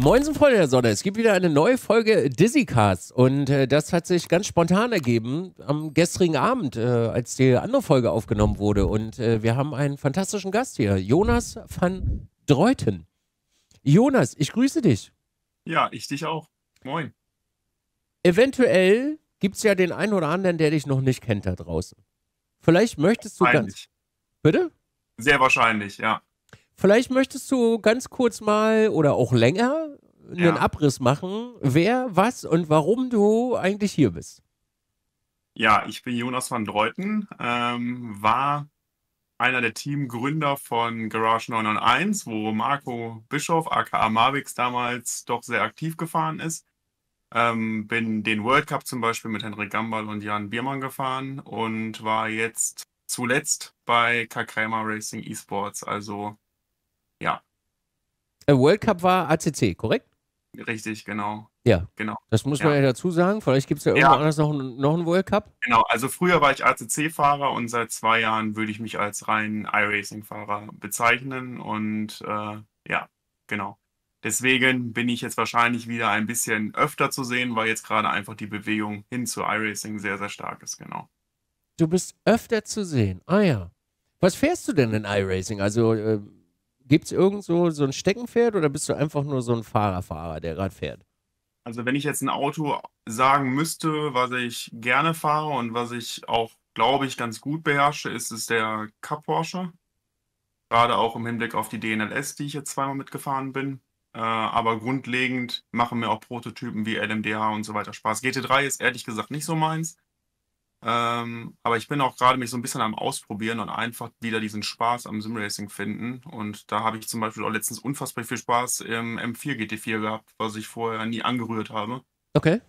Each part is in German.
Moinsen, Freunde der Sonne. Es gibt wieder eine neue Folge Dizzy Dizzycast. Und äh, das hat sich ganz spontan ergeben am gestrigen Abend, äh, als die andere Folge aufgenommen wurde. Und äh, wir haben einen fantastischen Gast hier, Jonas van Dreuten. Jonas, ich grüße dich. Ja, ich dich auch. Moin. Eventuell gibt es ja den einen oder anderen, der dich noch nicht kennt da draußen. Vielleicht möchtest du ganz. Bitte? Sehr wahrscheinlich, ja. Vielleicht möchtest du ganz kurz mal oder auch länger einen ja. Abriss machen, wer, was und warum du eigentlich hier bist. Ja, ich bin Jonas van Dreuten, ähm, war einer der Teamgründer von Garage 991, wo Marco Bischoff, aka Marvix, damals doch sehr aktiv gefahren ist. Ähm, bin den World Cup zum Beispiel mit Henrik Gambal und Jan Biermann gefahren und war jetzt zuletzt bei Kakrämer Racing Esports, also äh, World Cup war ACC, korrekt? Richtig, genau. Ja, genau. Das muss man ja, ja dazu sagen. Vielleicht gibt es ja irgendwo ja. anders noch, einen, noch einen World Cup. Genau, also früher war ich ACC-Fahrer und seit zwei Jahren würde ich mich als rein iRacing-Fahrer bezeichnen. Und äh, ja, genau. Deswegen bin ich jetzt wahrscheinlich wieder ein bisschen öfter zu sehen, weil jetzt gerade einfach die Bewegung hin zu iRacing sehr, sehr stark ist, genau. Du bist öfter zu sehen. Ah ja. Was fährst du denn in iRacing? Also äh, Gibt es irgendwo so, ein Steckenpferd oder bist du einfach nur so ein Fahrerfahrer, der gerade fährt? Also wenn ich jetzt ein Auto sagen müsste, was ich gerne fahre und was ich auch, glaube ich, ganz gut beherrsche, ist es der Cup Porsche. Gerade auch im Hinblick auf die DNLS, die ich jetzt zweimal mitgefahren bin. Äh, aber grundlegend machen mir auch Prototypen wie LMDH und so weiter Spaß. GT3 ist ehrlich gesagt nicht so meins. Ähm, aber ich bin auch gerade mich so ein bisschen am Ausprobieren und einfach wieder diesen Spaß am Simracing finden. Und da habe ich zum Beispiel auch letztens unfassbar viel Spaß im M4 GT4 gehabt, was ich vorher nie angerührt habe. Okay.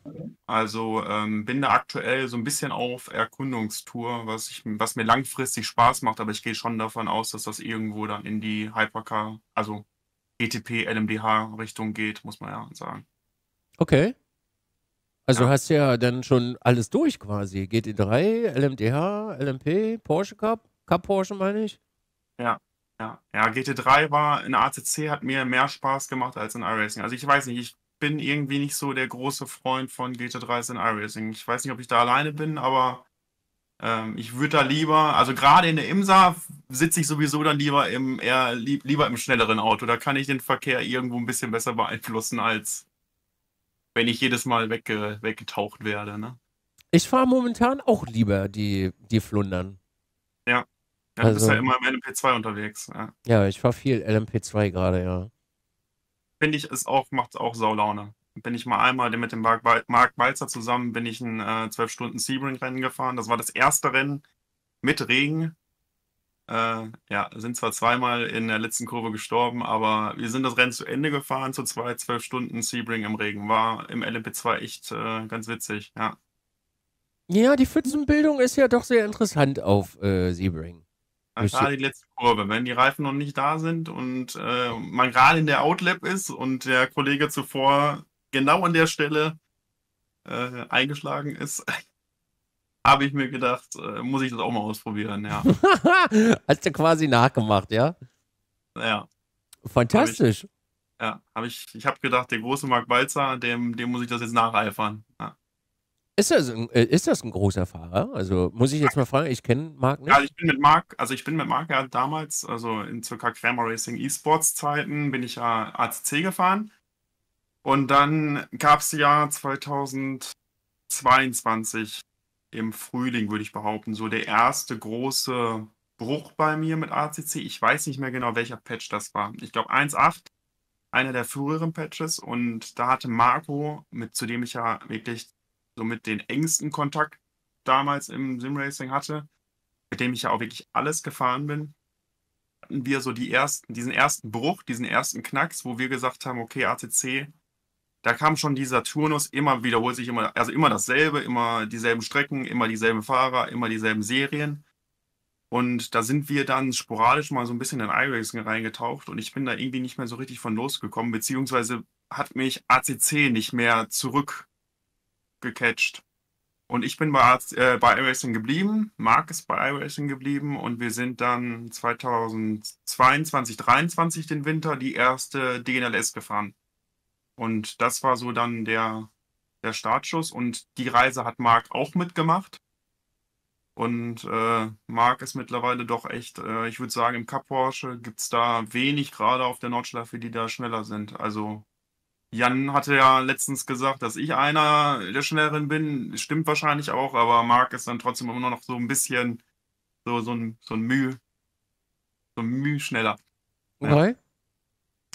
Also ähm, bin da aktuell so ein bisschen auf Erkundungstour, was, ich, was mir langfristig Spaß macht, aber ich gehe schon davon aus, dass das irgendwo dann in die Hypercar, also GTP, LMDH Richtung geht, muss man ja sagen. Okay. Also ja. hast ja dann schon alles durch quasi. GT3, LMDH, LMP, Porsche Cup, Cup Porsche meine ich. Ja, ja. Ja, GT3 war in ACC, hat mir mehr Spaß gemacht als in iRacing. Also ich weiß nicht, ich bin irgendwie nicht so der große Freund von GT3s in iRacing. Ich weiß nicht, ob ich da alleine bin, aber ähm, ich würde da lieber, also gerade in der Imsa sitze ich sowieso dann lieber im, eher lieb, lieber im schnelleren Auto. Da kann ich den Verkehr irgendwo ein bisschen besser beeinflussen als wenn ich jedes Mal wegge weggetaucht werde. Ne? Ich fahre momentan auch lieber die, die Flundern. Ja. ja also, du bist also ja immer im LMP2 unterwegs. Ja, ja ich fahre viel LMP2 gerade, ja. Finde ich, es auch, macht auch Saulaune. Bin ich mal einmal mit dem Marc Walzer zusammen, bin ich ein äh, 12-Stunden-Sebring-Rennen gefahren. Das war das erste Rennen mit Regen äh, ja, sind zwar zweimal in der letzten Kurve gestorben, aber wir sind das Rennen zu Ende gefahren, zu zwei, zwölf Stunden. Sebring im Regen war im LMP2 echt äh, ganz witzig, ja. Ja, die Pfützenbildung ist ja doch sehr interessant auf äh, Sebring. Da die letzte Kurve. Wenn die Reifen noch nicht da sind und äh, man gerade in der Outlap ist und der Kollege zuvor genau an der Stelle äh, eingeschlagen ist, habe ich mir gedacht, äh, muss ich das auch mal ausprobieren, ja. Hast du quasi nachgemacht, ja? Ja. Fantastisch. Hab ich, ja, habe ich, ich habe gedacht, der große Marc Balzer, dem, dem muss ich das jetzt nacheifern. Ja. Ist das, ein, äh, ist das ein großer Fahrer? Also muss ich jetzt mal fragen, ich kenne Marc nicht. Ja, ich bin mit Marc, also ich bin mit Marc ja damals, also in circa Kramer Racing E-Sports Zeiten, bin ich ja ACC gefahren. Und dann gab es Jahr 2022 im Frühling, würde ich behaupten, so der erste große Bruch bei mir mit ACC. Ich weiß nicht mehr genau, welcher Patch das war. Ich glaube 1.8, einer der früheren Patches. Und da hatte Marco, mit, zu dem ich ja wirklich so mit den engsten Kontakt damals im Simracing hatte, mit dem ich ja auch wirklich alles gefahren bin, hatten wir so die ersten, diesen ersten Bruch, diesen ersten Knacks, wo wir gesagt haben, okay, ACC da kam schon dieser Turnus, immer wiederholt sich immer, also immer dasselbe, immer dieselben Strecken, immer dieselben Fahrer, immer dieselben Serien. Und da sind wir dann sporadisch mal so ein bisschen in iRacing reingetaucht und ich bin da irgendwie nicht mehr so richtig von losgekommen, beziehungsweise hat mich ACC nicht mehr zurückgecatcht. Und ich bin bei, äh, bei iRacing geblieben, Marc ist bei iRacing geblieben und wir sind dann 2022, 2023 den Winter die erste DNLS gefahren. Und das war so dann der, der Startschuss. Und die Reise hat Marc auch mitgemacht. Und äh, Marc ist mittlerweile doch echt, äh, ich würde sagen, im Cup Porsche gibt es da wenig gerade auf der Nordschleife, die da schneller sind. Also Jan hatte ja letztens gesagt, dass ich einer der Schnelleren bin. Stimmt wahrscheinlich auch, aber Marc ist dann trotzdem immer noch so ein bisschen so, so ein, so ein Mühe, so ein Mühe schneller. Okay. Ja.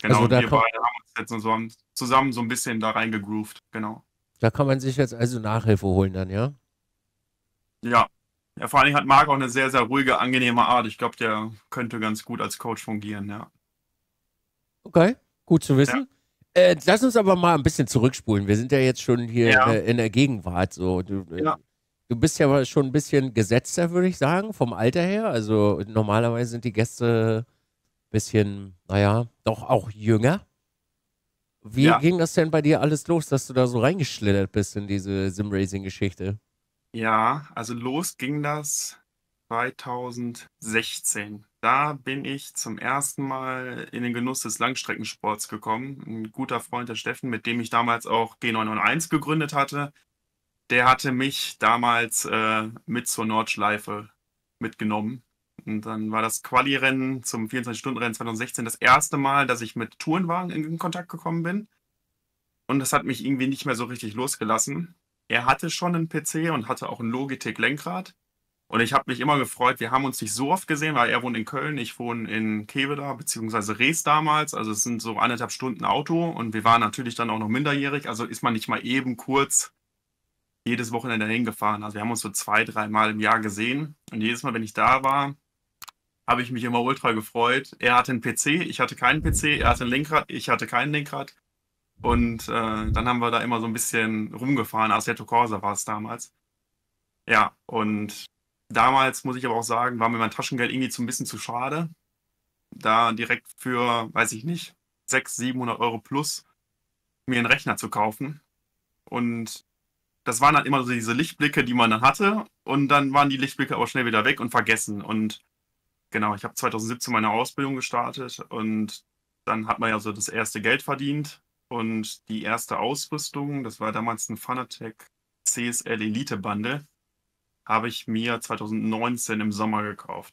Genau, also wir beide haben uns jetzt zusammen, zusammen so ein bisschen da reingegroovt, genau. Da kann man sich jetzt also Nachhilfe holen dann, ja? Ja. ja vor allem hat Marc auch eine sehr, sehr ruhige, angenehme Art. Ich glaube, der könnte ganz gut als Coach fungieren, ja. Okay, gut zu wissen. Ja. Äh, lass uns aber mal ein bisschen zurückspulen. Wir sind ja jetzt schon hier ja. äh, in der Gegenwart. So. Du, äh, ja. du bist ja schon ein bisschen gesetzter, würde ich sagen, vom Alter her. Also normalerweise sind die Gäste bisschen, naja, doch auch jünger. Wie ja. ging das denn bei dir alles los, dass du da so reingeschlittert bist in diese Simracing-Geschichte? Ja, also los ging das 2016. Da bin ich zum ersten Mal in den Genuss des Langstreckensports gekommen. Ein guter Freund der Steffen, mit dem ich damals auch G991 gegründet hatte, der hatte mich damals äh, mit zur Nordschleife mitgenommen. Und dann war das Quali-Rennen zum 24-Stunden-Rennen 2016 das erste Mal, dass ich mit Tourenwagen in Kontakt gekommen bin. Und das hat mich irgendwie nicht mehr so richtig losgelassen. Er hatte schon einen PC und hatte auch ein Logitech-Lenkrad. Und ich habe mich immer gefreut, wir haben uns nicht so oft gesehen, weil er wohnt in Köln, ich wohne in Keveda beziehungsweise Rees damals. Also es sind so anderthalb Stunden Auto und wir waren natürlich dann auch noch minderjährig, also ist man nicht mal eben kurz jedes Wochenende hingefahren. Also wir haben uns so zwei, dreimal im Jahr gesehen. Und jedes Mal, wenn ich da war, habe ich mich immer ultra gefreut. Er hatte einen PC, ich hatte keinen PC, er hatte ein Lenkrad, ich hatte kein Lenkrad. Und äh, dann haben wir da immer so ein bisschen rumgefahren. Assetto Corsa war es damals. Ja, und damals muss ich aber auch sagen, war mir mein Taschengeld irgendwie zu ein bisschen zu schade. Da direkt für, weiß ich nicht, 600, 700 Euro plus mir einen Rechner zu kaufen. Und das waren dann halt immer so diese Lichtblicke, die man dann hatte. Und dann waren die Lichtblicke aber schnell wieder weg und vergessen. Und Genau, ich habe 2017 meine Ausbildung gestartet und dann hat man ja so das erste Geld verdient und die erste Ausrüstung, das war damals ein Fanatec CSL Elite Bundle, habe ich mir 2019 im Sommer gekauft.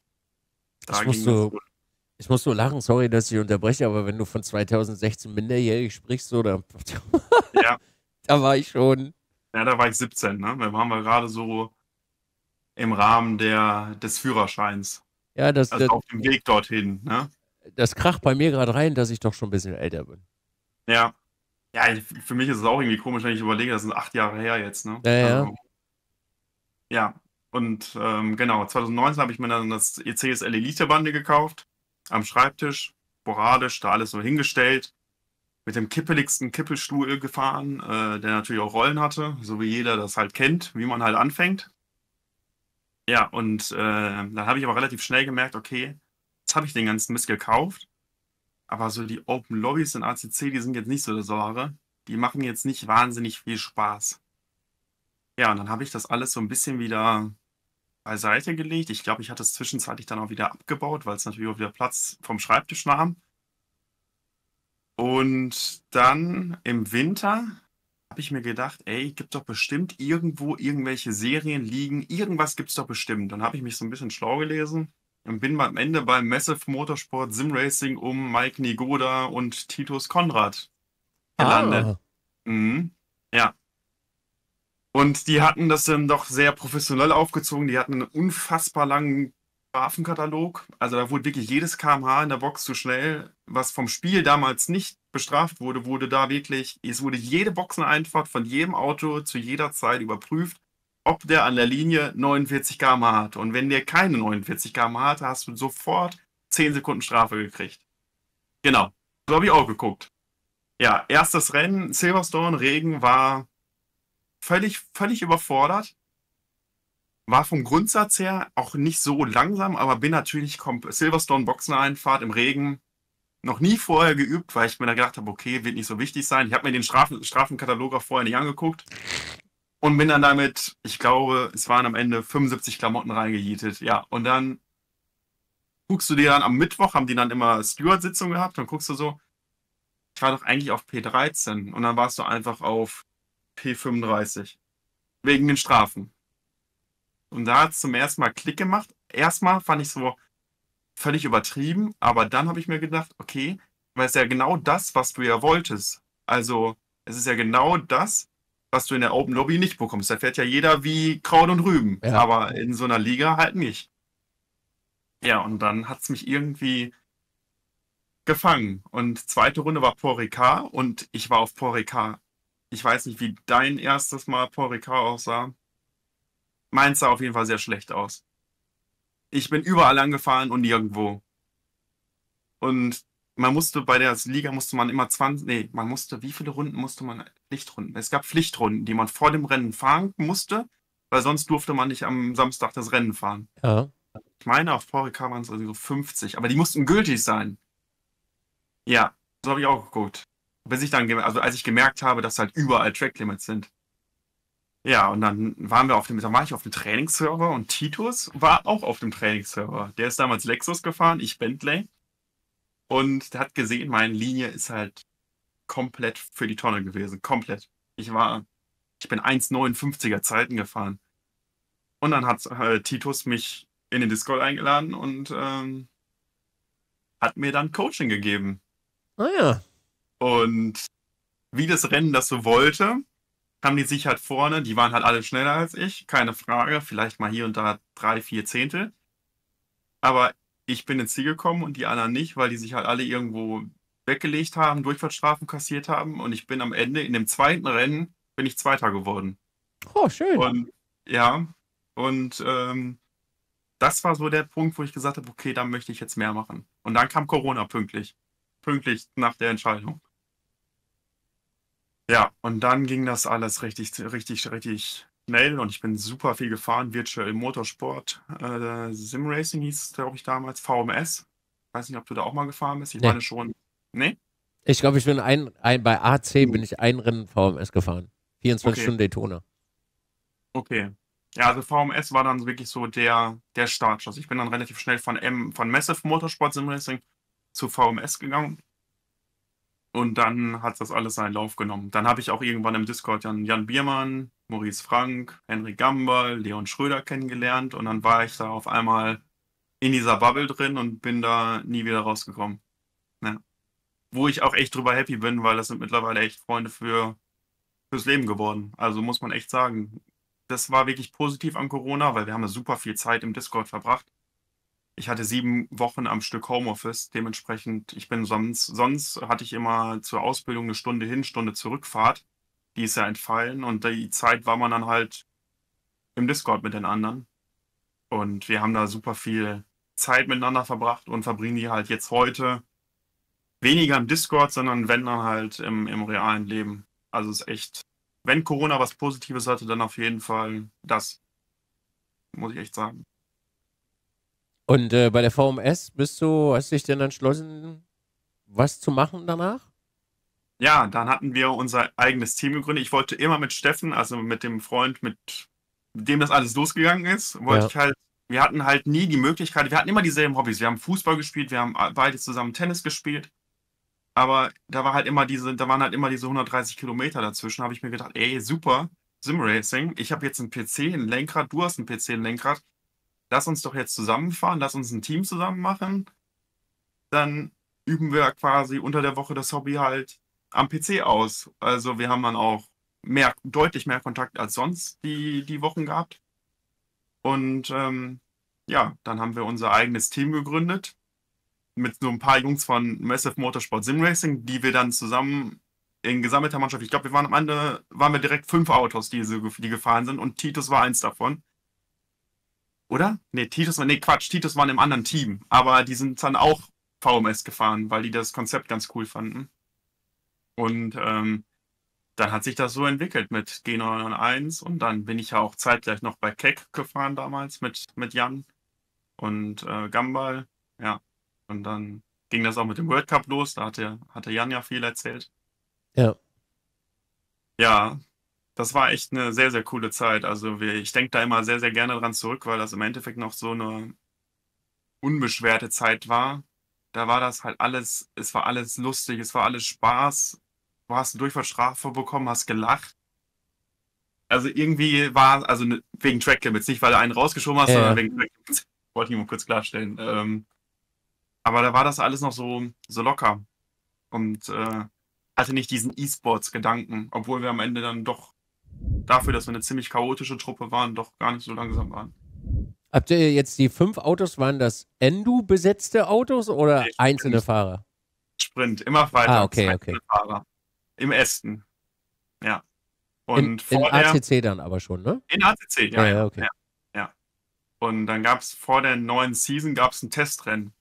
Da ich, muss so, ich muss so lachen, sorry, dass ich unterbreche, aber wenn du von 2016 minderjährig sprichst, so, da, ja. da war ich schon. Ja, da war ich 17, ne? Da waren wir gerade so im Rahmen der, des Führerscheins. Ja, das, also das, auf dem Weg dorthin, ne? Das kracht bei mir gerade rein, dass ich doch schon ein bisschen älter bin. Ja. Ja, für mich ist es auch irgendwie komisch, wenn ich überlege, das sind acht Jahre her jetzt, ne? Ja, ja. Also, ja. Und ähm, genau, 2019 habe ich mir dann das ECSL Elite-Bande gekauft, am Schreibtisch, sporadisch, da alles so hingestellt, mit dem kippeligsten Kippelstuhl gefahren, äh, der natürlich auch Rollen hatte, so wie jeder das halt kennt, wie man halt anfängt. Ja, und äh, dann habe ich aber relativ schnell gemerkt, okay, jetzt habe ich den ganzen Mist gekauft, aber so die Open Lobbys in ACC, die sind jetzt nicht so der Sorge. Die machen jetzt nicht wahnsinnig viel Spaß. Ja, und dann habe ich das alles so ein bisschen wieder beiseite gelegt. Ich glaube, ich hatte es zwischenzeitlich dann auch wieder abgebaut, weil es natürlich auch wieder Platz vom Schreibtisch nahm. Und dann im Winter habe ich mir gedacht, ey, gibt doch bestimmt irgendwo irgendwelche Serien liegen, irgendwas gibt's doch bestimmt. Dann habe ich mich so ein bisschen schlau gelesen und bin am Ende beim Massive Motorsport Sim Racing um Mike Nigoda und Titus Konrad gelandet. Ah. Mhm. Ja. Und die hatten das dann doch sehr professionell aufgezogen. Die hatten einen unfassbar langen Waffenkatalog. Also da wurde wirklich jedes kmh in der Box zu schnell, was vom Spiel damals nicht bestraft wurde, wurde da wirklich, es wurde jede Boxeneinfahrt von jedem Auto zu jeder Zeit überprüft, ob der an der Linie 49 km hat. Und wenn der keine 49 km/h hatte, hast du sofort 10 Sekunden Strafe gekriegt. Genau. So habe ich auch geguckt. Ja, erstes Rennen, Silverstone, Regen war völlig, völlig überfordert. War vom Grundsatz her auch nicht so langsam, aber bin natürlich Silverstone Boxeneinfahrt im Regen noch nie vorher geübt, weil ich mir da gedacht habe, okay, wird nicht so wichtig sein. Ich habe mir den Strafen Strafenkatalog auch vorher nicht angeguckt und bin dann damit, ich glaube, es waren am Ende 75 Klamotten reingejietet. Ja, und dann guckst du dir dann am Mittwoch, haben die dann immer Steward-Sitzung gehabt, dann guckst du so, ich war doch eigentlich auf P13 und dann warst du einfach auf P35 wegen den Strafen. Und da hat es zum ersten Mal Klick gemacht. Erstmal fand ich so, völlig übertrieben, aber dann habe ich mir gedacht, okay, weil es ja genau das, was du ja wolltest. Also es ist ja genau das, was du in der Open Lobby nicht bekommst. Da fährt ja jeder wie Kraut und Rüben, ja. aber in so einer Liga halt nicht. Ja, und dann hat es mich irgendwie gefangen. Und zweite Runde war Porika und ich war auf Porika. Ich weiß nicht, wie dein erstes Mal Porika aussah. Meins sah auf jeden Fall sehr schlecht aus ich bin überall angefahren und nirgendwo. Und man musste bei der Liga musste man immer 20, nee, man musste, wie viele Runden musste man? Pflichtrunden. Es gab Pflichtrunden, die man vor dem Rennen fahren musste, weil sonst durfte man nicht am Samstag das Rennen fahren. Ja. Ich meine, auf Porika waren es also 50, aber die mussten gültig sein. Ja, so habe ich auch geguckt. Bis ich dann, also als ich gemerkt habe, dass halt überall Tracklimits sind. Ja, und dann waren wir auf dem, dann war ich auf dem Trainingsserver und Titus war auch auf dem Trainingsserver. Der ist damals Lexus gefahren, ich Bentley. Und der hat gesehen, meine Linie ist halt komplett für die Tonne gewesen. Komplett. Ich war, ich bin 1,59er Zeiten gefahren. Und dann hat äh, Titus mich in den Discord eingeladen und ähm, hat mir dann Coaching gegeben. Ah oh ja. Und wie das Rennen das so wollte, haben die sich halt vorne, die waren halt alle schneller als ich, keine Frage, vielleicht mal hier und da drei, vier Zehntel. Aber ich bin ins Ziel gekommen und die anderen nicht, weil die sich halt alle irgendwo weggelegt haben, Durchfahrtsstrafen kassiert haben und ich bin am Ende in dem zweiten Rennen bin ich Zweiter geworden. Oh, schön. Und ja, und ähm, das war so der Punkt, wo ich gesagt habe, okay, da möchte ich jetzt mehr machen. Und dann kam Corona pünktlich. Pünktlich nach der Entscheidung. Ja, und dann ging das alles richtig, richtig, richtig schnell und ich bin super viel gefahren. Virtual Motorsport, äh, Sim Racing hieß es, glaube ich, damals, VMS. Ich weiß nicht, ob du da auch mal gefahren bist. Ich nee. meine schon. Nee? Ich glaube, ich bin ein, ein, bei AC bin ich ein Rennen VMS gefahren. 24 okay. Stunden Daytona. Okay. Ja, also VMS war dann wirklich so der, der Startschuss. Ich bin dann relativ schnell von M, von Massive Motorsport Sim Racing zu VMS gegangen und dann hat das alles seinen Lauf genommen. Dann habe ich auch irgendwann im Discord Jan, Jan Biermann, Maurice Frank, Henry Gamber, Leon Schröder kennengelernt und dann war ich da auf einmal in dieser Bubble drin und bin da nie wieder rausgekommen. Ja. Wo ich auch echt drüber happy bin, weil das sind mittlerweile echt Freunde für, fürs Leben geworden. Also muss man echt sagen, das war wirklich positiv an Corona, weil wir haben ja super viel Zeit im Discord verbracht ich hatte sieben Wochen am Stück Homeoffice. Dementsprechend, ich bin sonst, sonst hatte ich immer zur Ausbildung eine Stunde hin, Stunde Zurückfahrt. Die ist ja entfallen und die Zeit war man dann halt im Discord mit den anderen. Und wir haben da super viel Zeit miteinander verbracht und verbringen die halt jetzt heute weniger im Discord, sondern wenn dann halt im, im realen Leben. Also es ist echt, wenn Corona was Positives hatte, dann auf jeden Fall das. Muss ich echt sagen. Und äh, bei der VMS bist du, hast dich denn entschlossen, was zu machen danach? Ja, dann hatten wir unser eigenes Team gegründet. Ich wollte immer mit Steffen, also mit dem Freund, mit dem das alles losgegangen ist, wollte ja. ich halt, wir hatten halt nie die Möglichkeit, wir hatten immer dieselben Hobbys. Wir haben Fußball gespielt, wir haben beide zusammen Tennis gespielt. Aber da war halt immer diese, da waren halt immer diese 130 Kilometer dazwischen, Da habe ich mir gedacht, ey, super, Simracing, ich habe jetzt einen PC, ein Lenkrad, du hast einen PC, ein Lenkrad lass uns doch jetzt zusammenfahren, lass uns ein Team zusammen machen. Dann üben wir quasi unter der Woche das Hobby halt am PC aus. Also wir haben dann auch mehr, deutlich mehr Kontakt als sonst die, die Wochen gehabt. Und ähm, ja, dann haben wir unser eigenes Team gegründet mit so ein paar Jungs von Massive Motorsport Sim Racing, die wir dann zusammen in gesammelter Mannschaft, ich glaube, wir waren am Ende, waren wir direkt fünf Autos, die, die gefahren sind und Titus war eins davon. Oder? Nee, Titus war, nee, Quatsch, Titus waren im anderen Team. Aber die sind dann auch VMS gefahren, weil die das Konzept ganz cool fanden. Und ähm, dann hat sich das so entwickelt mit G991 und dann bin ich ja auch zeitgleich noch bei Keck gefahren damals mit, mit Jan und äh, Gambal. Ja, und dann ging das auch mit dem World Cup los, da hatte, hatte Jan ja viel erzählt. Ja. Ja, das war echt eine sehr, sehr coole Zeit. Also wir, ich denke da immer sehr, sehr gerne dran zurück, weil das im Endeffekt noch so eine unbeschwerte Zeit war. Da war das halt alles, es war alles lustig, es war alles Spaß. Du hast eine Durchfahrtsstrafe bekommen, hast gelacht. Also irgendwie war, also ne, wegen Track Limits, nicht weil du einen rausgeschoben hast, ja. sondern wegen Track Limits. Wollte ich mal kurz klarstellen. Ähm, aber da war das alles noch so, so locker. Und äh, hatte nicht diesen E-Sports-Gedanken, obwohl wir am Ende dann doch dafür, dass wir eine ziemlich chaotische Truppe waren, doch gar nicht so langsam waren. Habt ihr jetzt die fünf Autos, waren das Endu-besetzte Autos oder nee, einzelne Sprint. Fahrer? Sprint, immer weiter. Ah, okay, okay. Fahrer. Im Ästen. Ja. Und in, in ACC dann aber schon, ne? In ACC, ja. ja, ja, okay. ja, ja. Und dann gab es vor der neuen Season gab es ein Testrennen.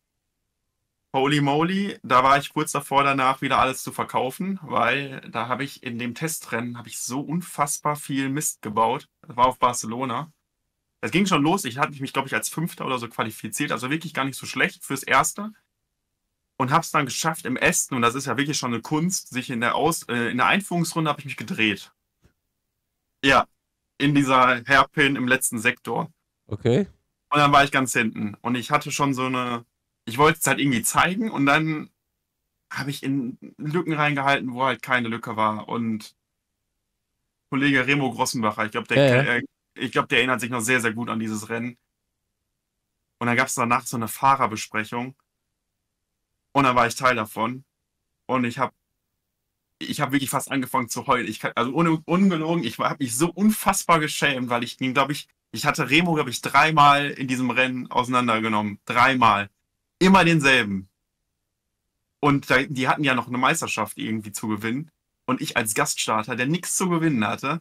Holy moly, da war ich kurz davor, danach wieder alles zu verkaufen, weil da habe ich in dem Testrennen habe ich so unfassbar viel Mist gebaut. Das war auf Barcelona. Das ging schon los. Ich hatte mich, glaube ich, als Fünfter oder so qualifiziert, also wirklich gar nicht so schlecht fürs Erste. Und habe es dann geschafft im Ästen. und das ist ja wirklich schon eine Kunst, sich in der, Aus äh, in der Einführungsrunde habe ich mich gedreht. Ja, in dieser Hairpin im letzten Sektor. Okay. Und dann war ich ganz hinten. Und ich hatte schon so eine ich wollte es halt irgendwie zeigen und dann habe ich in Lücken reingehalten, wo halt keine Lücke war. Und Kollege Remo Grossenbacher, ich glaube, der, ja, ja. Äh, ich glaub, der erinnert sich noch sehr, sehr gut an dieses Rennen. Und dann gab es danach so eine Fahrerbesprechung. Und dann war ich Teil davon. Und ich habe ich habe wirklich fast angefangen zu heulen. Ich kann, also un, ungelogen, ich habe mich so unfassbar geschämt, weil ich ihn, glaube ich, ich hatte Remo, glaube ich, dreimal in diesem Rennen auseinandergenommen. Dreimal. Immer denselben. Und da, die hatten ja noch eine Meisterschaft irgendwie zu gewinnen. Und ich als Gaststarter, der nichts zu gewinnen hatte,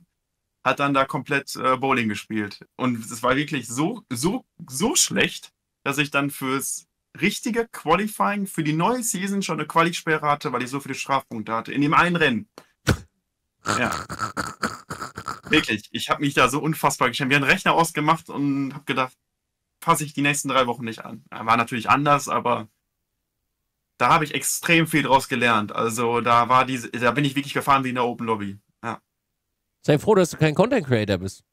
hat dann da komplett äh, Bowling gespielt. Und es war wirklich so, so, so schlecht, dass ich dann fürs richtige Qualifying für die neue Season schon eine quali hatte, weil ich so viele Strafpunkte hatte. In dem einen Rennen. Ja. Wirklich. Ich habe mich da so unfassbar geschämt. Wir haben einen Rechner ausgemacht und habe gedacht, fasse ich die nächsten drei Wochen nicht an. War natürlich anders, aber da habe ich extrem viel draus gelernt. Also da war diese, da bin ich wirklich gefahren wie in der Open Lobby. Ja. Sei froh, dass du kein Content Creator bist.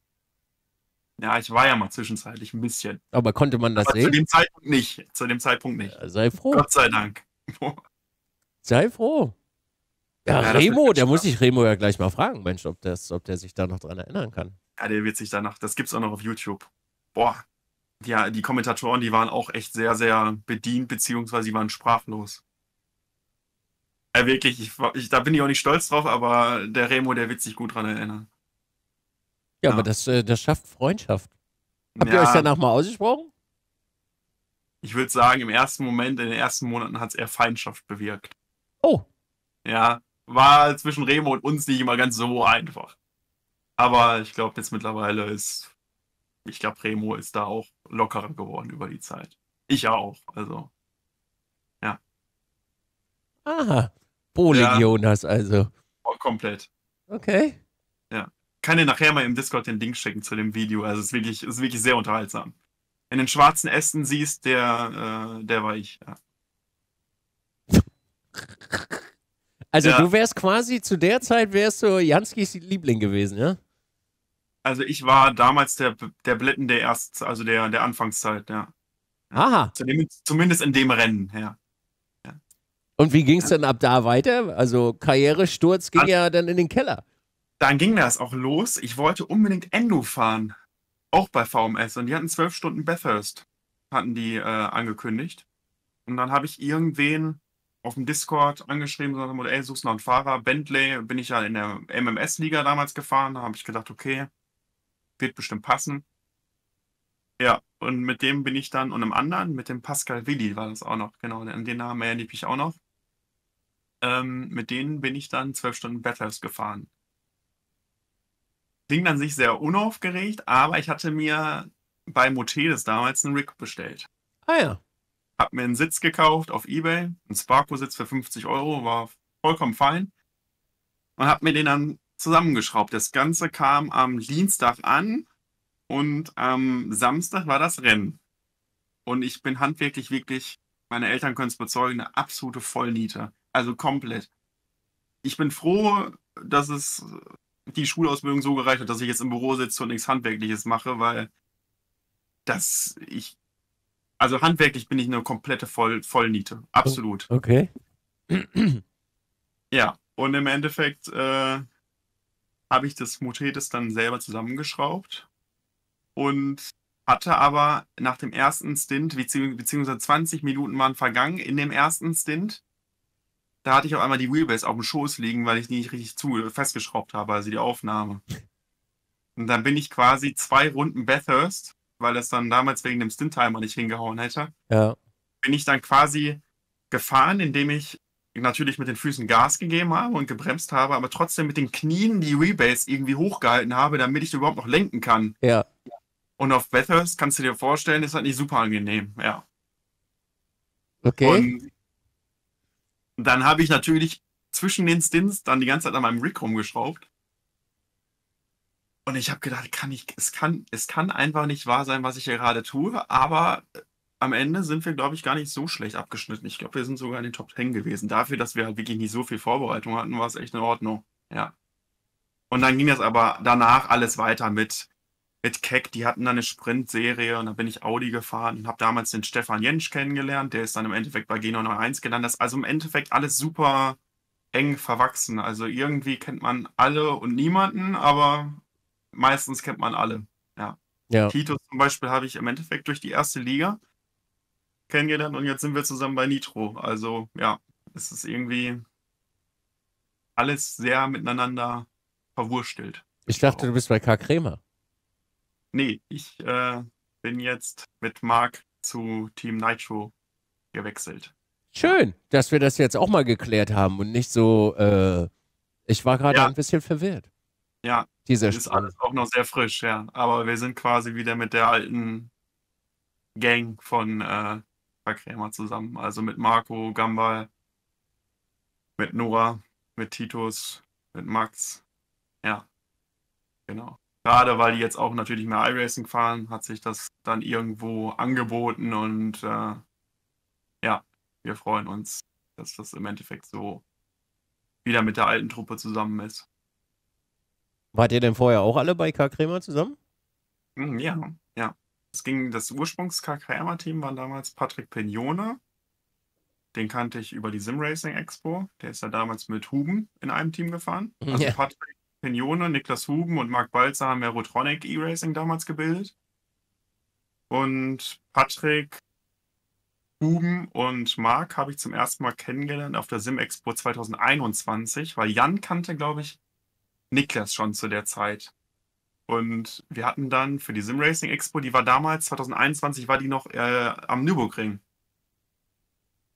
Ja, ich war ja mal zwischenzeitlich ein bisschen. Aber konnte man das aber sehen? Zu dem Zeitpunkt nicht. Zu dem Zeitpunkt nicht. Ja, sei froh. Gott sei Dank. sei froh. Ja, ja Remo, der muss ich Remo ja gleich mal fragen, Mensch, ob, das, ob der sich da noch dran erinnern kann. Ja, der wird sich danach, das gibt es auch noch auf YouTube. Boah, ja, die Kommentatoren, die waren auch echt sehr, sehr bedient, beziehungsweise die waren sprachlos. Ja, wirklich, ich, ich, da bin ich auch nicht stolz drauf, aber der Remo, der wird sich gut dran erinnern. Ja, ja. aber das, äh, das schafft Freundschaft. Habt ja, ihr euch danach mal ausgesprochen? Ich würde sagen, im ersten Moment, in den ersten Monaten hat es eher Feindschaft bewirkt. Oh. Ja, war zwischen Remo und uns nicht immer ganz so einfach. Aber ich glaube, jetzt mittlerweile ist ich glaube, Remo ist da auch lockerer geworden über die Zeit. Ich auch, also. Ja. Aha. Polig ja. Jonas, also. Oh, komplett. Okay. Ja. Kann dir nachher mal im Discord den Link schicken zu dem Video. Also es ist wirklich, ist wirklich sehr unterhaltsam. Wenn du den schwarzen Ästen siehst, der, äh, der war ich, ja. Also ja. du wärst quasi zu der Zeit wärst du Janskis Liebling gewesen, ja? Also ich war damals der, der Blitten der erst, also der, der Anfangszeit, ja. Aha. Zumindest in dem Rennen, ja. ja. Und wie ging es ja. dann ab da weiter? Also Karrieresturz ging dann, ja dann in den Keller. Dann ging das auch los. Ich wollte unbedingt Endo fahren. Auch bei VMS. Und die hatten zwölf Stunden Bathurst, hatten die äh, angekündigt. Und dann habe ich irgendwen auf dem Discord angeschrieben und gesagt, ey, suchst noch einen Fahrer. Bentley bin ich ja in der MMS-Liga damals gefahren. Da habe ich gedacht, okay, wird bestimmt passen. Ja, und mit dem bin ich dann, und einem anderen, mit dem Pascal Willi war das auch noch, genau, an den Namen erinnere ich auch noch. Ähm, mit denen bin ich dann zwölf Stunden Battles gefahren. Klingt an sich sehr unaufgeregt, aber ich hatte mir bei Motedes damals einen Rig bestellt. Ah ja. Hab mir einen Sitz gekauft auf Ebay, einen Sparko-Sitz für 50 Euro, war vollkommen fein. Und hab mir den dann zusammengeschraubt. Das Ganze kam am Dienstag an und am Samstag war das Rennen. Und ich bin handwerklich wirklich, meine Eltern können es bezeugen, eine absolute Vollniete. Also komplett. Ich bin froh, dass es die Schulausbildung so gereicht hat, dass ich jetzt im Büro sitze und nichts Handwerkliches mache, weil das ich. Also handwerklich bin ich eine komplette Voll, Vollniete. Absolut. Okay. ja, und im Endeffekt äh, habe ich das Mutetes dann selber zusammengeschraubt und hatte aber nach dem ersten Stint, beziehungsweise 20 Minuten waren vergangen in dem ersten Stint, da hatte ich auf einmal die Wheelbase auf dem Schoß liegen, weil ich die nicht richtig zu festgeschraubt habe, also die Aufnahme. Und dann bin ich quasi zwei Runden Bathurst, weil das dann damals wegen dem Stint-Timer nicht hingehauen hätte, ja. bin ich dann quasi gefahren, indem ich natürlich mit den Füßen Gas gegeben habe und gebremst habe, aber trotzdem mit den Knien die Rebase irgendwie hochgehalten habe, damit ich überhaupt noch lenken kann. Ja. Und auf Bathurst kannst du dir vorstellen, ist halt nicht super angenehm, ja. Okay. Und dann habe ich natürlich zwischen den Stints dann die ganze Zeit an meinem Rick rumgeschraubt. Und ich habe gedacht, kann ich, es, kann, es kann einfach nicht wahr sein, was ich hier gerade tue, aber am Ende sind wir, glaube ich, gar nicht so schlecht abgeschnitten. Ich glaube, wir sind sogar in den Top 10 gewesen. Dafür, dass wir halt wirklich nicht so viel Vorbereitung hatten, war es echt in Ordnung. Ja. Und dann ging das aber danach alles weiter mit, mit Keck. Die hatten dann eine Sprintserie und dann bin ich Audi gefahren und habe damals den Stefan Jentsch kennengelernt. Der ist dann im Endeffekt bei Geno 91 gelandet. Das also im Endeffekt alles super eng verwachsen. Also irgendwie kennt man alle und niemanden, aber meistens kennt man alle. Ja. ja. Titus zum Beispiel habe ich im Endeffekt durch die erste Liga kennengelernt und jetzt sind wir zusammen bei Nitro. Also ja, es ist irgendwie alles sehr miteinander verwurstelt. Ich dachte, du bist bei Karl Krämer. Nee, ich äh, bin jetzt mit Marc zu Team Nitro gewechselt. Schön, dass wir das jetzt auch mal geklärt haben und nicht so, äh, ich war gerade ja. ein bisschen verwirrt. Ja, das ist Sprung. alles auch noch sehr frisch, ja. Aber wir sind quasi wieder mit der alten Gang von äh, Krämer zusammen. Also mit Marco, Gambal, mit Nora, mit Titus, mit Max. Ja, genau. Gerade weil die jetzt auch natürlich mehr iRacing fahren, hat sich das dann irgendwo angeboten und äh, ja, wir freuen uns, dass das im Endeffekt so wieder mit der alten Truppe zusammen ist. Wart ihr denn vorher auch alle bei K. Krämer zusammen? Hm, ja, ja. Es ging, das Ursprungs-KKMer-Team war damals Patrick Pignone. Den kannte ich über die Sim Racing Expo. Der ist ja damals mit Huben in einem Team gefahren. Mhm, also ja. Patrick Pignone, Niklas Huben und Marc Balzer haben ja E-Racing damals gebildet. Und Patrick, Huben und Marc habe ich zum ersten Mal kennengelernt auf der Sim Expo 2021, weil Jan kannte, glaube ich, Niklas schon zu der Zeit. Und wir hatten dann für die Sim Racing Expo, die war damals, 2021 war die noch äh, am Nürburgring.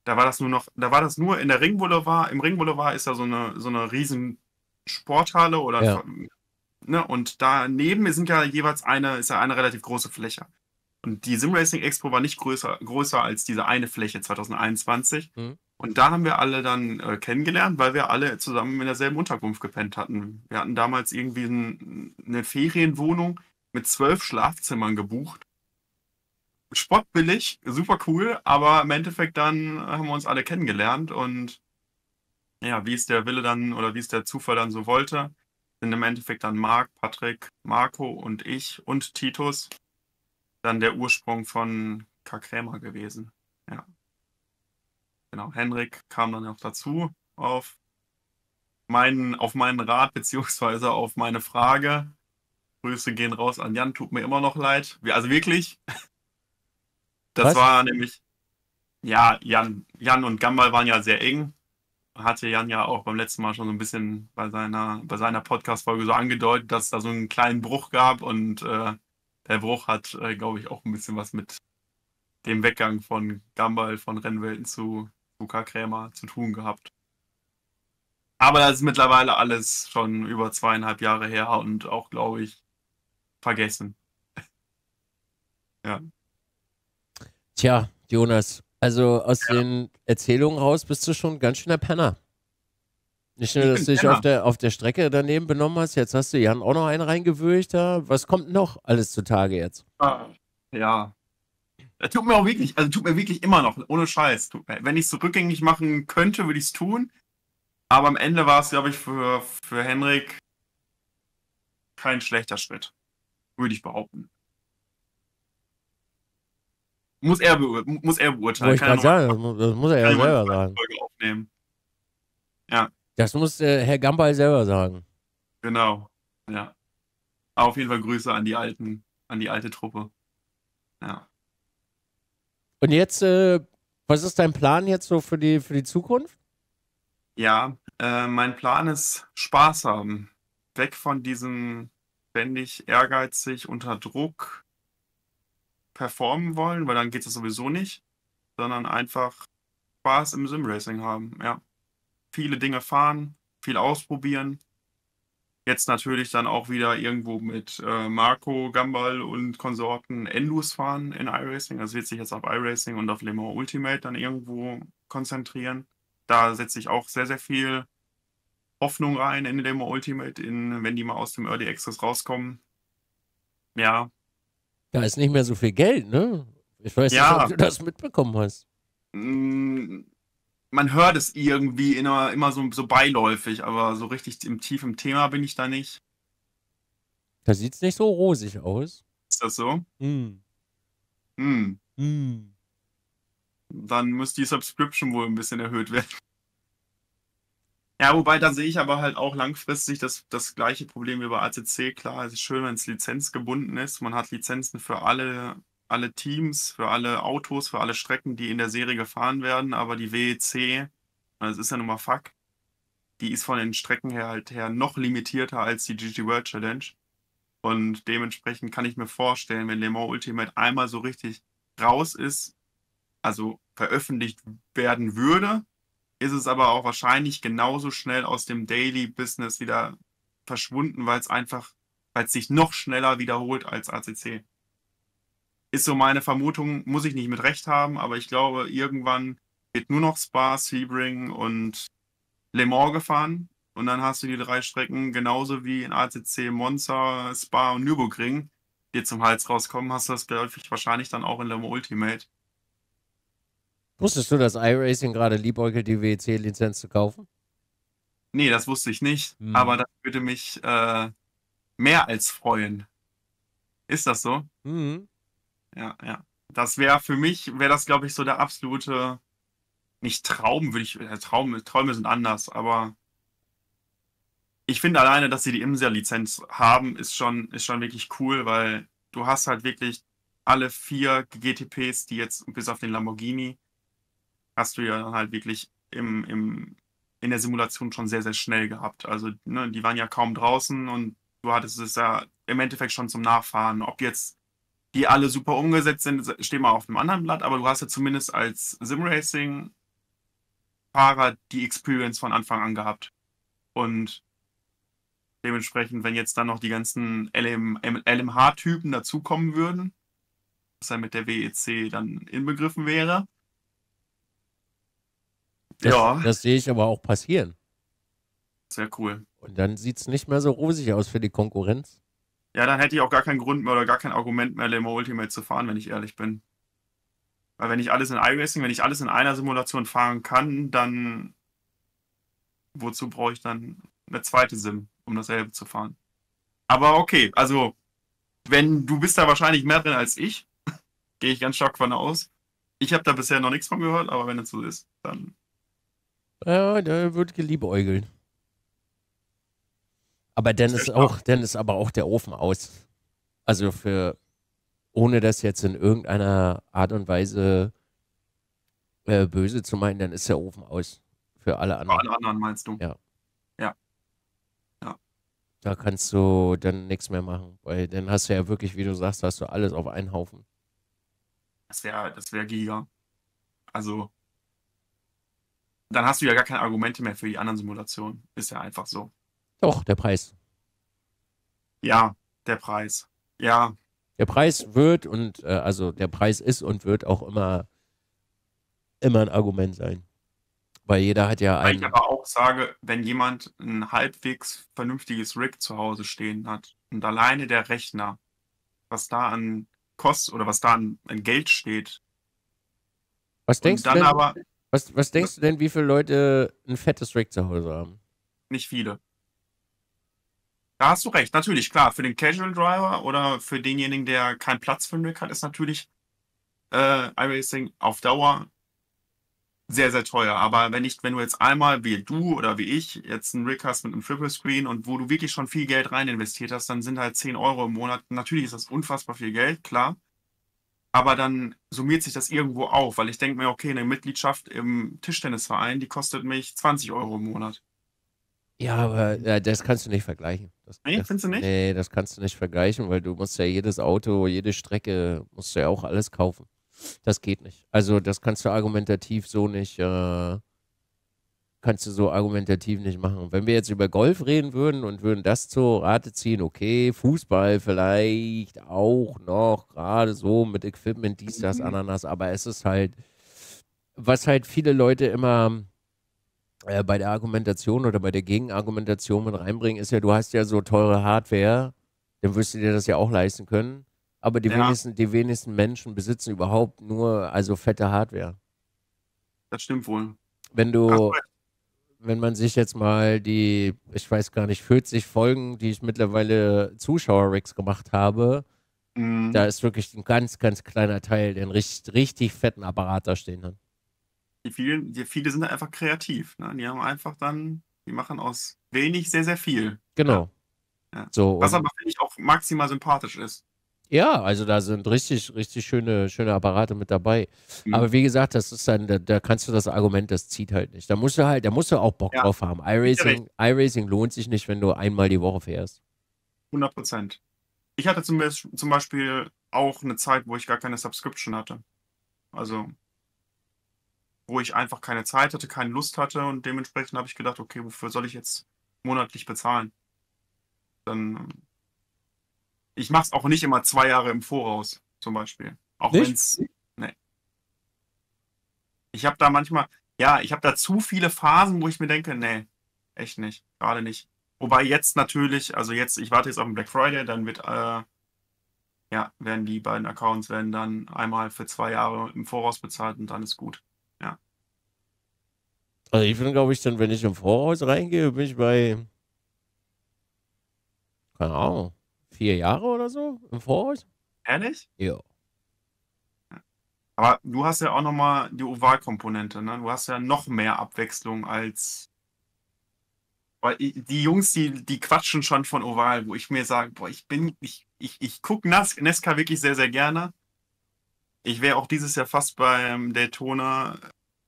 Da war das nur noch, da war das nur in der Ringboulevard. Im Ringboulevard ist ja so eine, so eine riesen Sporthalle oder ja. ne, und daneben sind ja jeweils eine, ist ja eine relativ große Fläche. Und die Sim Racing Expo war nicht größer, größer als diese eine Fläche 2021. Mhm. Und da haben wir alle dann äh, kennengelernt, weil wir alle zusammen in derselben Unterkunft gepennt hatten. Wir hatten damals irgendwie ein, eine Ferienwohnung mit zwölf Schlafzimmern gebucht. Spottbillig, super cool, aber im Endeffekt dann haben wir uns alle kennengelernt und ja, wie es der Wille dann oder wie es der Zufall dann so wollte, sind im Endeffekt dann Marc, Patrick, Marco und ich und Titus dann der Ursprung von Kakrämer gewesen. Ja genau, Henrik kam dann auch dazu auf meinen, auf meinen Rat beziehungsweise auf meine Frage. Grüße gehen raus an Jan, tut mir immer noch leid. Also wirklich. Das Was? war nämlich, ja, Jan, Jan und Gambal waren ja sehr eng. Hatte Jan ja auch beim letzten Mal schon so ein bisschen bei seiner, bei seiner Podcast-Folge so angedeutet, dass es da so einen kleinen Bruch gab und äh, der Bruch hat, äh, glaube ich, auch ein bisschen was mit dem Weggang von Gambal von Rennwelten zu Luca Krämer zu tun gehabt. Aber das ist mittlerweile alles schon über zweieinhalb Jahre her und auch, glaube ich, vergessen. ja. Tja, Jonas, also aus ja. den Erzählungen raus bist du schon ganz schöner Penner. Nicht nur, dass du dich auf der, auf der Strecke daneben benommen hast, jetzt hast du Jan auch noch einen reingewürgt. Was kommt noch alles zutage jetzt? Ah, ja, tut mir auch wirklich, also tut mir wirklich immer noch, ohne Scheiß. wenn ich es rückgängig machen könnte, würde ich es tun. Aber am Ende war es, glaube ich, für, für Henrik kein schlechter Schritt. Würde ich behaupten. Muss er, muss er beurteilen. ich kann sagen, das muss er ja selber sagen. Aufnehmen. Ja. Das muss äh, Herr Gambal selber sagen. Genau. Ja. auf jeden Fall Grüße an die alten, an die alte Truppe. Ja. Und jetzt, äh, was ist dein Plan jetzt so für die, für die Zukunft? Ja, äh, mein Plan ist Spaß haben. Weg von diesem ständig ehrgeizig unter Druck performen wollen, weil dann geht es sowieso nicht, sondern einfach Spaß im Simracing haben. Ja, viele Dinge fahren, viel ausprobieren, Jetzt natürlich dann auch wieder irgendwo mit äh, Marco, Gambal und Konsorten Endus fahren in iRacing. Das also wird sich jetzt auf iRacing und auf Le Mans Ultimate dann irgendwo konzentrieren. Da setze ich auch sehr, sehr viel Hoffnung rein in Le Mans Ultimate, in, wenn die mal aus dem Early Access rauskommen. Ja. Da ist nicht mehr so viel Geld, ne? Ich weiß ja. nicht, ob du das mitbekommen hast. Hm, man hört es irgendwie immer, immer so, so beiläufig, aber so richtig im tief im Thema bin ich da nicht. Da sieht es nicht so rosig aus. Ist das so? Hm. Hm. Hm. Dann muss die Subscription wohl ein bisschen erhöht werden. Ja, wobei, da sehe ich aber halt auch langfristig das, das gleiche Problem wie bei ACC. Klar, es ist schön, wenn es lizenzgebunden ist. Man hat Lizenzen für alle alle Teams, für alle Autos, für alle Strecken, die in der Serie gefahren werden, aber die WEC, das ist ja nun mal Fuck, die ist von den Strecken her halt her noch limitierter als die GT World Challenge. Und dementsprechend kann ich mir vorstellen, wenn Le Mans Ultimate einmal so richtig raus ist, also veröffentlicht werden würde, ist es aber auch wahrscheinlich genauso schnell aus dem Daily Business wieder verschwunden, weil es einfach, weil es sich noch schneller wiederholt als ACC. Ist so meine Vermutung, muss ich nicht mit recht haben, aber ich glaube, irgendwann wird nur noch Spa, Sebring und Le Mans gefahren. Und dann hast du die drei Strecken, genauso wie in ACC, Monza, Spa und Nürburgring, dir zum Hals rauskommen, hast du das, glaube ich, wahrscheinlich dann auch in Le Mans Ultimate. Wusstest du, dass iRacing gerade liebäugelt, die WEC-Lizenz zu kaufen? Nee, das wusste ich nicht. Hm. Aber das würde mich äh, mehr als freuen. Ist das so? Mhm ja, ja. Das wäre für mich, wäre das, glaube ich, so der absolute, nicht Traum, würde ich, äh, Traum, Träume sind anders, aber ich finde alleine, dass sie die Imser-Lizenz haben, ist schon, ist schon wirklich cool, weil du hast halt wirklich alle vier GTPs, die jetzt bis auf den Lamborghini, hast du ja halt wirklich im, im, in der Simulation schon sehr, sehr schnell gehabt. Also ne, die waren ja kaum draußen und du hattest es ja im Endeffekt schon zum Nachfahren. Ob jetzt die alle super umgesetzt sind, stehen mal auf einem anderen Blatt, aber du hast ja zumindest als Simracing-Fahrer die Experience von Anfang an gehabt. Und dementsprechend, wenn jetzt dann noch die ganzen LM, LMH-Typen dazukommen würden, was dann mit der WEC dann inbegriffen wäre. Das, ja. Das sehe ich aber auch passieren. Sehr cool. Und dann sieht es nicht mehr so rosig aus für die Konkurrenz. Ja, dann hätte ich auch gar keinen Grund mehr oder gar kein Argument mehr, Lemo Ultimate zu fahren, wenn ich ehrlich bin. Weil wenn ich alles in iRacing, wenn ich alles in einer Simulation fahren kann, dann wozu brauche ich dann eine zweite Sim, um dasselbe zu fahren? Aber okay, also wenn du bist da wahrscheinlich mehr drin als ich, gehe ich ganz stark von aus. Ich habe da bisher noch nichts von gehört, aber wenn es so ist, dann. Ja, da wird geliebäugelt. Aber dann ist, auch, dann ist aber auch der Ofen aus. Also für, ohne das jetzt in irgendeiner Art und Weise äh, böse zu meinen, dann ist der Ofen aus. Für alle anderen. Für alle anderen meinst du? Ja. Ja. ja. Da kannst du dann nichts mehr machen, weil dann hast du ja wirklich, wie du sagst, hast du alles auf einen Haufen. Das wäre das wär giga. Also, dann hast du ja gar keine Argumente mehr für die anderen Simulationen. Ist ja einfach so. Doch, der Preis. Ja, der Preis. Ja. Der Preis wird und äh, also der Preis ist und wird auch immer immer ein Argument sein. Weil jeder hat ja einen. Weil ich aber auch sage, wenn jemand ein halbwegs vernünftiges Rig zu Hause stehen hat und alleine der Rechner, was da an Kost oder was da an, an Geld steht. Was denkst, du denn, aber, was, was denkst du denn, wie viele Leute ein fettes Rig zu Hause haben? Nicht viele. Da hast du recht, natürlich, klar. Für den Casual Driver oder für denjenigen, der keinen Platz für den Rig hat, ist natürlich äh, iRacing auf Dauer sehr, sehr teuer. Aber wenn ich, wenn du jetzt einmal wie du oder wie ich jetzt einen Rig hast mit einem Triple Screen und wo du wirklich schon viel Geld rein investiert hast, dann sind halt 10 Euro im Monat. Natürlich ist das unfassbar viel Geld, klar. Aber dann summiert sich das irgendwo auf, weil ich denke mir, okay, eine Mitgliedschaft im Tischtennisverein, die kostet mich 20 Euro im Monat. Ja, aber äh, das kannst du nicht vergleichen. Das, nee, das, findest du nicht? Nee, das kannst du nicht vergleichen, weil du musst ja jedes Auto, jede Strecke, musst du ja auch alles kaufen. Das geht nicht. Also das kannst du argumentativ so nicht, äh, kannst du so argumentativ nicht machen. Wenn wir jetzt über Golf reden würden und würden das zur Rate ziehen, okay, Fußball vielleicht auch noch, gerade so mit Equipment, dies, das, mhm. Ananas, aber es ist halt, was halt viele Leute immer äh, bei der Argumentation oder bei der Gegenargumentation mit reinbringen, ist ja, du hast ja so teure Hardware, dann wirst du dir das ja auch leisten können. Aber die, ja. wenigsten, die wenigsten Menschen besitzen überhaupt nur also fette Hardware. Das stimmt wohl. Wenn du, wenn man sich jetzt mal die, ich weiß gar nicht, 40 Folgen, die ich mittlerweile Zuschauer-Rigs gemacht habe, mhm. da ist wirklich ein ganz, ganz kleiner Teil, der einen richtig, richtig fetten Apparat da stehen hat die vielen, die viele sind einfach kreativ. Ne? Die haben einfach dann, die machen aus wenig sehr, sehr viel. Genau. Ja. Ja. So, Was aber, finde ich, auch maximal sympathisch ist. Ja, also da sind richtig, richtig schöne, schöne Apparate mit dabei. Mhm. Aber wie gesagt, das ist dann, da, da, kannst du das Argument, das zieht halt nicht. Da musst du halt, da musst du auch Bock ja. drauf haben. iRacing, iRacing lohnt sich nicht, wenn du einmal die Woche fährst. 100 Prozent. Ich hatte zum, zum Beispiel auch eine Zeit, wo ich gar keine Subscription hatte. Also wo ich einfach keine Zeit hatte, keine Lust hatte und dementsprechend habe ich gedacht, okay, wofür soll ich jetzt monatlich bezahlen? Dann ich mache es auch nicht immer zwei Jahre im Voraus, zum Beispiel. Auch wenn es. Nee. Ich habe da manchmal, ja, ich habe da zu viele Phasen, wo ich mir denke, nee, echt nicht, gerade nicht. Wobei jetzt natürlich, also jetzt, ich warte jetzt auf den Black Friday, dann wird, äh, ja, werden die beiden Accounts werden dann einmal für zwei Jahre im Voraus bezahlt und dann ist gut. Also ich bin, glaube ich, dann, wenn ich im Voraus reingehe, bin ich bei, keine Ahnung, vier Jahre oder so im Voraus. Ehrlich? Ja. Aber du hast ja auch nochmal die Ovalkomponente, ne? Du hast ja noch mehr Abwechslung als. Weil die Jungs, die, die quatschen schon von Oval, wo ich mir sage, boah, ich bin, ich, ich, ich gucke Nesca wirklich sehr, sehr gerne. Ich wäre auch dieses Jahr fast beim Daytona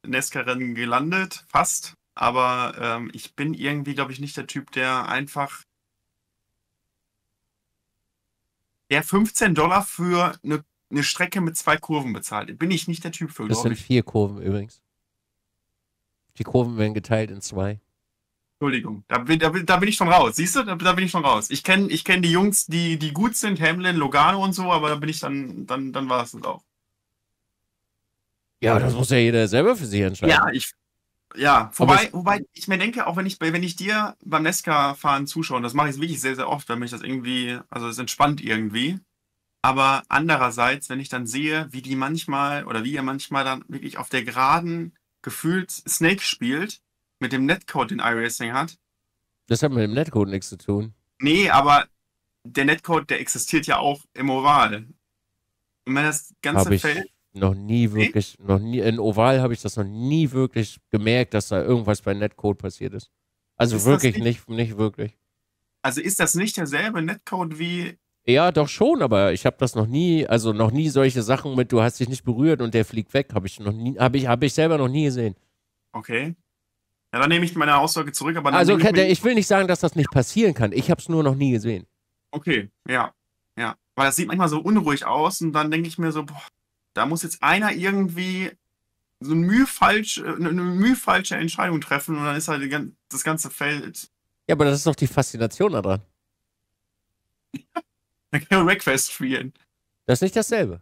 nesca rennen gelandet, fast. Aber ähm, ich bin irgendwie, glaube ich, nicht der Typ, der einfach. Der 15 Dollar für eine, eine Strecke mit zwei Kurven bezahlt. Bin ich nicht der Typ für, glaube Das sind vier Kurven übrigens. Die Kurven werden geteilt in zwei. Entschuldigung, da bin, da, da bin ich schon raus. Siehst du, da, da bin ich schon raus. Ich kenne ich kenn die Jungs, die, die gut sind, Hamlin, Logano und so, aber da bin ich dann, dann, dann war es das auch. Ja, das muss ja jeder selber für sich entscheiden. Ja, ich, ja, wobei, wobei ich mir denke, auch wenn ich, wenn ich dir beim Nesca-Fahren zuschaue, das mache ich wirklich sehr, sehr oft, weil mich das irgendwie, also es entspannt irgendwie. Aber andererseits, wenn ich dann sehe, wie die manchmal oder wie ihr manchmal dann wirklich auf der geraden gefühlt Snake spielt, mit dem Netcode, den iRacing hat. Das hat mit dem Netcode nichts zu tun. Nee, aber der Netcode, der existiert ja auch im Oval. Und wenn das ganze Feld noch nie wirklich, noch nie, in Oval habe ich das noch nie wirklich gemerkt, dass da irgendwas bei Netcode passiert ist. Also ist wirklich nicht, nicht, wirklich. Also ist das nicht derselbe Netcode wie. Ja, doch schon, aber ich habe das noch nie, also noch nie solche Sachen mit, du hast dich nicht berührt und der fliegt weg, habe ich noch nie, habe ich, habe ich selber noch nie gesehen. Okay. Ja, dann nehme ich meine Aussage zurück, aber Also, ich, ich will nicht sagen, dass das nicht passieren kann. Ich habe es nur noch nie gesehen. Okay, ja. Ja. Weil das sieht manchmal so unruhig aus und dann denke ich mir so, boah, da muss jetzt einer irgendwie so äh, eine mühfalsche, Entscheidung treffen und dann ist halt das ganze Feld. Ja, aber das ist doch die Faszination daran. dann kann man Wreckfest spielen. Das ist nicht dasselbe.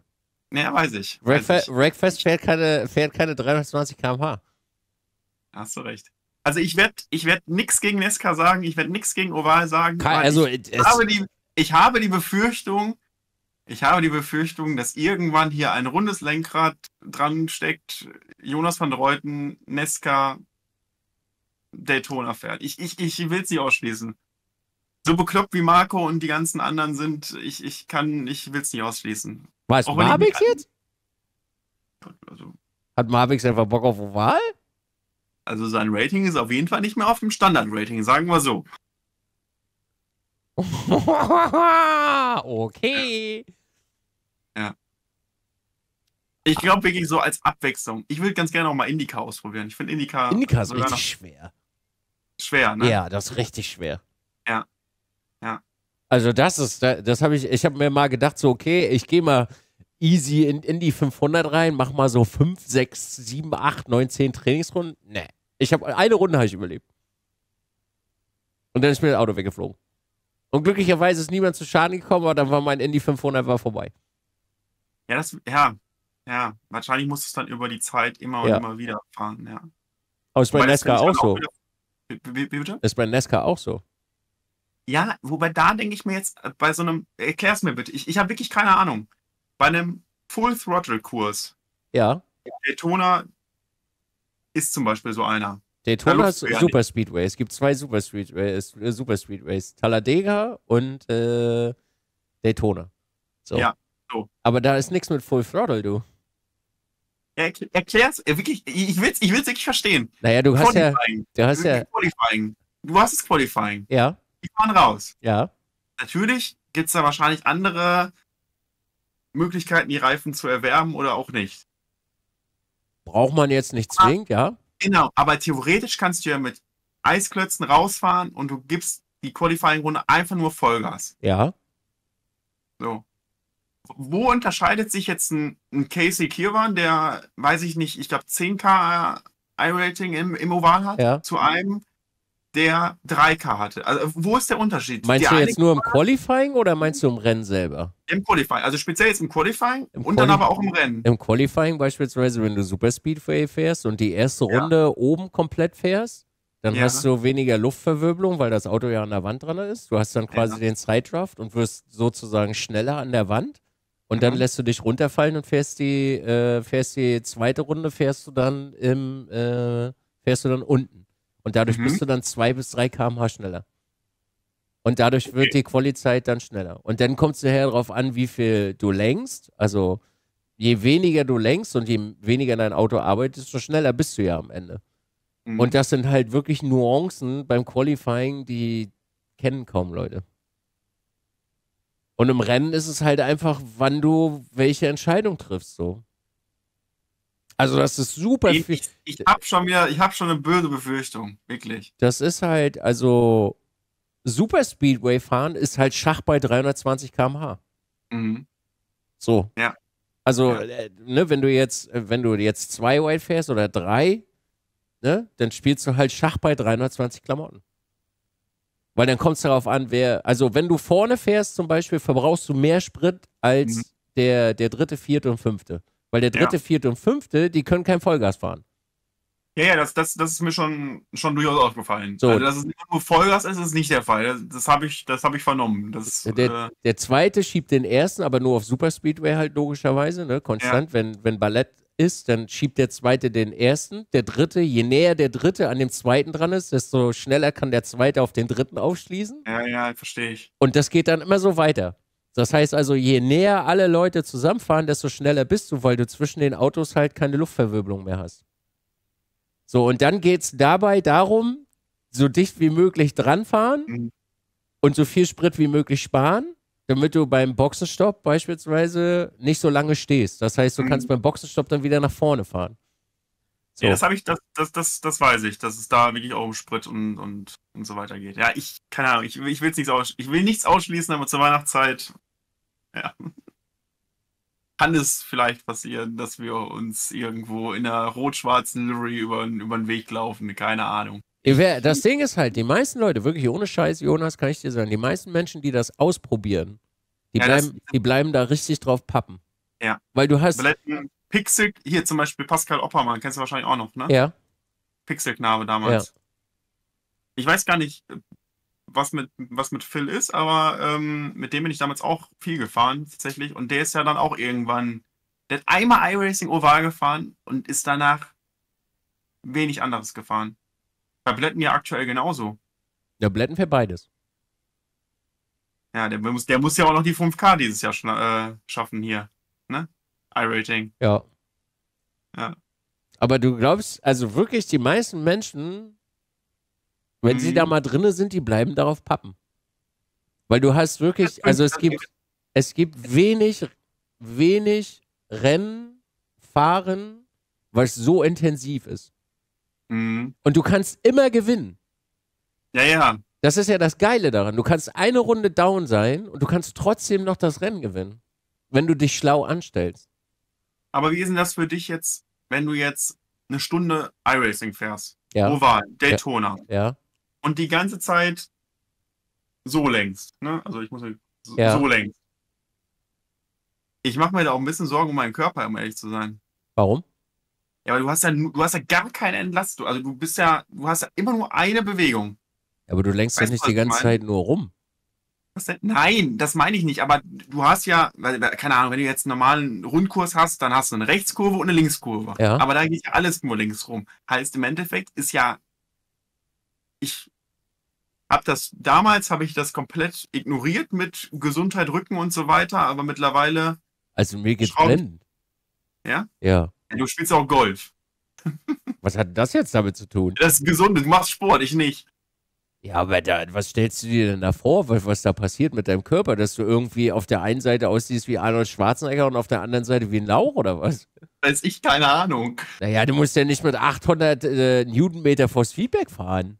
Naja, weiß ich. Wreckfest fährt keine, fährt keine 320 km/h. Hast du recht. Also ich werde ich werd nichts gegen Nesca sagen, ich werde nichts gegen Oval sagen. Kein, also ich, habe die, ich habe die Befürchtung, ich habe die Befürchtung, dass irgendwann hier ein rundes Lenkrad dran steckt. Jonas van Reuten, Nesca, Daytona fährt. Ich, ich, ich will sie ausschließen. So bekloppt wie Marco und die ganzen anderen sind, ich, ich kann, ich will es nicht ausschließen. Weißt du, Mavix jetzt? Also, Hat Mavix einfach Bock auf Oval? Also sein Rating ist auf jeden Fall nicht mehr auf dem Standard-Rating, sagen wir so. okay. Ich glaube wirklich so als Abwechslung. Ich würde ganz gerne auch mal Indica ausprobieren. Ich finde Indica. Indica ist richtig schwer. Schwer, ne? Ja, das ist richtig schwer. Ja. Ja. Also, das ist, das habe ich, ich habe mir mal gedacht, so, okay, ich gehe mal easy in, in die 500 rein, mach mal so 5, 6, 7, 8, 9, 10 Trainingsrunden. Nee. Ich habe eine Runde habe ich überlebt. Und dann ist mir das Auto weggeflogen. Und glücklicherweise ist niemand zu Schaden gekommen, aber dann war mein Indy 500 war vorbei. Ja, das, ja, ja, wahrscheinlich musst du es dann über die Zeit immer und ja. immer wieder fahren, ja. Aber ist bei Nesca auch so. Wieder, ist bei Nesca auch so. Ja, wobei da denke ich mir jetzt, äh, bei so einem, erklär's mir bitte, ich, ich habe wirklich keine Ahnung. Bei einem Full-Throttle-Kurs. Ja. Daytona ist zum Beispiel so einer. Daytona ist ja Super Speedway. Es gibt zwei Super Speedways, äh, äh, Super Speedways. Talladega und äh, Daytona. So. Ja, so. Aber da ist nichts mit Full Throttle, du erklär's, äh, wirklich, ich will's, ich will's wirklich verstehen. Naja, du hast ja, du hast ja. Qualifying. Du hast das Qualifying. Ja. Die fahren raus. Ja. Natürlich gibt es da wahrscheinlich andere Möglichkeiten, die Reifen zu erwerben oder auch nicht. Braucht man jetzt nicht ah. zwingend, ja? Genau, aber theoretisch kannst du ja mit Eisklötzen rausfahren und du gibst die Qualifying-Runde einfach nur Vollgas. Ja. So wo unterscheidet sich jetzt ein, ein Casey Kirwan, der, weiß ich nicht, ich glaube 10k I-Rating im, im Oval hat, ja. zu einem, der 3K hatte. Also, wo ist der Unterschied? Meinst der du jetzt nur im Qualifying oder meinst du im Rennen selber? Im Qualifying, also speziell jetzt im Qualifying Im und Quali dann aber auch im Rennen. Im Qualifying beispielsweise, wenn du Superspeedway fährst und die erste Runde ja. oben komplett fährst, dann ja. hast du weniger Luftverwirbelung, weil das Auto ja an der Wand dran ist. Du hast dann quasi ja. den Side Draft und wirst sozusagen schneller an der Wand. Und mhm. dann lässt du dich runterfallen und fährst die, äh, fährst die zweite Runde, fährst du dann im, äh, fährst du dann unten. Und dadurch mhm. bist du dann zwei bis drei km/h schneller. Und dadurch okay. wird die Quali-Zeit dann schneller. Und dann kommst du nachher darauf an, wie viel du längst. Also je weniger du längst und je weniger dein Auto arbeitet, desto schneller bist du ja am Ende. Mhm. Und das sind halt wirklich Nuancen beim Qualifying, die kennen kaum Leute. Und im Rennen ist es halt einfach, wann du welche Entscheidung triffst, so. Also das ist super ich, Ich, ich habe schon wieder, ich habe schon eine böse Befürchtung, wirklich. Das ist halt, also Super Speedway fahren ist halt Schach bei 320 km/h. Mhm. So. Ja. Also, ja. Äh, ne, wenn du jetzt, wenn du jetzt zwei Wide fährst oder drei, ne, dann spielst du halt Schach bei 320 Klamotten. Weil dann kommt es darauf an, wer, also wenn du vorne fährst zum Beispiel, verbrauchst du mehr Sprit als mhm. der, der dritte, vierte und fünfte. Weil der dritte, ja. vierte und fünfte, die können kein Vollgas fahren. Ja, ja, das, das, das ist mir schon, schon durchaus aufgefallen. So. Also, dass es nur Vollgas ist, ist nicht der Fall. Das, das habe ich, hab ich vernommen. Das, der, äh, der zweite schiebt den ersten, aber nur auf Superspeedway halt logischerweise, ne? konstant. Ja. Wenn, wenn Ballett ist, dann schiebt der zweite den ersten, der dritte, je näher der dritte an dem zweiten dran ist, desto schneller kann der zweite auf den dritten aufschließen. Ja, ja, verstehe ich. Und das geht dann immer so weiter. Das heißt also, je näher alle Leute zusammenfahren, desto schneller bist du, weil du zwischen den Autos halt keine Luftverwirbelung mehr hast. So, und dann geht es dabei darum, so dicht wie möglich dranfahren mhm. und so viel Sprit wie möglich sparen damit du beim Boxenstopp beispielsweise nicht so lange stehst. Das heißt, du kannst mhm. beim Boxenstopp dann wieder nach vorne fahren. So. Ja, das habe ich, das, das, das, das weiß ich, dass es da wirklich auch um Sprit und, und, und so weiter geht. Ja, ich, keine Ahnung, ich, ich, will's nichts aus, ich will nichts ausschließen, aber zur Weihnachtszeit, ja. Kann es vielleicht passieren, dass wir uns irgendwo in einer rot-schwarzen Livery über, über den Weg laufen, keine Ahnung. Das Ding ist halt, die meisten Leute, wirklich ohne Scheiß, Jonas, kann ich dir sagen, die meisten Menschen, die das ausprobieren, die, ja, bleiben, das, die bleiben da richtig drauf pappen. Ja. Weil du hast. Pixel, hier zum Beispiel Pascal Oppermann, kennst du wahrscheinlich auch noch, ne? Ja. Pixelknabe damals. Ja. Ich weiß gar nicht, was mit, was mit Phil ist, aber ähm, mit dem bin ich damals auch viel gefahren, tatsächlich. Und der ist ja dann auch irgendwann. Der hat einmal iRacing Oval gefahren und ist danach wenig anderes gefahren. Bei Blätten ja aktuell genauso. Ja, Blätten für beides. Ja, der muss, der muss ja auch noch die 5K dieses Jahr schna, äh, schaffen hier. Ne? I-Rating. Ja. Ja. Aber du glaubst, also wirklich, die meisten Menschen, wenn mhm. sie da mhm. mal drinne sind, die bleiben darauf pappen. Weil du hast wirklich, also es gibt, es gibt wenig, wenig Rennen, Fahren, was so intensiv ist. Mhm. Und du kannst immer gewinnen. Ja, ja. Das ist ja das Geile daran. Du kannst eine Runde down sein und du kannst trotzdem noch das Rennen gewinnen, wenn du dich schlau anstellst. Aber wie ist denn das für dich jetzt, wenn du jetzt eine Stunde iRacing fährst? Ja. Oval, Daytona. Ja. ja. Und die ganze Zeit so längst. Ne? Also ich muss so, ja. so längst. Ich mache mir da auch ein bisschen Sorgen um meinen Körper, um ehrlich zu sein. Warum? Ja, aber du hast ja, du hast ja gar keinen Entlastung. Also du bist ja, du hast ja immer nur eine Bewegung. Aber du lenkst weißt ja nicht die ganze mein? Zeit nur rum. Nein, das meine ich nicht. Aber du hast ja, keine Ahnung, wenn du jetzt einen normalen Rundkurs hast, dann hast du eine Rechtskurve und eine Linkskurve. Ja. Aber da geht ja alles nur links rum. Heißt im Endeffekt ist ja, ich habe das damals habe ich das komplett ignoriert mit Gesundheit, Rücken und so weiter. Aber mittlerweile also mir geht's blenden. Ja. Ja. Du spielst auch Golf. Was hat das jetzt damit zu tun? Das ist gesund, du machst Sport, ich nicht. Ja, aber da, was stellst du dir denn da vor, was, da passiert mit deinem Körper, dass du irgendwie auf der einen Seite aussiehst wie Arnold Schwarzenegger und auf der anderen Seite wie ein Lauch oder was? Weiß ich, keine Ahnung. Naja, du musst ja nicht mit 800 äh, Newtonmeter vors Feedback fahren.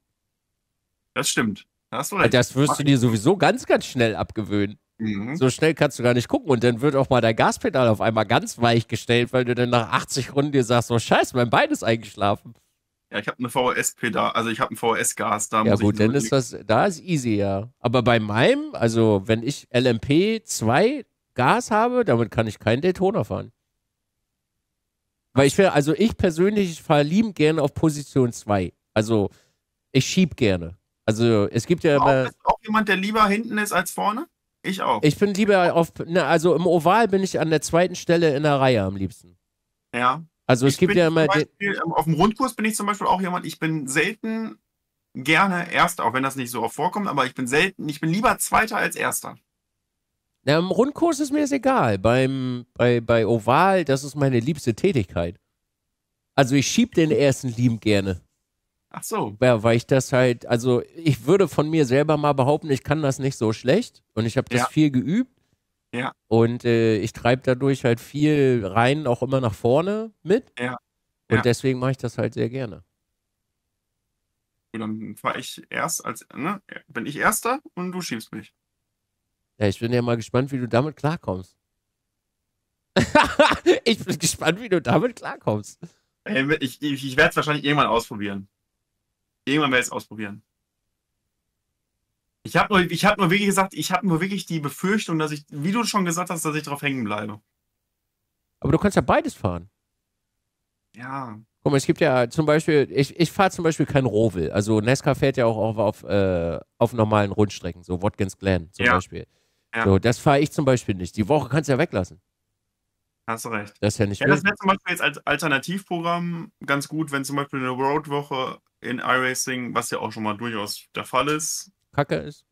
Das stimmt. Das wirst du dir sowieso ganz, ganz schnell abgewöhnen. Mhm. So schnell kannst du gar nicht gucken. Und dann wird auch mal dein Gaspedal auf einmal ganz weich gestellt, weil du dann nach 80 Runden dir sagst, so oh, scheiße, mein Bein ist eingeschlafen. Ja, ich habe eine VHS-Pedal, also ich habe ein VHS-Gas da. Ja gut, dann ist das, da ist easy, ja. Aber bei meinem, also wenn ich LMP 2 Gas habe, damit kann ich keinen Daytona fahren. Weil ich wäre, also ich persönlich fahre lieb gerne auf Position 2. Also ich schieb gerne. Also es gibt ja immer. Auch, auch jemand, der lieber hinten ist als vorne? Ich auch. Ich bin lieber auf, ne, also im Oval bin ich an der zweiten Stelle in der Reihe am liebsten. Ja. Also es ich gibt ja immer. Beispiel, ähm, auf dem Rundkurs bin ich zum Beispiel auch jemand, ich bin selten gerne Erster, auch wenn das nicht so oft vorkommt, aber ich bin selten, ich bin lieber Zweiter als Erster. Na, im Rundkurs ist mir das egal. Beim, bei, bei Oval, das ist meine liebste Tätigkeit. Also ich schieb den ersten liebend gerne. Ach so. Ja, weil ich das halt, also ich würde von mir selber mal behaupten, ich kann das nicht so schlecht und ich habe das ja. viel geübt. Ja. Und äh, ich treibe dadurch halt viel rein, auch immer nach vorne mit. Ja. Und deswegen mache ich das halt sehr gerne. Und dann fahre ich erst als, ne? Bin ich Erster und du schiebst mich. Ja, ich bin ja mal gespannt, wie du damit klarkommst. ich bin gespannt, wie du damit klarkommst. Ich, ich, ich werde es wahrscheinlich irgendwann ausprobieren. Irgendwann werde ich es ausprobieren. Ich habe nur, hab nur wirklich gesagt, ich habe nur wirklich die Befürchtung, dass ich, wie du schon gesagt hast, dass ich drauf hängen bleibe. Aber du kannst ja beides fahren. Ja. Guck mal, es gibt ja zum Beispiel, ich, ich fahre zum Beispiel kein Rovel. Also Nesca fährt ja auch auf, auf, äh, auf normalen Rundstrecken, so Watkins Glen zum ja. Beispiel. Ja. So, das fahre ich zum Beispiel nicht. Die Woche kannst du ja weglassen. Hast du recht. Das ist ja nicht ja, Das wäre zum Beispiel jetzt als Alternativprogramm ganz gut, wenn zum Beispiel eine Roadwoche in iRacing, was ja auch schon mal durchaus der Fall ist. Kacke ist.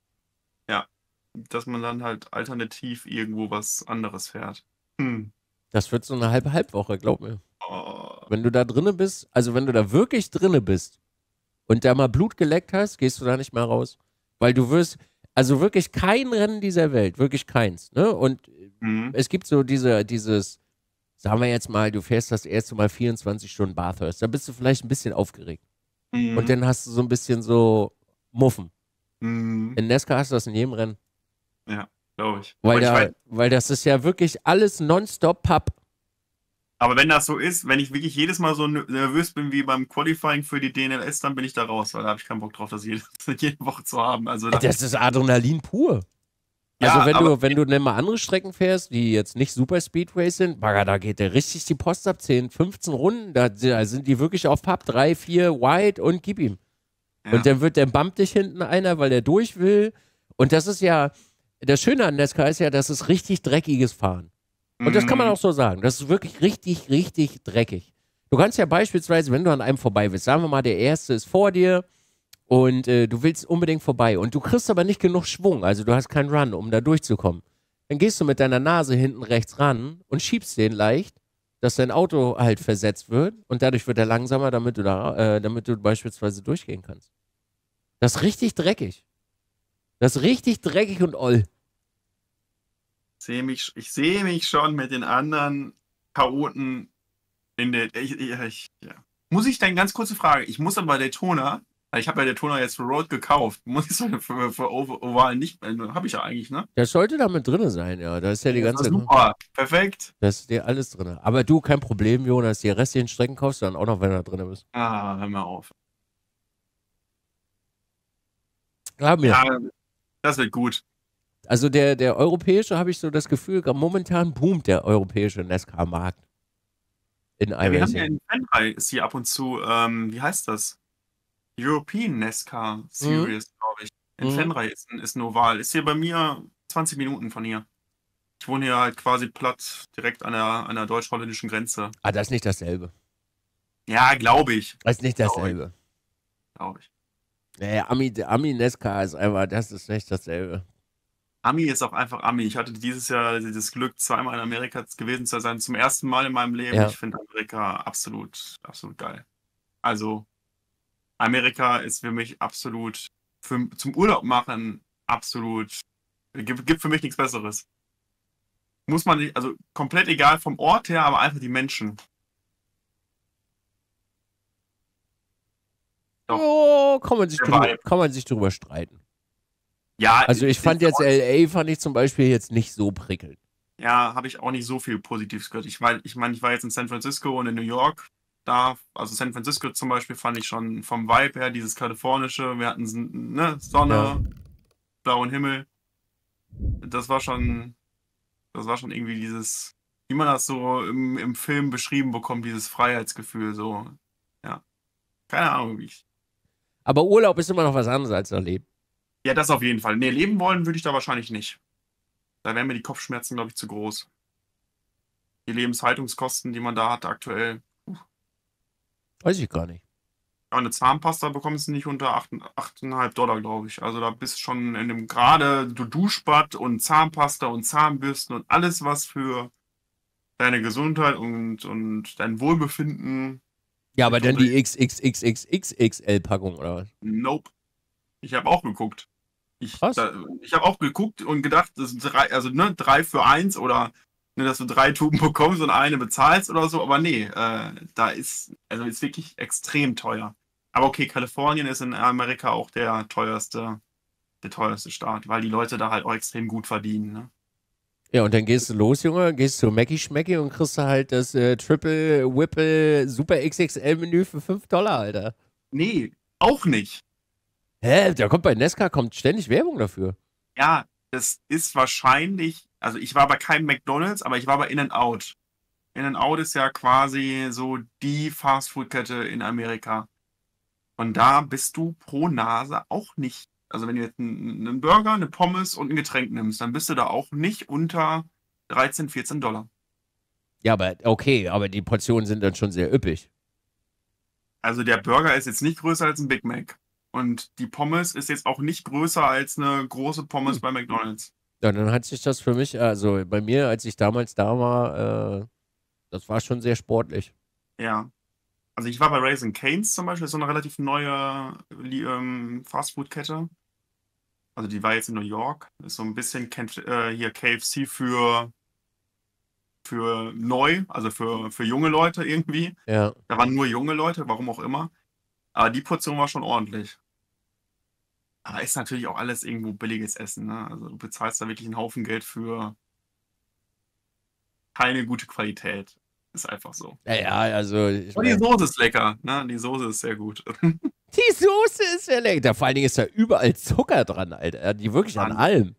Ja. Dass man dann halt alternativ irgendwo was anderes fährt. Hm. Das wird so eine halbe Halbwoche, glaub mir. Oh. Wenn du da drinne bist, also wenn du da wirklich drinne bist und da mal Blut geleckt hast, gehst du da nicht mehr raus. Weil du wirst, also wirklich kein Rennen dieser Welt, wirklich keins. Ne? Und mhm. es gibt so diese, dieses, sagen wir jetzt mal, du fährst das erste Mal 24 Stunden Bathurst, da bist du vielleicht ein bisschen aufgeregt. Mhm. Und dann hast du so ein bisschen so Muffen. Mhm. In Nesca hast du das in jedem Rennen. Ja, glaube ich. Weil, da, ich weil das ist ja wirklich alles nonstop Papp. Aber wenn das so ist, wenn ich wirklich jedes Mal so nervös bin wie beim Qualifying für die DNLS, dann bin ich da raus, weil da habe ich keinen Bock drauf, das jede, jede Woche zu haben. Also das ist Adrenalin pur. Ja, also wenn du, wenn du nimm mal andere Strecken fährst, die jetzt nicht Super Speedways sind, Bagger, da geht der richtig die Post ab, 10, 15 Runden, da, da sind die wirklich auf Pub 3, 4, wide und gib ihm. Ja. Und dann wird, dann bumpt dich hinten einer, weil der durch will. Und das ist ja, das Schöne an Nesca ist ja, das ist richtig dreckiges Fahren. Und das kann man mhm. auch so sagen. Das ist wirklich richtig, richtig dreckig. Du kannst ja beispielsweise, wenn du an einem vorbei willst, sagen wir mal, der erste ist vor dir, und äh, du willst unbedingt vorbei. Und du kriegst aber nicht genug Schwung. Also du hast keinen Run, um da durchzukommen. Dann gehst du mit deiner Nase hinten rechts ran und schiebst den leicht, dass dein Auto halt versetzt wird. Und dadurch wird er langsamer, damit du, da, äh, damit du beispielsweise durchgehen kannst. Das ist richtig dreckig. Das ist richtig dreckig und oll. Seh mich, ich sehe mich schon mit den anderen Chaoten in der. Ich, ich, ich, ja. Muss ich dann ganz kurze Frage? Ich muss aber Daytona ich habe ja den Toner jetzt für Road gekauft. Muss ich sagen, für, für Oval nicht. Äh, habe ich ja eigentlich, ne? Das sollte damit drin sein, ja. Da ist ja die ganze. Das super, perfekt. Da ist dir alles drin. Aber du, kein Problem, Jonas. Die restlichen Strecken kaufst du dann auch noch, wenn du da drin bist. Ah, hör mal auf. Haben wir. Ja, das wird gut. Also der, der europäische, habe ich so das Gefühl, momentan boomt der europäische nesca markt In ja, wir haben ja in Fanrei ist hier ab und zu, ähm, wie heißt das? European NASCAR mhm. Series, mhm. glaube ich. In mhm. Fenray ist, ist ein Oval. Ist hier bei mir 20 Minuten von hier. Ich wohne hier halt quasi platt direkt an der, an der deutsch-holländischen Grenze. Ah, das ist nicht dasselbe. Ja, glaube ich. Das ist nicht dasselbe. Glaube ich. Glaub ich. Naja, Ami, Ami Nesca ist einfach, das ist nicht dasselbe. Ami ist auch einfach Ami. Ich hatte dieses Jahr das Glück, zweimal in Amerika gewesen zu sein. Zum ersten Mal in meinem Leben. Ja. Ich finde Amerika absolut, absolut geil. Also, Amerika ist für mich absolut für, zum Urlaub machen absolut gibt, gibt für mich nichts Besseres. Muss man nicht, also komplett egal vom Ort her, aber einfach die Menschen. Doch. Oh, kann man sich, drüber, kann man sich drüber streiten. Ja, also ich fand jetzt LA fand ich zum Beispiel jetzt nicht so prickelnd. Ja, habe ich auch nicht so viel Positives gehört. Ich meine, ich, mein, ich war jetzt in San Francisco und in New York da, also San Francisco zum Beispiel, fand ich schon vom Vibe her, dieses kalifornische, wir hatten ne, Sonne, ja. blauen Himmel. Das war schon, das war schon irgendwie dieses, wie man das so im, im Film beschrieben bekommt, dieses Freiheitsgefühl, so, ja. Keine Ahnung, wie ich. Aber Urlaub ist immer noch was anderes als das Leben. Ja, das auf jeden Fall. Nee, leben wollen würde ich da wahrscheinlich nicht. Da wären mir die Kopfschmerzen, glaube ich, zu groß. Die Lebenshaltungskosten, die man da hat aktuell, Weiß ich gar nicht. eine Zahnpasta bekommst du nicht unter 8,5 Dollar, glaube ich. Also da bist du schon in dem gerade du Duschbad und Zahnpasta und Zahnbürsten und alles, was für deine Gesundheit und, und dein Wohlbefinden. Ja, aber dann die XXXXXXL-Packung, oder was? Nope. Ich habe auch geguckt. Ich, ich habe auch geguckt und gedacht, das sind drei, also ne, drei für eins oder ne, dass du drei Tuben bekommst und eine bezahlst oder so. Aber nee, äh, da ist, also ist wirklich extrem teuer. Aber okay, Kalifornien ist in Amerika auch der teuerste, der teuerste Staat, weil die Leute da halt auch extrem gut verdienen. Ne? Ja, und dann gehst du los, Junge, gehst zu Mackie Schmecki und kriegst du halt das äh, Triple Whipple Super XXL Menü für 5 Dollar, Alter. Nee, auch nicht. Hä? Da kommt bei Nesca kommt ständig Werbung dafür. Ja, das ist wahrscheinlich also ich war bei keinem McDonalds, aber ich war bei In-N-Out. In-N-Out ist ja quasi so die Fastfood-Kette in Amerika. Und da bist du pro Nase auch nicht. Also wenn du jetzt einen Burger, eine Pommes und ein Getränk nimmst, dann bist du da auch nicht unter 13, 14 Dollar. Ja, aber okay, aber die Portionen sind dann schon sehr üppig. Also der Burger ist jetzt nicht größer als ein Big Mac. Und die Pommes ist jetzt auch nicht größer als eine große Pommes hm. bei McDonalds. Ja, dann hat sich das für mich, also bei mir, als ich damals da war, äh, das war schon sehr sportlich. Ja. Also ich war bei Raising Canes zum Beispiel, so eine relativ neue ähm, Fastfood-Kette. Also die war jetzt in New York. Ist so ein bisschen äh, hier KFC für, für neu, also für, für junge Leute irgendwie. Ja. Da waren nur junge Leute, warum auch immer. Aber die Portion war schon ordentlich. Aber ist natürlich auch alles irgendwo billiges Essen. Ne? Also du bezahlst da wirklich einen Haufen Geld für keine gute Qualität. Ist einfach so. Ja, ja also. Aber die Soße ist lecker, ne? Die Soße ist sehr gut. Die Soße ist sehr lecker. Vor allen Dingen ist da überall Zucker dran, Alter. Die wirklich Wahnsinn. an allem.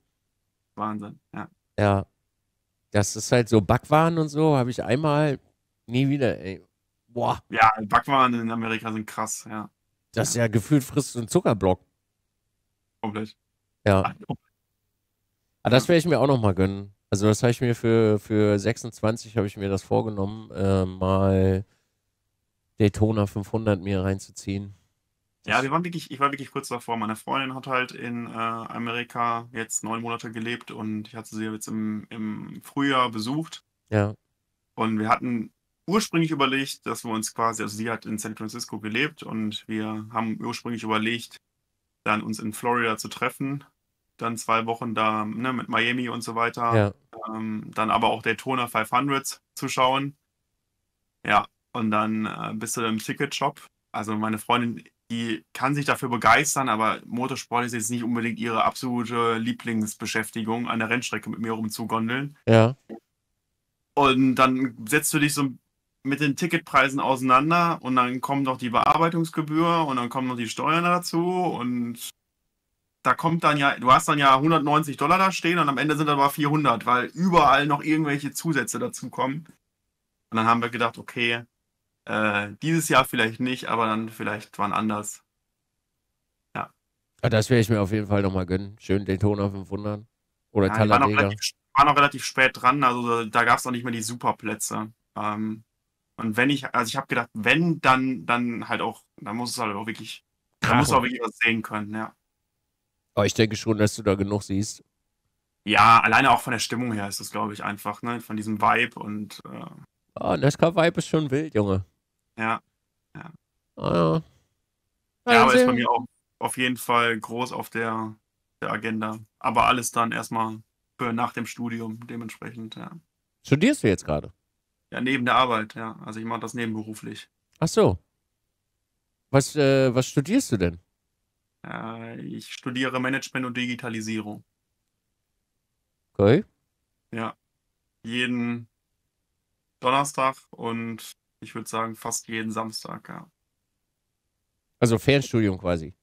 Wahnsinn, ja. Ja. Das ist halt so Backwaren und so, habe ich einmal nie wieder, ey. Boah. Ja, Backwaren in Amerika sind krass, ja. Das ist ja gefühlt frisst du einen Zuckerblock komplett. Ja. Oh. Ah, das werde ich mir auch nochmal gönnen. Also das habe ich mir für, für 26, habe ich mir das vorgenommen, äh, mal Daytona 500 mir reinzuziehen. Ja, wir waren wirklich, ich war wirklich kurz davor. Meine Freundin hat halt in äh, Amerika jetzt neun Monate gelebt und ich hatte sie jetzt im, im Frühjahr besucht. Ja. Und wir hatten ursprünglich überlegt, dass wir uns quasi, also sie hat in San Francisco gelebt und wir haben ursprünglich überlegt, dann uns in Florida zu treffen, dann zwei Wochen da ne, mit Miami und so weiter, ja. ähm, dann aber auch Daytona 500 zu schauen. Ja, und dann äh, bist du im Ticket-Shop. Also meine Freundin, die kann sich dafür begeistern, aber Motorsport ist jetzt nicht unbedingt ihre absolute Lieblingsbeschäftigung, an der Rennstrecke mit mir rumzugondeln. Ja. Und dann setzt du dich so ein mit den Ticketpreisen auseinander und dann kommt noch die Bearbeitungsgebühr und dann kommen noch die Steuern dazu und da kommt dann ja, du hast dann ja 190 Dollar da stehen und am Ende sind aber 400, weil überall noch irgendwelche Zusätze dazu kommen. Und dann haben wir gedacht, okay, äh, dieses Jahr vielleicht nicht, aber dann vielleicht wann anders. Ja. ja ah, das werde ich mir auf jeden Fall nochmal gönnen. Schön Daytona 500. Oder ja, Talladega. War noch, relativ, war noch relativ spät dran, also da gab es noch nicht mehr die Superplätze. Ähm, und wenn ich, also ich habe gedacht, wenn, dann, dann halt auch, dann muss es halt auch wirklich, dann muss auch wirklich was sehen können, ja. Aber ich denke schon, dass du da genug siehst. Ja, alleine auch von der Stimmung her ist das, glaube ich, einfach, ne? Von diesem Vibe und. Äh, oh, ah, Nesca-Vibe ist schon wild, Junge. Ja. Ja, oh, ja, ja aber ist bei mir auch auf jeden Fall groß auf der, der Agenda. Aber alles dann erstmal für nach dem Studium dementsprechend, ja. Studierst du jetzt gerade? Ja, neben der Arbeit, ja. Also ich mache das nebenberuflich. Ach so. Was, äh, was studierst du denn? Äh, ich studiere Management und Digitalisierung. Okay. Ja. Jeden Donnerstag und ich würde sagen fast jeden Samstag, ja. Also Fernstudium quasi.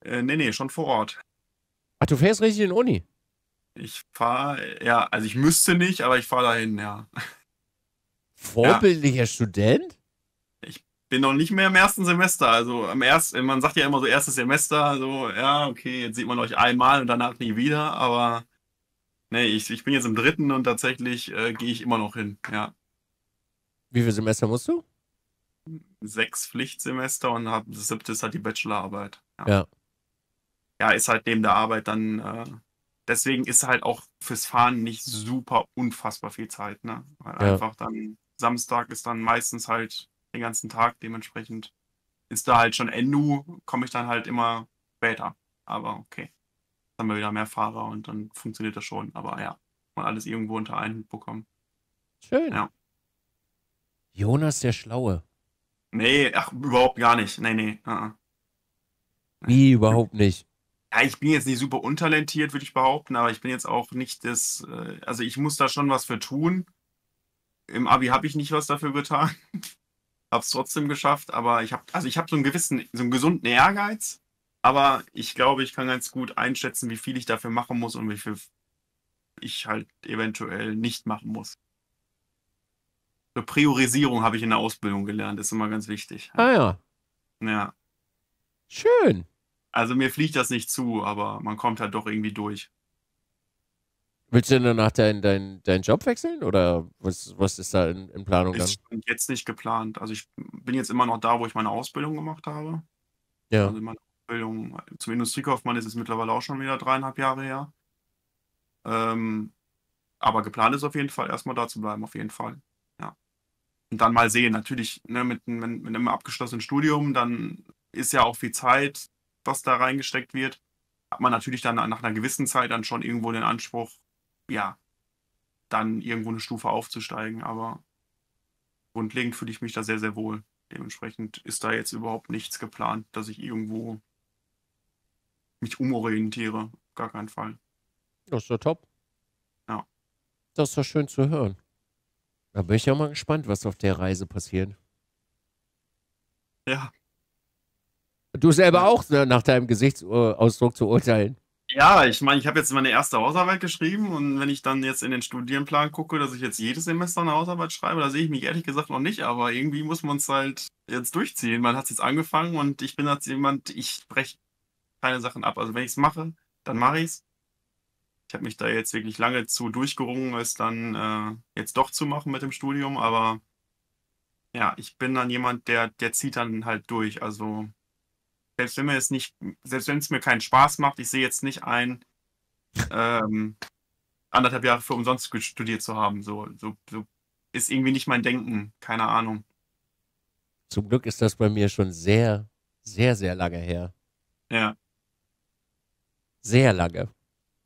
Äh, nee, nee, schon vor Ort. Ach, du fährst richtig in Uni? Ich fahre, ja, also ich müsste nicht, aber ich fahre dahin, ja. Vorbildlicher ja. Student? Ich bin noch nicht mehr im ersten Semester. Also am ersten, man sagt ja immer so erstes Semester, so, ja, okay, jetzt sieht man euch einmal und danach nie wieder, aber nee, ich, ich bin jetzt im dritten und tatsächlich äh, gehe ich immer noch hin, ja. Wie viele Semester musst du? Sechs Pflichtsemester und hab, das siebte ist halt die Bachelorarbeit. Ja. ja. ja ist halt neben der Arbeit dann äh, deswegen ist halt auch fürs Fahren nicht super unfassbar viel Zeit, ne? Weil ja. einfach dann Samstag ist dann meistens halt den ganzen Tag, dementsprechend ist da halt schon Endu, komme ich dann halt immer später. Aber okay. Dann haben wir wieder mehr Fahrer und dann funktioniert das schon. Aber ja, mal alles irgendwo unter einen Hut bekommen. Schön. Ja. Jonas der Schlaue. Nee, ach, überhaupt gar nicht. Nee, nee. Uh -uh. Wie überhaupt nicht. Ja, ich bin jetzt nicht super untalentiert, würde ich behaupten, aber ich bin jetzt auch nicht das, äh, also ich muss da schon was für tun im Abi habe ich nicht was dafür getan. es trotzdem geschafft, aber ich habe also ich habe so einen gewissen so einen gesunden Ehrgeiz, aber ich glaube, ich kann ganz gut einschätzen, wie viel ich dafür machen muss und wie viel ich halt eventuell nicht machen muss. So Priorisierung habe ich in der Ausbildung gelernt, ist immer ganz wichtig. Ah ja. Ja. Schön. Also mir fliegt das nicht zu, aber man kommt halt doch irgendwie durch. Willst du danach deinen dein, dein Job wechseln oder was, was ist da in, in Planung dann? Ist jetzt nicht geplant. Also ich bin jetzt immer noch da, wo ich meine Ausbildung gemacht habe. Ja. Also meine Ausbildung zum Industriekaufmann ist es mittlerweile auch schon wieder dreieinhalb Jahre her. Ähm, aber geplant ist auf jeden Fall, erstmal da zu bleiben, auf jeden Fall. Ja. Und dann mal sehen. Natürlich, ne, mit, mit, mit einem abgeschlossenen Studium, dann ist ja auch viel Zeit, was da reingesteckt wird. Hat man natürlich dann nach einer gewissen Zeit dann schon irgendwo den Anspruch, ja, dann irgendwo eine Stufe aufzusteigen. Aber grundlegend fühle ich mich da sehr, sehr wohl. Dementsprechend ist da jetzt überhaupt nichts geplant, dass ich irgendwo mich umorientiere. Gar keinen Fall. Das ist doch top. Ja. Das ist doch schön zu hören. Da bin ich ja mal gespannt, was auf der Reise passiert. Ja. Du selber ja. auch, ne, nach deinem Gesichtsausdruck zu urteilen. Ja, ich meine, ich habe jetzt meine erste Hausarbeit geschrieben und wenn ich dann jetzt in den Studienplan gucke, dass ich jetzt jedes Semester eine Hausarbeit schreibe, da sehe ich mich ehrlich gesagt noch nicht, aber irgendwie muss man es halt jetzt durchziehen. Man hat es jetzt angefangen und ich bin als jemand, ich breche keine Sachen ab. Also wenn ich es mache, dann mache ich es. Ich habe mich da jetzt wirklich lange zu durchgerungen, es dann äh, jetzt doch zu machen mit dem Studium, aber ja, ich bin dann jemand, der, der zieht dann halt durch. Also selbst wenn mir es nicht, selbst wenn es mir keinen Spaß macht, ich sehe jetzt nicht ein, ähm, anderthalb Jahre für umsonst studiert zu haben. So, so, so ist irgendwie nicht mein Denken, keine Ahnung. Zum Glück ist das bei mir schon sehr, sehr, sehr lange her. Ja. Sehr lange.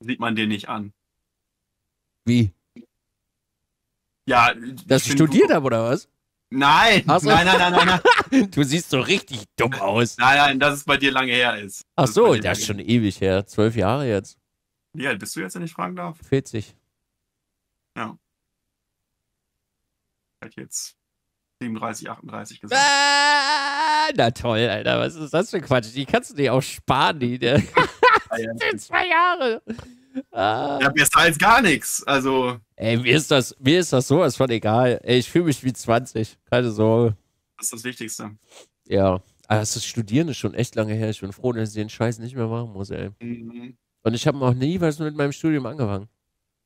Sieht man dir nicht an. Wie? Ja, dass ich studiert habe oder was? Nein, so. nein, nein, nein, nein, nein. Du siehst so richtig dumm aus. Nein, nein, dass es bei dir lange her ist. Ach das so, ist das ist schon ewig her. Zwölf Jahre jetzt. Wie alt bist du jetzt, wenn ich fragen darf? 40. Ja. Ich jetzt 37, 38 gesagt. Ah, na toll, Alter. Was ist das für Quatsch? Die kannst du dir auch sparen, die. Ne? das sind zwei Jahre. Ah. Ja, besser als gar nichts. Also. Ey, mir ist das, mir ist das sowas von egal. Ey, ich fühle mich wie 20. Keine Sorge. Das ist das Wichtigste. Ja. Aber ah, das Studieren ist schon echt lange her. Ich bin froh, dass ich den Scheiß nicht mehr machen muss, ey. Mhm. Und ich habe noch nie was mit meinem Studium angefangen.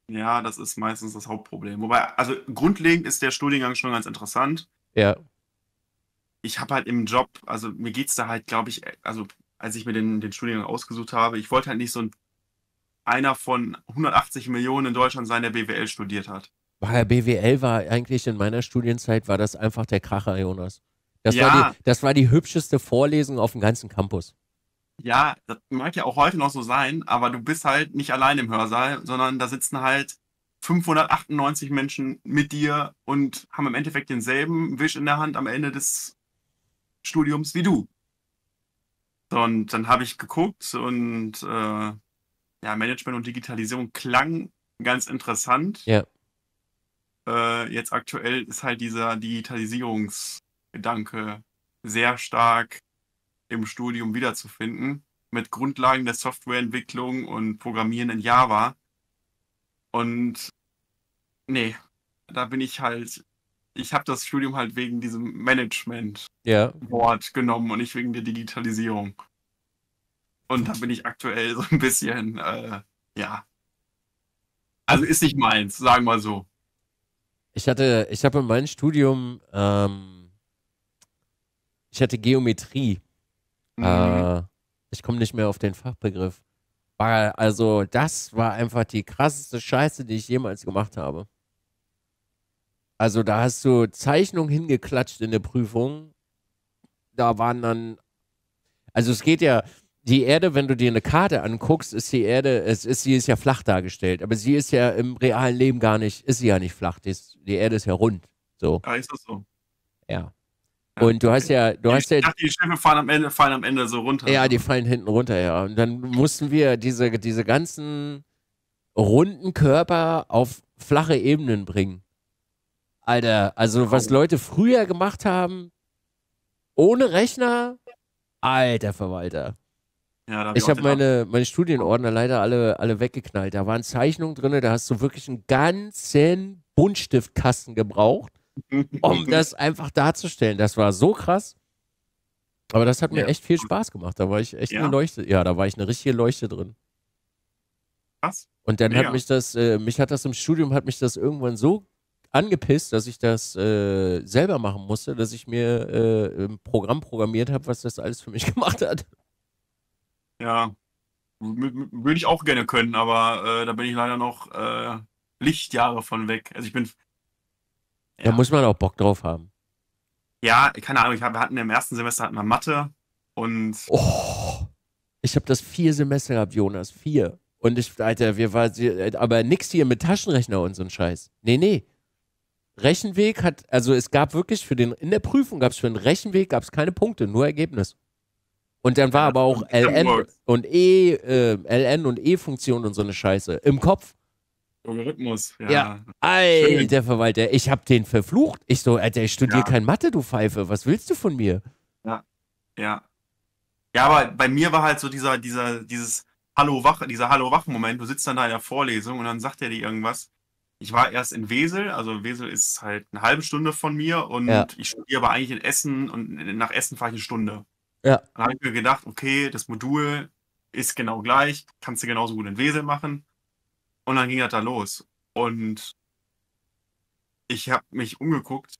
Ja, das ist meistens das Hauptproblem. Wobei, also grundlegend ist der Studiengang schon ganz interessant. Ja. Ich habe halt im Job, also mir geht es da halt, glaube ich, also als ich mir den, den Studiengang ausgesucht habe, ich wollte halt nicht so ein einer von 180 Millionen in Deutschland sein, der BWL studiert hat. War BWL war eigentlich in meiner Studienzeit war das einfach der Kracher, Jonas. Das, ja. war die, das war die hübscheste Vorlesung auf dem ganzen Campus. Ja, das mag ja auch heute noch so sein, aber du bist halt nicht allein im Hörsaal, sondern da sitzen halt 598 Menschen mit dir und haben im Endeffekt denselben Wisch in der Hand am Ende des Studiums wie du. Und dann habe ich geguckt und äh, ja, Management und Digitalisierung klang ganz interessant. Ja. Äh, jetzt aktuell ist halt dieser Digitalisierungsgedanke sehr stark im Studium wiederzufinden. Mit Grundlagen der Softwareentwicklung und Programmieren in Java. Und nee, da bin ich halt. Ich habe das Studium halt wegen diesem Management-Wort ja. genommen und nicht wegen der Digitalisierung. Und da bin ich aktuell so ein bisschen, äh, ja. Also ist nicht meins, sagen wir so. Ich hatte, ich habe in meinem Studium, ähm, ich hatte Geometrie. Mhm. Äh, ich komme nicht mehr auf den Fachbegriff. Weil, also, das war einfach die krasseste Scheiße, die ich jemals gemacht habe. Also, da hast du Zeichnung hingeklatscht in der Prüfung. Da waren dann. Also, es geht ja, die Erde, wenn du dir eine Karte anguckst, ist die Erde, es ist, sie ist ja flach dargestellt, aber sie ist ja im realen Leben gar nicht, ist sie ja nicht flach. Die, ist, die Erde ist ja rund. So. Ah, ist das so? Ja. Und du hast ja, du ich hast ja. Dachte, die Schiffe fallen am, Ende, fallen am Ende so runter. Ja, die fallen hinten runter, ja. Und dann mussten wir diese, diese ganzen runden Körper auf flache Ebenen bringen. Alter, also was Leute früher gemacht haben, ohne Rechner, alter Verwalter. Ja, ich habe meine, meine Studienordner leider alle, alle weggeknallt. Da waren Zeichnungen drin, da hast du wirklich einen ganzen Buntstiftkasten gebraucht, um das einfach darzustellen. Das war so krass. Aber das hat mir ja. echt viel Spaß gemacht. Da war ich echt ja. eine Leuchte. Ja, da war ich eine richtige Leuchte drin. Was? Und dann Mega. hat mich das, äh, mich hat das im Studium, hat mich das irgendwann so angepisst, dass ich das äh, selber machen musste, dass ich mir äh, ein Programm programmiert habe, was das alles für mich gemacht hat. Ja. Würde ich auch gerne können, aber äh, da bin ich leider noch äh, Lichtjahre von weg. Also ich bin. Ja. Da muss man auch Bock drauf haben. Ja, keine Ahnung, ich hab, wir hatten im ersten Semester hatten wir Mathe und. Oh, ich habe das vier Semester gehabt, Jonas. Vier. Und ich, Alter, wir waren, aber nix hier mit Taschenrechner und so ein Scheiß. Nee, nee. Rechenweg hat, also es gab wirklich für den, in der Prüfung gab es für den Rechenweg gab keine Punkte, nur Ergebnis. Und dann war aber auch LN und E, äh, LN und E-Funktion und so eine Scheiße im Kopf. Algorithmus, ja. ja. Alter Verwalter, ich hab den verflucht. Ich so, Alter, ich studiere ja. kein Mathe, du Pfeife. Was willst du von mir? Ja, ja. Ja, aber bei mir war halt so dieser, dieser, dieses Hallo Wach, dieser Hallo Wach-Moment. Du sitzt dann da in der Vorlesung und dann sagt er dir irgendwas. Ich war erst in Wesel, also Wesel ist halt eine halbe Stunde von mir und ja. ich studiere aber eigentlich in Essen und nach Essen fahre ich eine Stunde. Ja. Dann habe ich mir gedacht, okay, das Modul ist genau gleich, kannst du genauso gut in Wesel machen. Und dann ging das da los. Und ich habe mich umgeguckt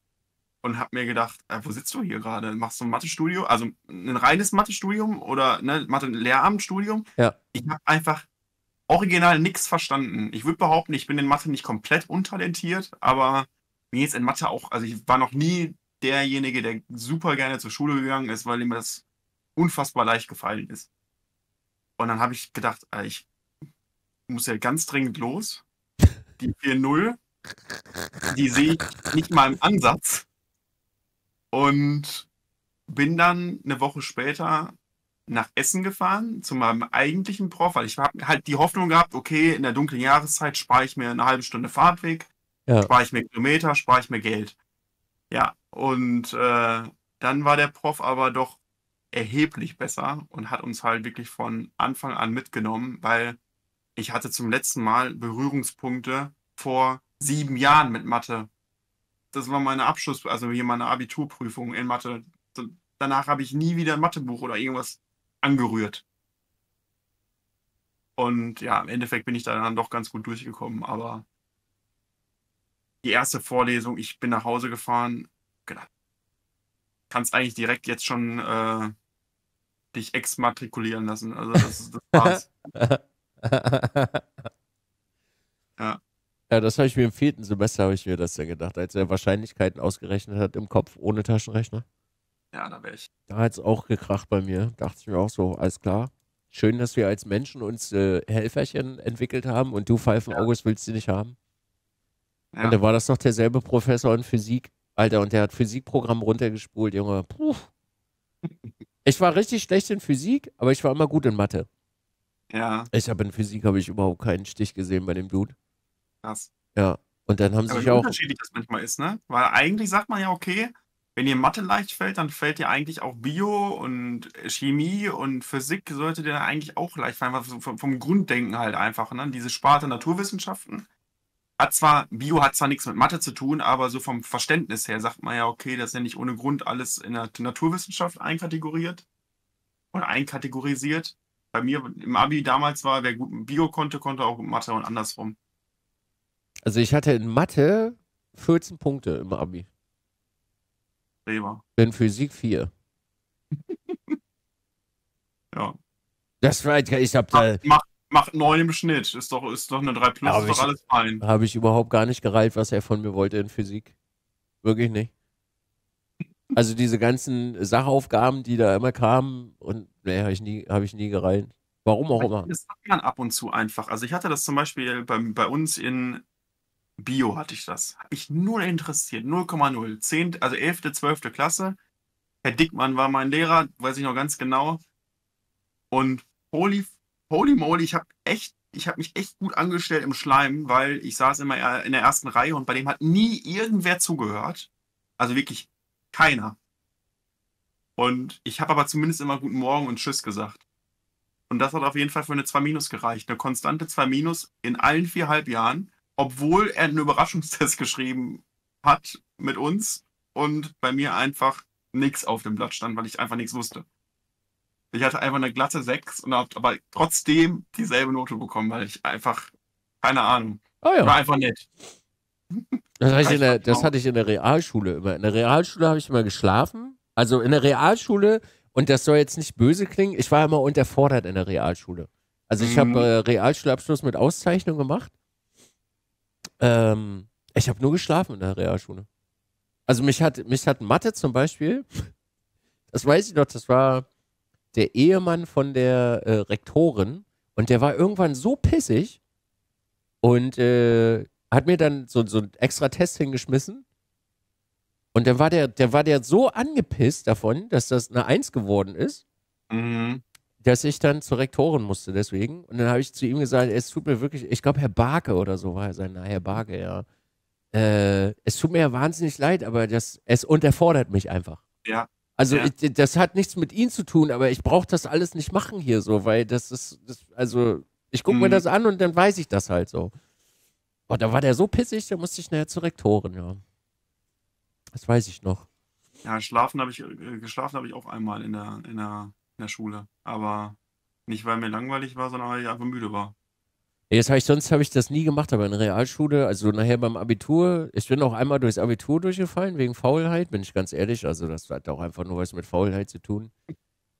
und habe mir gedacht, äh, wo sitzt du hier gerade? Machst du ein mathe Mathestudium? Also ein reines Mathe-Studium oder ne, Mathe-Lehramtsstudium? Ja. Ich habe einfach original nichts verstanden. Ich würde behaupten, ich bin in Mathe nicht komplett untalentiert, aber mir ist in Mathe auch, also ich war noch nie derjenige, der super gerne zur Schule gegangen ist, weil ihm das unfassbar leicht gefallen ist. Und dann habe ich gedacht, äh, ich muss ja ganz dringend los. Die 4-0, die sehe ich nicht mal im Ansatz. Und bin dann eine Woche später nach Essen gefahren zu meinem eigentlichen Prof, weil ich habe halt die Hoffnung gehabt, okay, in der dunklen Jahreszeit spare ich mir eine halbe Stunde Fahrtweg, ja. spare ich mir Kilometer, spare ich mir Geld. Ja, und äh, dann war der Prof aber doch erheblich besser und hat uns halt wirklich von Anfang an mitgenommen, weil ich hatte zum letzten Mal Berührungspunkte vor sieben Jahren mit Mathe. Das war meine Abschluss, also hier meine Abiturprüfung in Mathe. Danach habe ich nie wieder ein Mathebuch oder irgendwas angerührt. Und ja, im Endeffekt bin ich da dann doch ganz gut durchgekommen, aber die erste Vorlesung, ich bin nach Hause gefahren, gedacht, kann eigentlich direkt jetzt schon äh, dich exmatrikulieren lassen. Also das, das war's. ja. Ja, das habe ich mir im vierten Semester, habe ich mir das ja gedacht, als er Wahrscheinlichkeiten ausgerechnet hat im Kopf ohne Taschenrechner. Ja, da wäre ich. Da hat es auch gekracht bei mir. Dachte ich mir auch so, alles klar. Schön, dass wir als Menschen uns äh, Helferchen entwickelt haben und du Pfeifen ja. August willst sie nicht haben. Ja. Und da war das doch derselbe Professor in Physik. Alter, und der hat Physikprogramm runtergespult, Junge. Puh. Ich war richtig schlecht in Physik, aber ich war immer gut in Mathe. Ja. Ich habe in Physik habe ich überhaupt keinen Stich gesehen bei dem Dude. Krass. Ja. Und dann haben sie sich auch. unterschiedlich das manchmal ist, ne? Weil eigentlich sagt man ja, okay, wenn dir Mathe leicht fällt, dann fällt dir eigentlich auch Bio und Chemie und Physik sollte dir eigentlich auch leicht fallen, vom Grunddenken halt einfach, ne? Diese Sparte Naturwissenschaften hat zwar, Bio hat zwar nichts mit Mathe zu tun, aber so vom Verständnis her sagt man ja, okay, das ist ja nicht ohne Grund alles in der Naturwissenschaft einkategoriert und einkategorisiert. Bei mir im Abi damals war, wer gut Bio konnte, konnte auch Mathe und andersrum. Also ich hatte in Mathe 14 Punkte im Abi. Streber. In Physik 4. ja. Das war, ich hab da. Macht macht neun im Schnitt. Ist doch, ist doch eine 3 plus, ist doch alles fein. Habe ich überhaupt gar nicht gereilt, was er von mir wollte in Physik. Wirklich nicht. Also diese ganzen Sachaufgaben, die da immer kamen, und nee, habe ich nie, habe ich nie gereilt. Warum auch immer. Das hat man ab und zu einfach. Also ich hatte das zum Beispiel bei, bei uns in Bio hatte ich das. Hat ich null interessiert. 0,0. 10, also 11., 12. Klasse. Herr Dickmann war mein Lehrer, weiß ich noch ganz genau. Und holy holy moly, ich habe echt, ich habe mich echt gut angestellt im Schleim, weil ich saß immer in der ersten Reihe und bei dem hat nie irgendwer zugehört. Also wirklich keiner. Und ich habe aber zumindest immer guten Morgen und Tschüss gesagt. Und das hat auf jeden Fall für eine 2 Minus gereicht. Eine konstante 2 Minus in allen viereinhalb Jahren, obwohl er einen Überraschungstest geschrieben hat mit uns und bei mir einfach nichts auf dem Blatt stand, weil ich einfach nichts wusste. Ich hatte einfach eine glatte 6 und habe aber trotzdem dieselbe Note bekommen, weil ich einfach, keine Ahnung, oh ja. war einfach nett. Das, heißt der, das, hatte ich in der Realschule immer. In der Realschule habe ich immer geschlafen. Also in der Realschule, und das soll jetzt nicht böse klingen, ich war immer unterfordert in der Realschule. Also ich mhm. habe äh, Realschulabschluss mit Auszeichnung gemacht. Ähm, ich habe nur geschlafen in der Realschule. Also mich hat, mich hat Mathe zum Beispiel, das weiß ich noch, das war der Ehemann von der äh, Rektorin und der war irgendwann so pissig und äh, hat mir dann so, so einen extra Test hingeschmissen. Und dann war der, der war der so angepisst davon, dass das eine Eins geworden ist, mhm. dass ich dann zur Rektorin musste deswegen. Und dann habe ich zu ihm gesagt, es tut mir wirklich, ich glaube Herr Barke oder so war er sein, na, Herr Barke, ja. Äh, es tut mir ja wahnsinnig leid, aber das, es unterfordert mich einfach. Ja, also ja. ich, das hat nichts mit ihnen zu tun, aber ich brauche das alles nicht machen hier so, weil das ist, das, also ich gucke mhm. mir das an und dann weiß ich das halt so. Boah, da war der so pissig, da musste ich nachher zur Rektoren, ja. Das weiß ich noch. Ja, schlafen habe ich, äh, geschlafen habe ich auch einmal in der, in der, in der Schule. Aber nicht, weil mir langweilig war, sondern weil ich einfach müde war. Das habe ich sonst habe ich das nie gemacht, aber in der Realschule, also nachher beim Abitur, ich bin auch einmal durchs Abitur durchgefallen wegen Faulheit, bin ich ganz ehrlich. Also das hat auch einfach nur was mit Faulheit zu tun.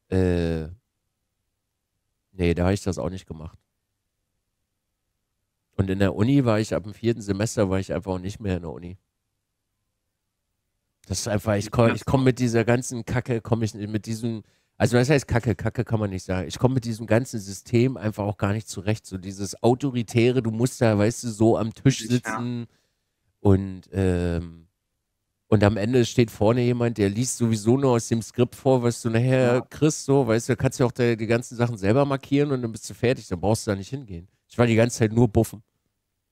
Äh, nee, da habe ich das auch nicht gemacht. Und in der Uni war ich ab dem vierten Semester war ich einfach auch nicht mehr in der Uni. Das ist einfach, ich komme ich komm mit dieser ganzen Kacke, komme ich mit diesem also das heißt Kacke, Kacke kann man nicht sagen. Ich komme mit diesem ganzen System einfach auch gar nicht zurecht. So dieses Autoritäre, du musst da, weißt du, so am Tisch sitzen und ähm, und am Ende steht vorne jemand, der liest sowieso nur aus dem Skript vor, was du nachher ja. kriegst, so, weißt du, kannst ja auch die, die ganzen Sachen selber markieren und dann bist du fertig, dann brauchst du da nicht hingehen. Ich war die ganze Zeit nur buffen.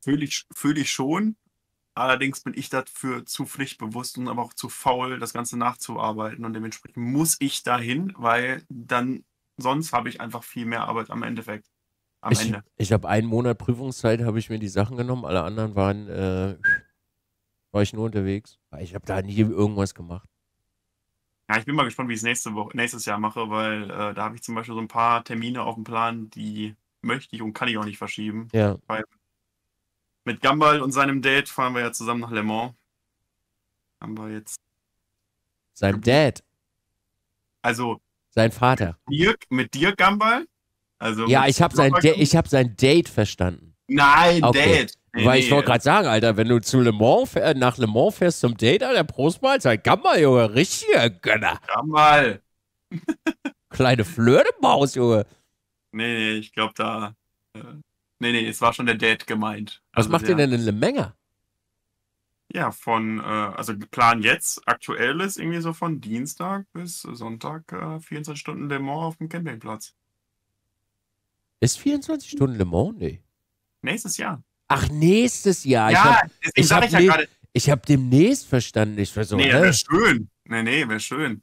Fühle ich, fühl ich schon, Allerdings bin ich dafür zu pflichtbewusst und aber auch zu faul, das Ganze nachzuarbeiten. Und dementsprechend muss ich dahin, weil dann sonst habe ich einfach viel mehr Arbeit am Endeffekt. Am ich, Ende. Ich habe einen Monat Prüfungszeit, habe ich mir die Sachen genommen. Alle anderen waren, äh, war ich nur unterwegs. Ich habe da nie irgendwas gemacht. Ja, ich bin mal gespannt, wie ich es nächste nächstes Jahr mache, weil äh, da habe ich zum Beispiel so ein paar Termine auf dem Plan, die möchte ich und kann ich auch nicht verschieben. Ja. Weil mit Gambal und seinem Dad fahren wir ja zusammen nach Le Mans. Haben wir jetzt. Sein Dad? Also. Sein Vater. Dirk, mit dir Gambal? Also ja, ich habe sein, da hab sein Date verstanden. Nein, okay. Date. Nee, Weil ich wollte gerade sagen, Alter, wenn du zu Le Mans äh, nach Le Mans fährst zum Date, Alter, Prost mal, sei Gammal, Junge, richtiger Gönner. Gammal. Kleine Flirtemaus, Junge. Nee, nee, ich glaube, da äh, Nee, nee, es war schon der Dad gemeint. Was also macht ihr denn in Le Menger? Ja, von, äh, also Plan jetzt, aktuell ist irgendwie so von Dienstag bis Sonntag äh, 24 Stunden Le Mans auf dem Campingplatz. Ist 24 Stunden Le Mans? Nee. Nächstes Jahr. Ach, nächstes Jahr. Ja, ich habe ich, ich, hab ja ne- ich hab demnächst verstanden. Ich versuch, nee, wäre schön. Nee, nee, wäre schön.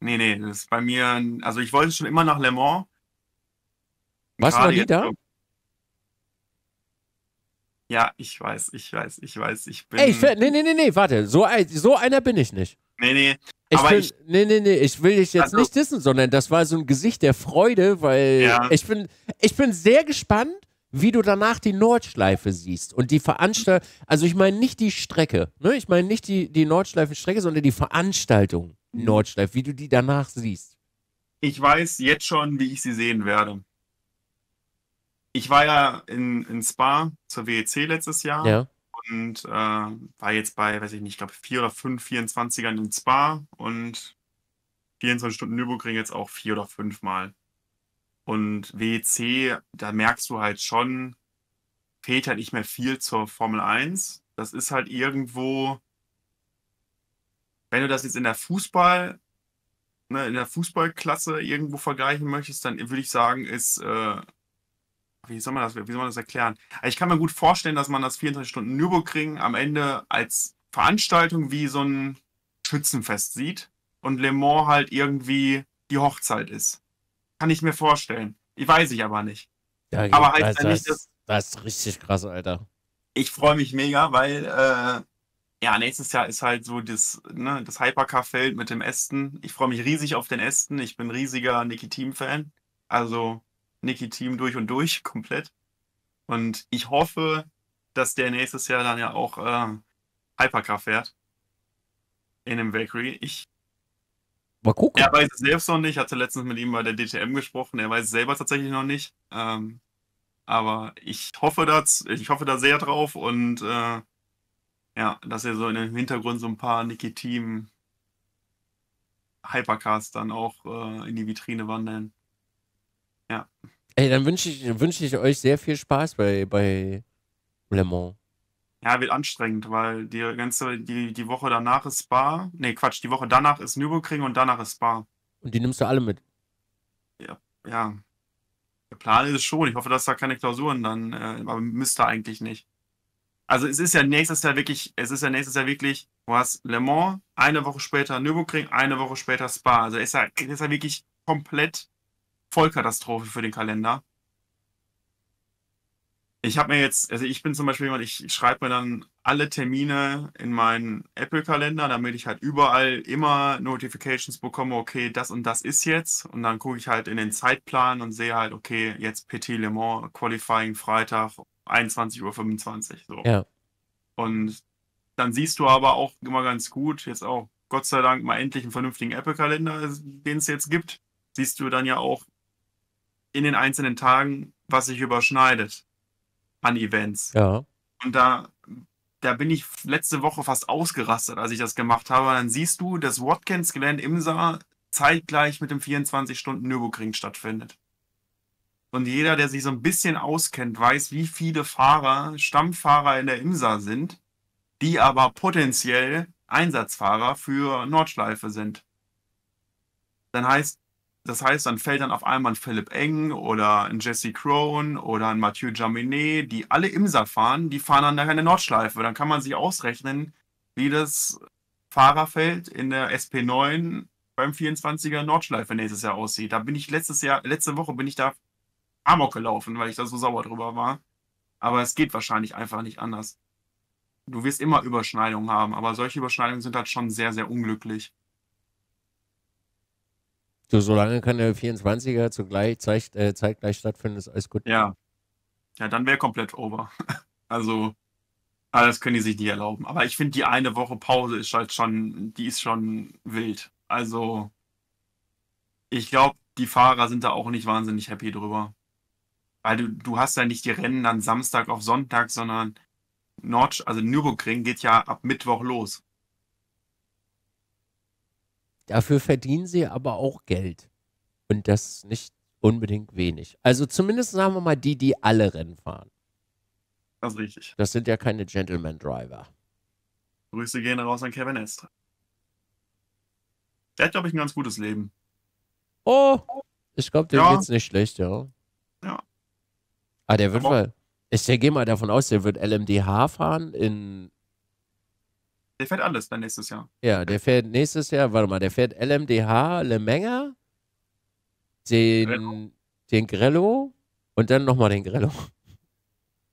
Nee, nee, das ist bei mir, also ich wollte schon immer nach Le Mans. Warst du noch nie da? So, ja, ich weiß, ich weiß, ich weiß, ich bin. Ey, ich, nee, nee, nee, nee, warte, so, ein, so einer bin ich nicht. Nee, nee. Ich aber bin, ich, nee, nee, nee, ich will dich jetzt also, nicht wissen, sondern das war so ein Gesicht der Freude, weil ja. ich, bin, ich bin sehr gespannt, wie du danach die Nordschleife siehst und die Veranstaltung. Also, ich meine nicht die Strecke, ne? ich meine nicht die, die Nordschleifenstrecke, sondern die Veranstaltung Nordschleife, wie du die danach siehst. Ich weiß jetzt schon, wie ich sie sehen werde ich war ja in, in Spa zur WEC letztes Jahr ja. und äh, war jetzt bei, weiß ich nicht, ich glaube vier oder fünf 24ern in Spa und 24 Stunden Nürburgring jetzt auch vier oder fünf Mal. Und WEC, da merkst du halt schon, fehlt halt nicht mehr viel zur Formel 1. Das ist halt irgendwo, wenn du das jetzt in der Fußball, ne, in der Fußballklasse irgendwo vergleichen möchtest, dann würde ich sagen, ist äh, wie soll man das, wie soll man das erklären? Also ich kann mir gut vorstellen, dass man das 24 Stunden Nürburgring am Ende als Veranstaltung wie so ein Schützenfest sieht und Le Mans halt irgendwie die Hochzeit ist. Kann ich mir vorstellen. Ich weiß ich aber nicht. Ja, aber heißt halt ja nicht, dass. Das ist richtig krass, Alter. Ich freue mich mega, weil äh, ja, nächstes Jahr ist halt so das, ne, das Hypercar-Feld mit dem Ästen. Ich freue mich riesig auf den Ästen. Ich bin riesiger Niki Team-Fan. Also Niki-Team durch und durch, komplett. Und ich hoffe, dass der nächstes Jahr dann ja auch äh, Hypercar fährt. In dem Valkyrie. Ich. Mal gucken. Er weiß es selbst noch nicht. Ich hatte letztens mit ihm bei der DTM gesprochen. Er weiß es selber tatsächlich noch nicht. Ähm, aber ich hoffe, dass, ich hoffe da sehr drauf und äh, ja, dass er so im Hintergrund so ein paar Niki-Team Hypercars dann auch äh, in die Vitrine wandeln. Ja. Ey, dann wünsche ich, wünsch ich euch sehr viel Spaß bei, bei Le Mans. Ja, wird anstrengend, weil die ganze, die, die Woche danach ist Spa. Nee, Quatsch, die Woche danach ist Nürburgring und danach ist Spa. Und die nimmst du alle mit? Ja, ja. Der Plan ist es schon. Ich hoffe, dass da keine Klausuren dann, äh, aber müsste eigentlich nicht. Also es ist ja nächstes Jahr wirklich, es ist ja nächstes Jahr wirklich, du hast Le Mans, eine Woche später Nürburgring, eine Woche später Spa. Also es ist ja, es ist ja wirklich komplett Vollkatastrophe für den Kalender. Ich habe mir jetzt, also ich bin zum Beispiel jemand, ich schreibe mir dann alle Termine in meinen Apple-Kalender, damit ich halt überall immer Notifications bekomme, okay, das und das ist jetzt. Und dann gucke ich halt in den Zeitplan und sehe halt, okay, jetzt Petit Le Mans, Qualifying Freitag, 21.25 Uhr. So. Ja. Und dann siehst du aber auch immer ganz gut, jetzt auch Gott sei Dank mal endlich einen vernünftigen Apple-Kalender, den es jetzt gibt, siehst du dann ja auch, in den einzelnen Tagen, was sich überschneidet an Events. Ja. Und da, da bin ich letzte Woche fast ausgerastet, als ich das gemacht habe. Und dann siehst du, dass Watkins Glen Imsa zeitgleich mit dem 24-Stunden-Nürburgring stattfindet. Und jeder, der sich so ein bisschen auskennt, weiß, wie viele Fahrer, Stammfahrer in der Imsa sind, die aber potenziell Einsatzfahrer für Nordschleife sind. Dann heißt, das heißt, dann fällt dann auf einmal ein Philipp Eng oder ein Jesse Krohn oder ein Mathieu Jaminet, die alle Imsa fahren, die fahren dann nachher eine Nordschleife. Dann kann man sich ausrechnen, wie das Fahrerfeld in der SP9 beim 24er Nordschleife nächstes Jahr aussieht. Da bin ich letztes Jahr, letzte Woche bin ich da Amok gelaufen, weil ich da so sauer drüber war. Aber es geht wahrscheinlich einfach nicht anders. Du wirst immer Überschneidungen haben, aber solche Überschneidungen sind halt schon sehr, sehr unglücklich. So, solange kann der 24er zugleich zeigt, äh, zeitgleich stattfinden, ist alles gut. Ja. Ja, dann wäre komplett over. also, das können die sich nicht erlauben. Aber ich finde, die eine Woche Pause ist halt schon, die ist schon wild. Also, ich glaube, die Fahrer sind da auch nicht wahnsinnig happy drüber. Weil du, du hast ja nicht die Rennen dann Samstag auf Sonntag, sondern Nord, also Nürburgring geht ja ab Mittwoch los. Dafür verdienen sie aber auch Geld. Und das nicht unbedingt wenig. Also zumindest sagen wir mal die, die alle Rennen fahren. Das ist richtig. Das sind ja keine Gentleman-Driver. Grüße gehen raus an Kevin Estre. Der hat, glaube ich, ein ganz gutes Leben. Oh, ich glaube, dem ja. geht's nicht schlecht, ja. Ja. Ah, der wird aber mal. Ich gehe mal davon aus, der wird LMDH fahren in der fährt alles dann nächstes Jahr. Ja, der fährt nächstes Jahr, warte mal, der fährt LMDH, Le Menger, den Grello, den Grello und dann nochmal den Grello.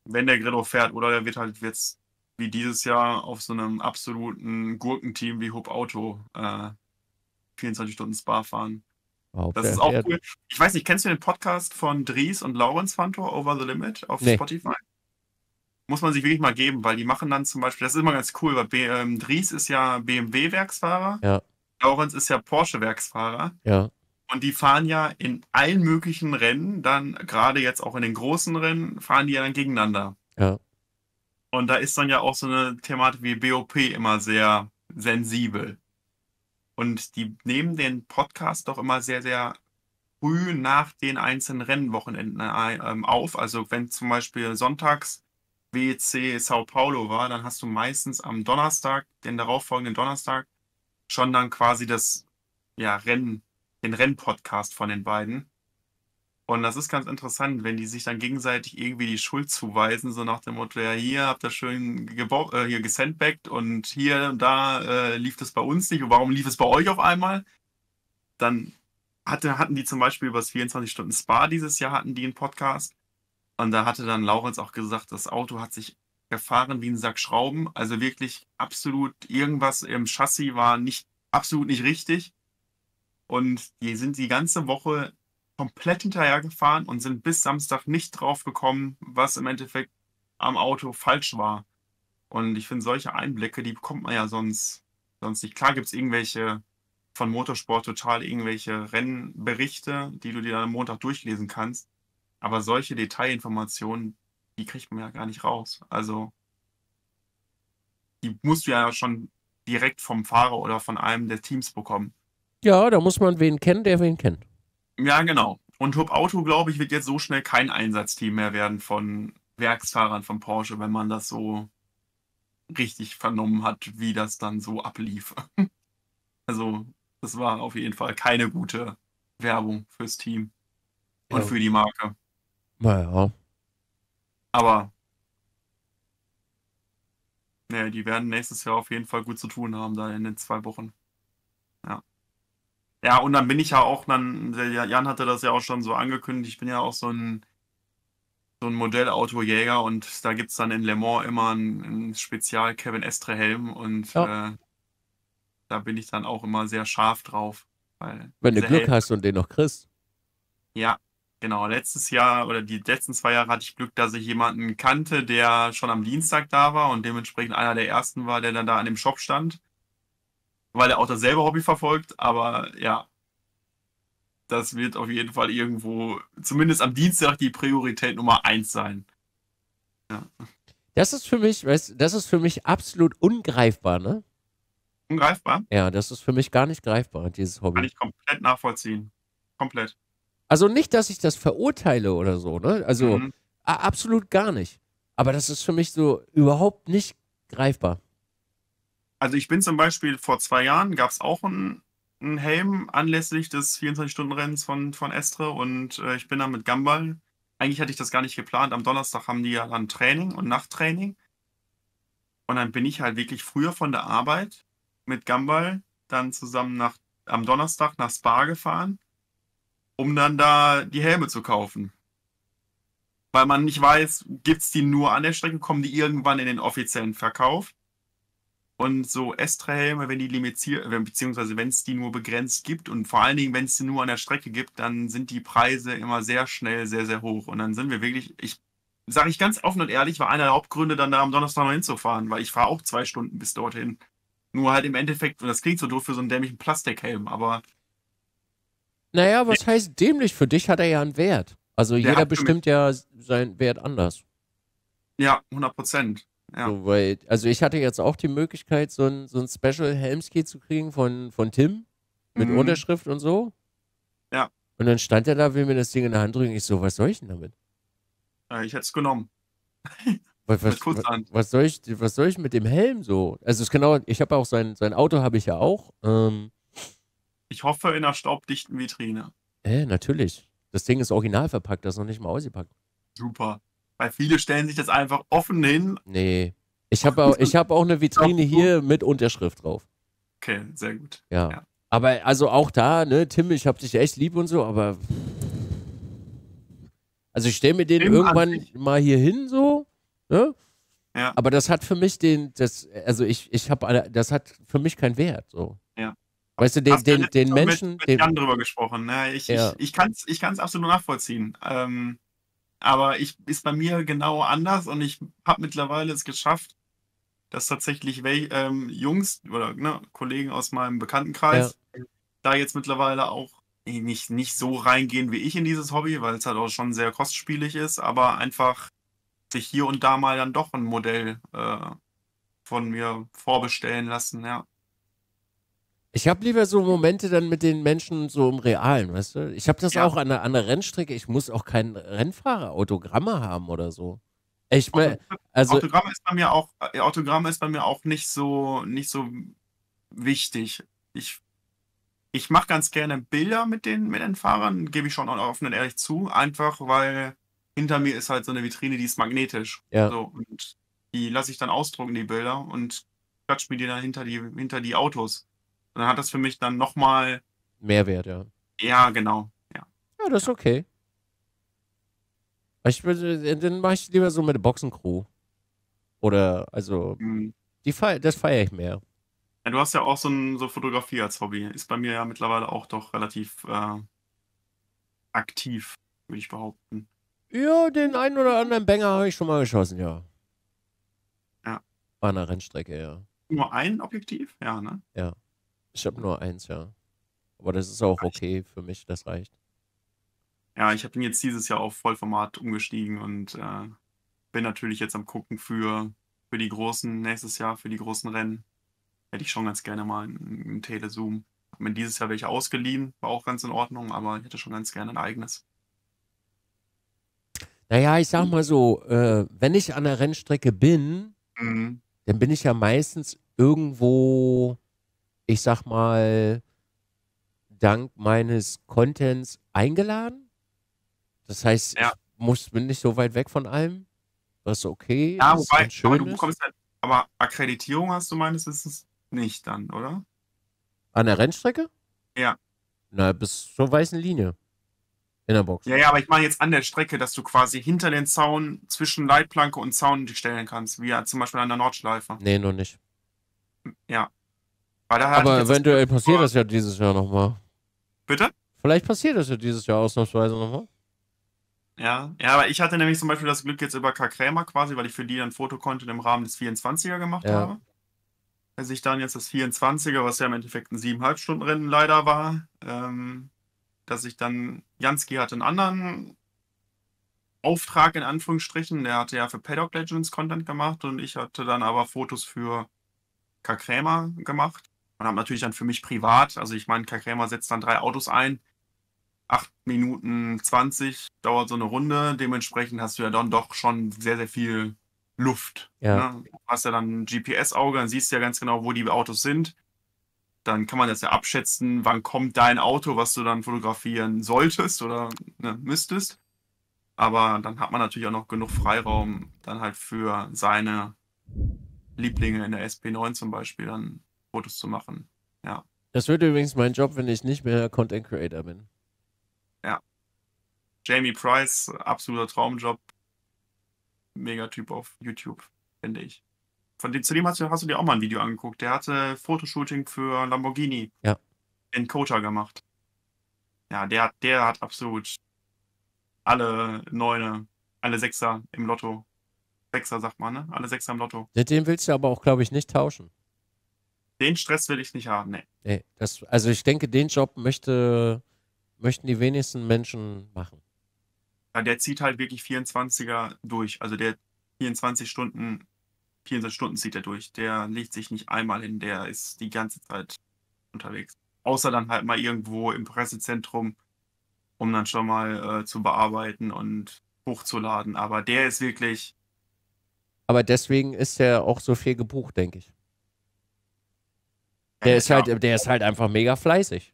Wenn der Grello fährt, oder der wird halt jetzt wie dieses Jahr auf so einem absoluten Gurkenteam wie Hub Auto äh, 24 Stunden Spa fahren. Wow, das ist auch cool. Ich weiß nicht, kennst du den Podcast von Dries und Laurens Fantor Over the Limit auf nee. Spotify? muss man sich wirklich mal geben, weil die machen dann zum Beispiel, das ist immer ganz cool, weil B, ähm, Dries ist ja BMW-Werksfahrer, ja. Laurens ist ja Porsche-Werksfahrer. Ja. Und die fahren ja in allen möglichen Rennen, dann gerade jetzt auch in den großen Rennen, fahren die ja dann gegeneinander. Ja. Und da ist dann ja auch so eine Thematik wie BOP immer sehr sensibel. Und die nehmen den Podcast doch immer sehr, sehr früh nach den einzelnen Rennwochenenden äh, ähm, auf. Also wenn zum Beispiel sonntags WC Sao Paulo war, dann hast du meistens am Donnerstag, den darauffolgenden Donnerstag, schon dann quasi das ja, Rennen, den Rennpodcast von den beiden. Und das ist ganz interessant, wenn die sich dann gegenseitig irgendwie die Schuld zuweisen, so nach dem Motto, ja, hier habt ihr schön äh, hier gesandbagged und hier und da äh, lief das bei uns nicht und warum lief es bei euch auf einmal? Dann hatte, hatten die zum Beispiel über das 24-Stunden-Spa dieses Jahr, hatten die einen Podcast und da hatte dann Laurenz auch gesagt, das Auto hat sich gefahren wie ein Sack Schrauben. Also wirklich absolut irgendwas im Chassis war nicht, absolut nicht richtig. Und die sind die ganze Woche komplett hinterhergefahren und sind bis Samstag nicht drauf gekommen, was im Endeffekt am Auto falsch war. Und ich finde, solche Einblicke, die bekommt man ja sonst, sonst nicht. Klar gibt es irgendwelche von Motorsport total irgendwelche Rennberichte, die du dir am Montag durchlesen kannst. Aber solche Detailinformationen, die kriegt man ja gar nicht raus. Also die musst du ja schon direkt vom Fahrer oder von einem der Teams bekommen. Ja, da muss man wen kennen, der wen kennt. Ja, genau. Und Hub Auto, glaube ich, wird jetzt so schnell kein Einsatzteam mehr werden von Werksfahrern von Porsche, wenn man das so richtig vernommen hat, wie das dann so ablief. Also, das war auf jeden Fall keine gute Werbung fürs Team und ja. für die Marke. Naja. Aber naja, die werden nächstes Jahr auf jeden Fall gut zu tun haben, da in den zwei Wochen. Ja. Ja, und dann bin ich ja auch dann, Jan hatte das ja auch schon so angekündigt, ich bin ja auch so ein, so ein Modellautojäger und da gibt es dann in Le Mans immer ein, Spezial Kevin Estre Helm und ja. äh, da bin ich dann auch immer sehr scharf drauf. Wenn du Glück Helm, hast und den noch kriegst. Ja, Genau, letztes Jahr oder die letzten zwei Jahre hatte ich Glück, dass ich jemanden kannte, der schon am Dienstag da war und dementsprechend einer der ersten war, der dann da an dem Shop stand. Weil er auch dasselbe Hobby verfolgt, aber ja, das wird auf jeden Fall irgendwo, zumindest am Dienstag, die Priorität Nummer eins sein. Ja. Das ist für mich, weißt, das ist für mich absolut ungreifbar, ne? Ungreifbar? Ja, das ist für mich gar nicht greifbar, dieses Hobby. Kann ich komplett nachvollziehen. Komplett. Also nicht, dass ich das verurteile oder so, ne? Also mhm. absolut gar nicht. Aber das ist für mich so überhaupt nicht greifbar. Also ich bin zum Beispiel vor zwei Jahren gab es auch einen, einen, Helm anlässlich des 24-Stunden-Rennens von, von Estre und äh, ich bin dann mit Gambal. Eigentlich hatte ich das gar nicht geplant. Am Donnerstag haben die ja dann Training und Nachttraining. Und dann bin ich halt wirklich früher von der Arbeit mit Gambal dann zusammen nach, am Donnerstag nach Spa gefahren um dann da die Helme zu kaufen. Weil man nicht weiß, gibt es die nur an der Strecke, kommen die irgendwann in den offiziellen Verkauf. Und so Estra-Helme, wenn die limitiert, beziehungsweise wenn es die nur begrenzt gibt und vor allen Dingen, wenn es die nur an der Strecke gibt, dann sind die Preise immer sehr schnell sehr, sehr hoch. Und dann sind wir wirklich, ich sage ich ganz offen und ehrlich, war einer der Hauptgründe, dann da am Donnerstag noch hinzufahren, weil ich fahre auch zwei Stunden bis dorthin. Nur halt im Endeffekt, und das klingt so doof für so einen dämlichen Plastikhelm, aber naja, was heißt dämlich? Für dich hat er ja einen Wert. Also Der jeder bestimmt ja seinen Wert anders. Ja, 100 Prozent. Ja. So, weil, also ich hatte jetzt auch die Möglichkeit, so ein, so ein Special Helmskey zu kriegen von, von Tim mit mhm. Unterschrift und so. Ja. Und dann stand er da, will mir das Ding in der Hand drücken. Ich so, was soll ich denn damit? Ja, äh, ich hätte es genommen. Was, was, was, soll ich, was soll ich mit dem Helm so? Also es ist genau, ich habe auch sein, sein Auto habe ich ja auch. Ähm, ich hoffe in einer staubdichten Vitrine. Äh, natürlich. Das Ding ist original verpackt, das ist noch nicht mal ausgepackt. Super. Weil viele stellen sich das einfach offen hin. Nee. Ich habe auch, hab auch eine Vitrine hier mit Unterschrift drauf. Okay, sehr gut. Ja. ja. Aber also auch da, ne, Tim, ich hab dich echt lieb und so, aber. Also ich stelle mir den Tim irgendwann mal hier hin, so, ne? Ja. Aber das hat für mich den, das, also ich, ich habe, das hat für mich keinen Wert, so. Ja. Weißt du, den, den, den Menschen. Mit, mit Jan drüber gesprochen. Ne? Ich, ja. ich, ich kann es ich absolut nachvollziehen. Ähm, aber ich, ist bei mir genau anders und ich habe mittlerweile es geschafft, dass tatsächlich ähm, Jungs oder ne, Kollegen aus meinem Bekanntenkreis ja. da jetzt mittlerweile auch nicht, nicht so reingehen wie ich in dieses Hobby, weil es halt auch schon sehr kostspielig ist, aber einfach sich hier und da mal dann doch ein Modell äh, von mir vorbestellen lassen, ja. Ich habe lieber so Momente dann mit den Menschen so im Realen, weißt du? Ich habe das ja. auch an der, an der Rennstrecke. Ich muss auch kein Rennfahrer-Autogramme haben oder so. Ich mein, also Autogramm ist bei mir auch äh, Autogramm ist bei mir auch nicht so nicht so wichtig. Ich ich mache ganz gerne Bilder mit den mit den Fahrern, gebe ich schon offen und ehrlich zu, einfach weil hinter mir ist halt so eine Vitrine, die ist magnetisch. Ja. So, und die lasse ich dann ausdrucken die Bilder und klatsche mir die dann hinter die hinter die Autos dann hat das für mich dann nochmal. Mehrwert, ja. Ja, genau. Ja, ja das ist okay. Ich würde, äh, dann mache ich lieber so mit der Boxencrew. Oder, also, mhm. die feier, das feiere ich mehr. Ja, du hast ja auch so, ein, so Fotografie als Hobby. Ist bei mir ja mittlerweile auch doch relativ äh, aktiv, würde ich behaupten. Ja, den einen oder anderen Banger habe ich schon mal geschossen, ja. Ja. Bei einer Rennstrecke, ja. Nur ein Objektiv? Ja, ne? Ja. Ich habe nur eins, ja. Aber das ist auch okay für mich, das reicht. Ja, ich bin jetzt dieses Jahr auf Vollformat umgestiegen und äh, bin natürlich jetzt am Gucken für, für die großen, nächstes Jahr für die großen Rennen. Hätte ich schon ganz gerne mal einen Telezoom. Habe dieses Jahr welche ausgeliehen, war auch ganz in Ordnung, aber ich hätte schon ganz gerne ein eigenes. Naja, ich sag mal so, äh, wenn ich an der Rennstrecke bin, mhm. dann bin ich ja meistens irgendwo ich sag mal, dank meines Contents eingeladen. Das heißt, ja. ich muss, bin nicht so weit weg von allem, was okay ja, ist. Wobei, aber du bekommst halt, aber Akkreditierung hast du meines Wissens nicht dann, oder? An der Rennstrecke? Ja. Na, bis zur weißen Linie. In der Box. Ja, ja, aber ich meine jetzt an der Strecke, dass du quasi hinter den Zaun zwischen Leitplanke und Zaun die stellen kannst, wie ja zum Beispiel an der Nordschleife. Nee, noch nicht. Ja, aber, eventuell passiert vor. das ja dieses Jahr nochmal. Bitte? Vielleicht passiert das ja dieses Jahr ausnahmsweise nochmal. Ja, ja, aber ich hatte nämlich zum Beispiel das Glück jetzt über K. Krämer quasi, weil ich für die dann Fotocontent im Rahmen des 24er gemacht ja. habe. Als ich dann jetzt das 24er, was ja im Endeffekt ein 7,5 Stunden Rennen leider war, ähm, dass ich dann, Jansky hatte einen anderen Auftrag in Anführungsstrichen, der hatte ja für Paddock Legends Content gemacht und ich hatte dann aber Fotos für K. Krämer gemacht. Und habe natürlich dann für mich privat, also ich meine, Kakrämer setzt dann drei Autos ein. Acht Minuten 20 dauert so eine Runde. Dementsprechend hast du ja dann doch schon sehr, sehr viel Luft. Ja. Ne? Du hast ja dann ein GPS-Auge, dann siehst du ja ganz genau, wo die Autos sind. Dann kann man das ja abschätzen, wann kommt dein Auto, was du dann fotografieren solltest oder ne, müsstest. Aber dann hat man natürlich auch noch genug Freiraum, dann halt für seine Lieblinge in der SP9 zum Beispiel dann Fotos zu machen. Ja. Das wird übrigens mein Job, wenn ich nicht mehr Content Creator bin. Ja. Jamie Price, absoluter Traumjob. Megatyp auf YouTube, finde ich. Von dem, zu dem hast du, hast du dir auch mal ein Video angeguckt. Der hatte Fotoshooting für Lamborghini ja. in Kota gemacht. Ja, der, hat, der hat absolut alle Neune, alle Sechser im Lotto. Sechser sagt man, ne? Alle Sechser im Lotto. Mit dem willst du aber auch, glaube ich, nicht tauschen. Den Stress will ich nicht haben, nee. nee das, also ich denke, den Job möchte, möchten die wenigsten Menschen machen. Ja, der zieht halt wirklich 24er durch. Also der 24 Stunden, 24 Stunden zieht er durch. Der legt sich nicht einmal hin, der ist die ganze Zeit unterwegs. Außer dann halt mal irgendwo im Pressezentrum, um dann schon mal äh, zu bearbeiten und hochzuladen. Aber der ist wirklich. Aber deswegen ist er auch so viel gebucht, denke ich. Der äh, ist halt, der ist halt einfach mega fleißig.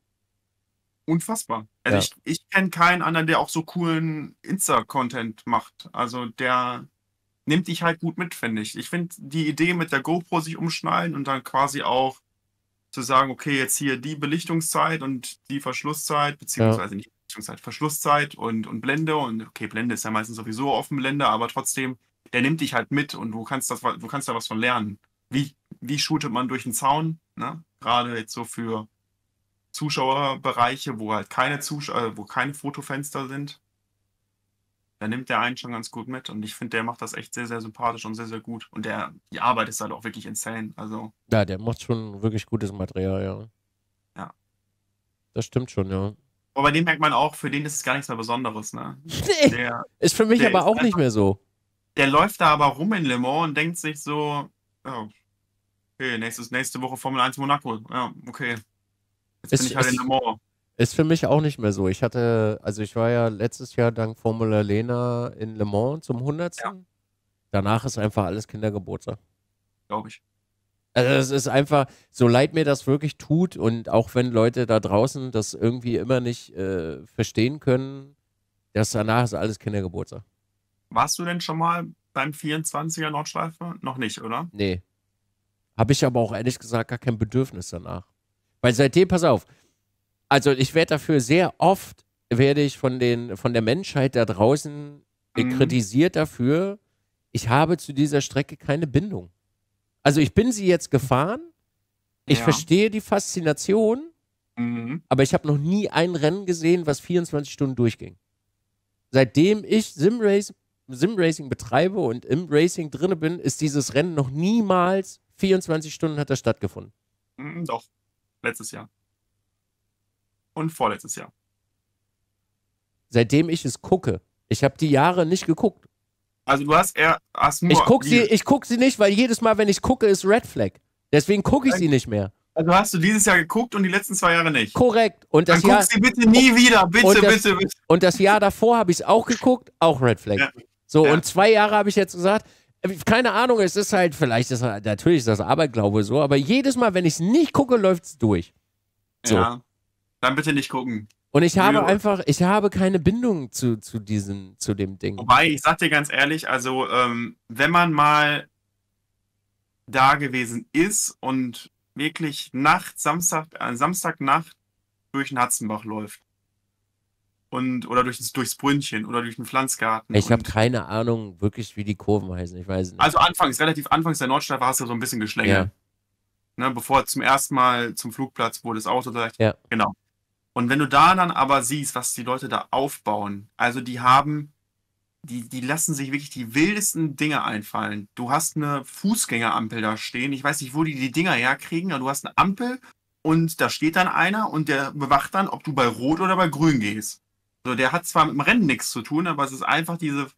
Unfassbar. Also ja. ich, ich kenne keinen anderen, der auch so coolen Insta-Content macht. Also der nimmt dich halt gut mit, finde ich. Ich finde die Idee mit der GoPro sich umschneiden und dann quasi auch zu sagen, okay, jetzt hier die Belichtungszeit und die Verschlusszeit, beziehungsweise ja. nicht Belichtungszeit, Verschlusszeit und, und Blende und okay, Blende ist ja meistens sowieso offen Blende, aber trotzdem, der nimmt dich halt mit und du kannst das, du kannst da was von lernen. Wie, wie shootet man durch den Zaun, ne? gerade jetzt so für Zuschauerbereiche, wo halt keine Zusch äh, wo keine Fotofenster sind, da nimmt der einen schon ganz gut mit. Und ich finde, der macht das echt sehr, sehr sympathisch und sehr, sehr gut. Und der, die Arbeit ist halt auch wirklich insane. Also. Ja, der macht schon wirklich gutes Material, ja. Ja. Das stimmt schon, ja. Aber bei dem merkt man auch, für den ist es gar nichts mehr Besonderes, ne? Nee, der, ist für mich aber auch einfach, nicht mehr so. Der läuft da aber rum in Le Mans und denkt sich so, oh, Okay, nächstes, nächste Woche Formel 1 Monaco. Ja, okay. Jetzt ist, bin ich halt ist, in der Mauer. Ist für mich auch nicht mehr so. Ich hatte, also ich war ja letztes Jahr dank Formula Lena in Le Mans zum 100. Ja. Danach ist einfach alles Kindergeburtstag. Glaube ich. Also es ist einfach, so leid mir das wirklich tut und auch wenn Leute da draußen das irgendwie immer nicht äh, verstehen können, das danach ist alles Kindergeburtstag. Warst du denn schon mal beim 24er Nordschleife? Noch nicht, oder? Nee, habe ich aber auch ehrlich gesagt gar kein Bedürfnis danach. Weil seitdem, pass auf, also ich werde dafür sehr oft, werde ich von, den, von der Menschheit da draußen mhm. kritisiert dafür, ich habe zu dieser Strecke keine Bindung. Also ich bin sie jetzt gefahren, ich ja. verstehe die Faszination, mhm. aber ich habe noch nie ein Rennen gesehen, was 24 Stunden durchging. Seitdem ich Simracing Sim betreibe und im Racing drinne bin, ist dieses Rennen noch niemals 24 Stunden hat das stattgefunden. Mhm, doch, letztes Jahr. Und vorletztes Jahr. Seitdem ich es gucke. Ich habe die Jahre nicht geguckt. Also du hast eher... Hast ich gucke sie, guck sie nicht, weil jedes Mal, wenn ich gucke, ist Red Flag. Deswegen gucke ich sie nicht mehr. Also hast du dieses Jahr geguckt und die letzten zwei Jahre nicht. Korrekt. Und das Dann Jahr, guck sie bitte nie wieder. Bitte, das, bitte, bitte. Und das Jahr davor habe ich es auch geguckt, auch Red Flag. Ja. So, ja. und zwei Jahre habe ich jetzt gesagt, äh, keine Ahnung, es ist halt, vielleicht ist natürlich ist das Arbeitglaube so, aber jedes Mal, wenn ich es nicht gucke, läuft es durch. So. Ja. Dann bitte nicht gucken. Und ich habe einfach, ich habe keine Bindung zu, zu diesem, zu dem Ding. Wobei, ich sag dir ganz ehrlich, also ähm, wenn man mal da gewesen ist und wirklich Nacht, Samstag, äh, Samstagnacht durch den Hatzenbach läuft, und oder durchs, durchs Brünnchen oder durch den Pflanzgarten. Ich habe keine Ahnung wirklich, wie die Kurven heißen. Ich weiß nicht. Also anfangs, relativ anfangs der Nordstadt war es ja so ein bisschen geschlängelt. Ja. Ne, bevor zum ersten Mal zum Flugplatz wurde das Auto vielleicht. Ja. Genau. Und wenn du da dann aber siehst, was die Leute da aufbauen, also die haben, die, die lassen sich wirklich die wildesten Dinge einfallen. Du hast eine Fußgängerampel da stehen. Ich weiß nicht, wo die die Dinger herkriegen, aber du hast eine Ampel und da steht dann einer und der bewacht dann, ob du bei Rot oder bei Grün gehst. So, der hat zwar mit dem Rennen nichts zu tun, aber es ist einfach diese,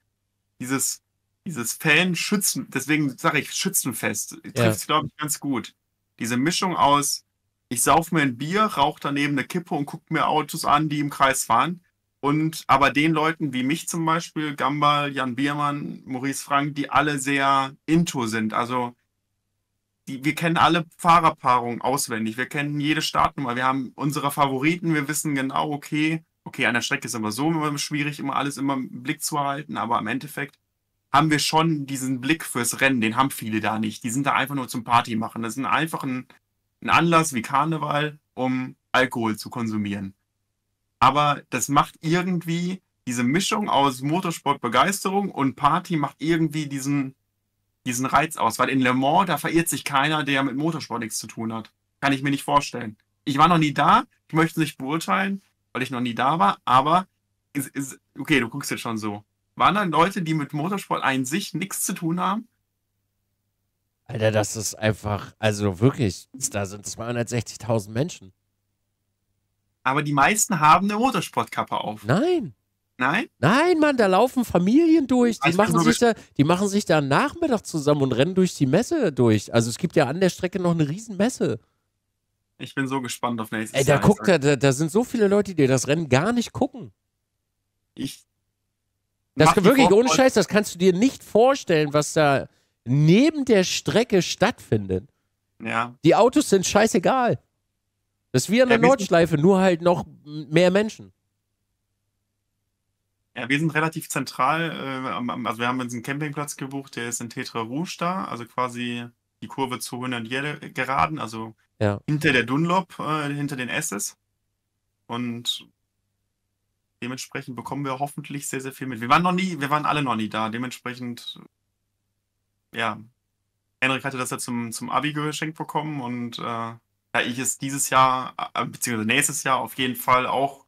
dieses, dieses Fan-Schützen, deswegen sage ich Schützenfest, trifft ja. es, glaube ich, ganz gut. Diese Mischung aus, ich sauf mir ein Bier, rauche daneben eine Kippe und gucke mir Autos an, die im Kreis fahren. Und aber den Leuten wie mich zum Beispiel, Gambal, Jan Biermann, Maurice Frank, die alle sehr into sind. Also die, wir kennen alle Fahrerpaarungen auswendig, wir kennen jede Startnummer, wir haben unsere Favoriten, wir wissen genau, okay, okay, an der Strecke ist immer so schwierig, immer alles immer im Blick zu halten, aber im Endeffekt haben wir schon diesen Blick fürs Rennen, den haben viele da nicht. Die sind da einfach nur zum Party machen. Das ist einfach ein, ein Anlass wie Karneval, um Alkohol zu konsumieren. Aber das macht irgendwie diese Mischung aus Motorsportbegeisterung und Party macht irgendwie diesen, diesen Reiz aus. Weil in Le Mans, da verirrt sich keiner, der mit Motorsport nichts zu tun hat. Kann ich mir nicht vorstellen. Ich war noch nie da, ich möchte es nicht beurteilen, weil ich noch nie da war, aber ist, ist, okay, du guckst jetzt schon so. Waren dann Leute, die mit Motorsport an sich nichts zu tun haben? Alter, das ist einfach, also wirklich, da sind 260.000 Menschen. Aber die meisten haben eine Motorsportkappe auf. Nein. Nein? Nein, Mann, da laufen Familien durch. Die, ich also machen sich, da, die machen sich da am Nachmittag zusammen und rennen durch die Messe durch. Also es gibt ja an der Strecke noch eine Riesenmesse. Ich bin so gespannt auf nächstes Ey, da Jahr. Guckt, da, da sind so viele Leute, die das Rennen gar nicht gucken. Ich. Das wirklich ohne Scheiß, das kannst du dir nicht vorstellen, was da neben der Strecke stattfindet. Ja. Die Autos sind scheißegal. Das ist wie an der ja, Nordschleife, nur halt noch mehr Menschen. Ja, wir sind relativ zentral. Äh, also, wir haben uns einen Campingplatz gebucht, der ist in Tetra Rouge da, also quasi die Kurve zu 100 Geraden, also ja. Hinter der Dunlop, äh, hinter den S's. Und dementsprechend bekommen wir hoffentlich sehr, sehr viel mit. Wir waren noch nie, wir waren alle noch nie da. Dementsprechend, ja. Henrik hatte das ja zum, zum Abi geschenkt bekommen und äh, da ich es dieses Jahr, äh, beziehungsweise nächstes Jahr auf jeden Fall auch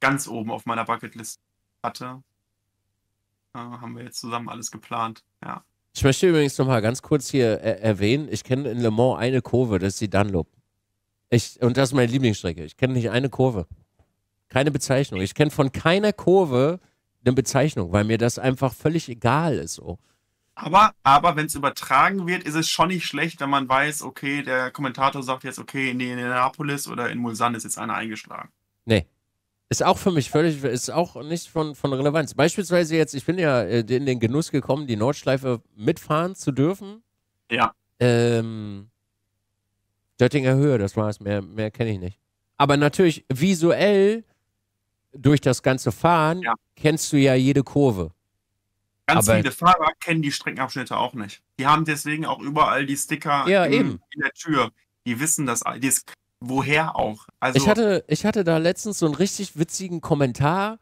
ganz oben auf meiner Bucketlist hatte, äh, haben wir jetzt zusammen alles geplant, ja. Ich möchte übrigens nochmal ganz kurz hier äh, erwähnen, ich kenne in Le Mans eine Kurve, das ist die Dunlop. Ich, und das ist meine Lieblingsstrecke. Ich kenne nicht eine Kurve. Keine Bezeichnung. Ich kenne von keiner Kurve eine Bezeichnung, weil mir das einfach völlig egal ist. Oh. Aber, aber wenn es übertragen wird, ist es schon nicht schlecht, wenn man weiß, okay, der Kommentator sagt jetzt, okay, in Indianapolis oder in Mulsanne ist jetzt einer eingeschlagen. Nee, ist auch für mich völlig, ist auch nicht von, von Relevanz. Beispielsweise jetzt, ich bin ja äh, in den Genuss gekommen, die Nordschleife mitfahren zu dürfen. Ja. Ähm, Döttinger Höhe, das war's, mehr, mehr kenne ich nicht. Aber natürlich visuell durch das ganze Fahren ja. kennst du ja jede Kurve. Ganz Aber viele Fahrer kennen die Streckenabschnitte auch nicht. Die haben deswegen auch überall die Sticker ja, in, in, der Tür. Die wissen das. Die ist, woher auch. Also ich hatte, ich hatte da letztens so einen richtig witzigen Kommentar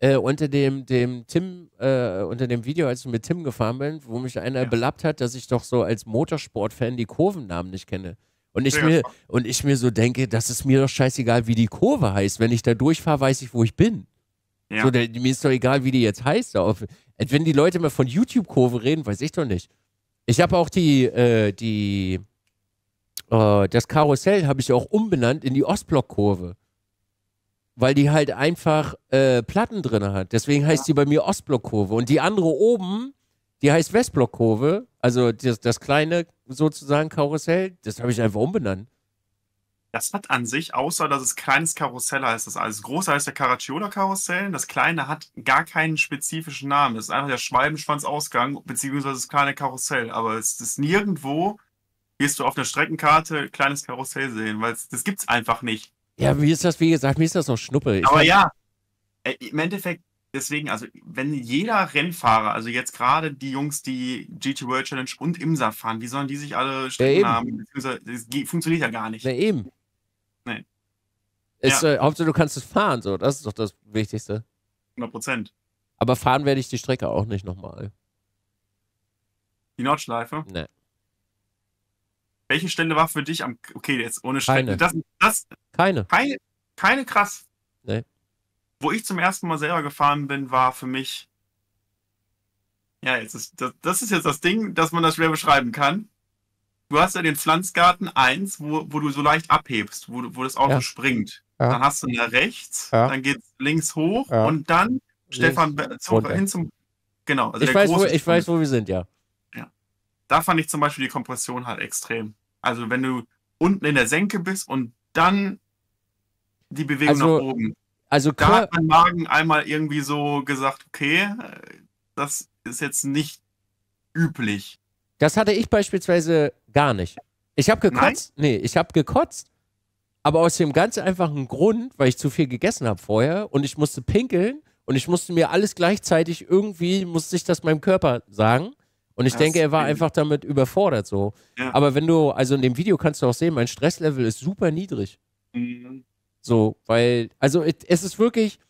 äh, unter dem, dem Tim, äh, unter dem Video, als ich mit Tim gefahren bin, wo mich einer ja. belappt hat, dass ich doch so als Motorsportfan die Kurvennamen nicht kenne. Und ich, ja. mir, und ich mir so denke, das ist mir doch scheißegal, wie die Kurve heißt. Wenn ich da durchfahre, weiß ich, wo ich bin. Ja. So, der, mir ist doch egal, wie die jetzt heißt. Wenn die Leute mal von YouTube-Kurve reden, weiß ich doch nicht. Ich habe auch die, äh, die, äh, das Karussell habe ich auch umbenannt in die Ostblockkurve. Weil die halt einfach äh, Platten drin hat. Deswegen heißt die bei mir Ostblockkurve. Und die andere oben, die heißt Westblockkurve. Also das, das kleine sozusagen Karussell, das habe ich einfach umbenannt. Das hat an sich, außer dass es kleines Karussell heißt, das alles große heißt der Caracciola-Karussell. Das kleine hat gar keinen spezifischen Namen. Das ist einfach der Schwalbenschwanzausgang, beziehungsweise das kleine Karussell. Aber es ist nirgendwo wirst du auf einer Streckenkarte kleines Karussell sehen, weil das gibt's einfach nicht. Ja, mir ist das, wie gesagt, mir ist das noch Schnuppe. Ich Aber ja, äh, im Endeffekt, deswegen, also wenn jeder Rennfahrer, also jetzt gerade die Jungs, die GT World Challenge und IMSA fahren, wie sollen die sich alle Strecken ja, haben? Das funktioniert ja gar nicht. Na eben. Nee. Ist, ja. äh, Hauptsache, du kannst es fahren, so, das ist doch das Wichtigste. 100 Prozent. Aber fahren werde ich die Strecke auch nicht nochmal. Die Nordschleife? Nee. Welche Stelle war für dich am. Okay, jetzt ohne Stelle. Keine. Das, das, keine. keine. Keine krass. Nee. Wo ich zum ersten Mal selber gefahren bin, war für mich. Ja, jetzt ist, das, das ist jetzt das Ding, dass man das schwer beschreiben kann. Du hast ja den Pflanzgarten 1, wo, wo du so leicht abhebst, wo, wo das Auto ja. springt. Ja. Dann hast du da rechts, ja. dann es links hoch und dann, links Stefan, zu, hin zum. Genau. Also ich, weiß, wo, ich weiß, wo wir sind, ja da fand ich zum Beispiel die Kompression halt extrem. Also wenn du unten in der Senke bist und dann die Bewegung also, nach oben. Also da hat mein Magen einmal irgendwie so gesagt, okay, äh, das ist jetzt nicht üblich. Das hatte ich beispielsweise gar nicht. Ich habe gekotzt. Nein? Nee, ich habe gekotzt. Aber aus dem ganz einfachen Grund, weil ich zu viel gegessen habe vorher und ich musste pinkeln und ich musste mir alles gleichzeitig irgendwie, musste ich das meinem Körper sagen. Und ich das denke, er war einfach damit überfordert so. Ja. Aber wenn du, also in dem Video kannst du auch sehen, mein Stresslevel ist super niedrig. Mhm. So, weil, also es ist wirklich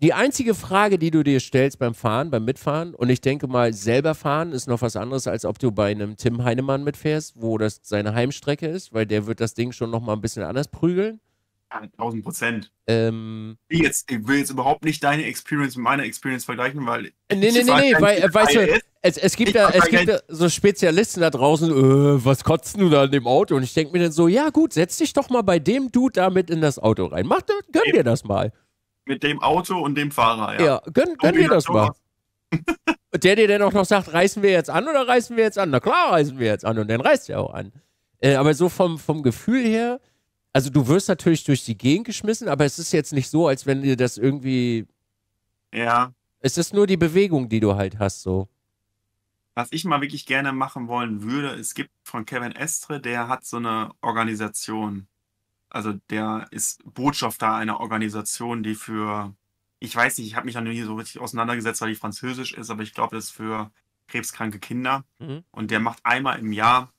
die einzige Frage, die du dir stellst beim Fahren, beim Mitfahren, und ich denke mal, selber fahren ist noch was anderes, als ob du bei einem Tim Heinemann mitfährst, wo das seine Heimstrecke ist, weil der wird das Ding schon nochmal ein bisschen anders prügeln. 1000 Prozent. Ähm, ich, jetzt, ich will jetzt überhaupt nicht deine Experience mit meiner Experience vergleichen, weil. Nee, nee, nee, nee, weil, äh, weißt du, es, es gibt, da, es gibt da so Spezialisten da draußen, äh, was kotzen du da an dem Auto? Und ich denke mir dann so, ja, gut, setz dich doch mal bei dem Dude damit in das Auto rein. Mach, das, gönn dir das mal. Mit dem Auto und dem Fahrer, ja. Ja, gönn, gönn dir das mal. der dir dann auch noch sagt, reißen wir jetzt an oder reißen wir jetzt an? Na klar, reißen wir jetzt an. Und dann reißt er auch an. Äh, aber so vom, vom Gefühl her also du wirst natürlich durch die Gegend geschmissen, aber es ist jetzt nicht so, als wenn dir das irgendwie. Ja. Es ist nur die Bewegung, die du halt hast, so. Was ich mal wirklich gerne machen wollen würde, es gibt von Kevin Estre, der hat so eine Organisation. Also der ist Botschafter einer Organisation, die für, ich weiß nicht, ich habe mich da nie so richtig auseinandergesetzt, weil die französisch ist, aber ich glaube, das ist für krebskranke Kinder. Mhm. Und der macht einmal im Jahr,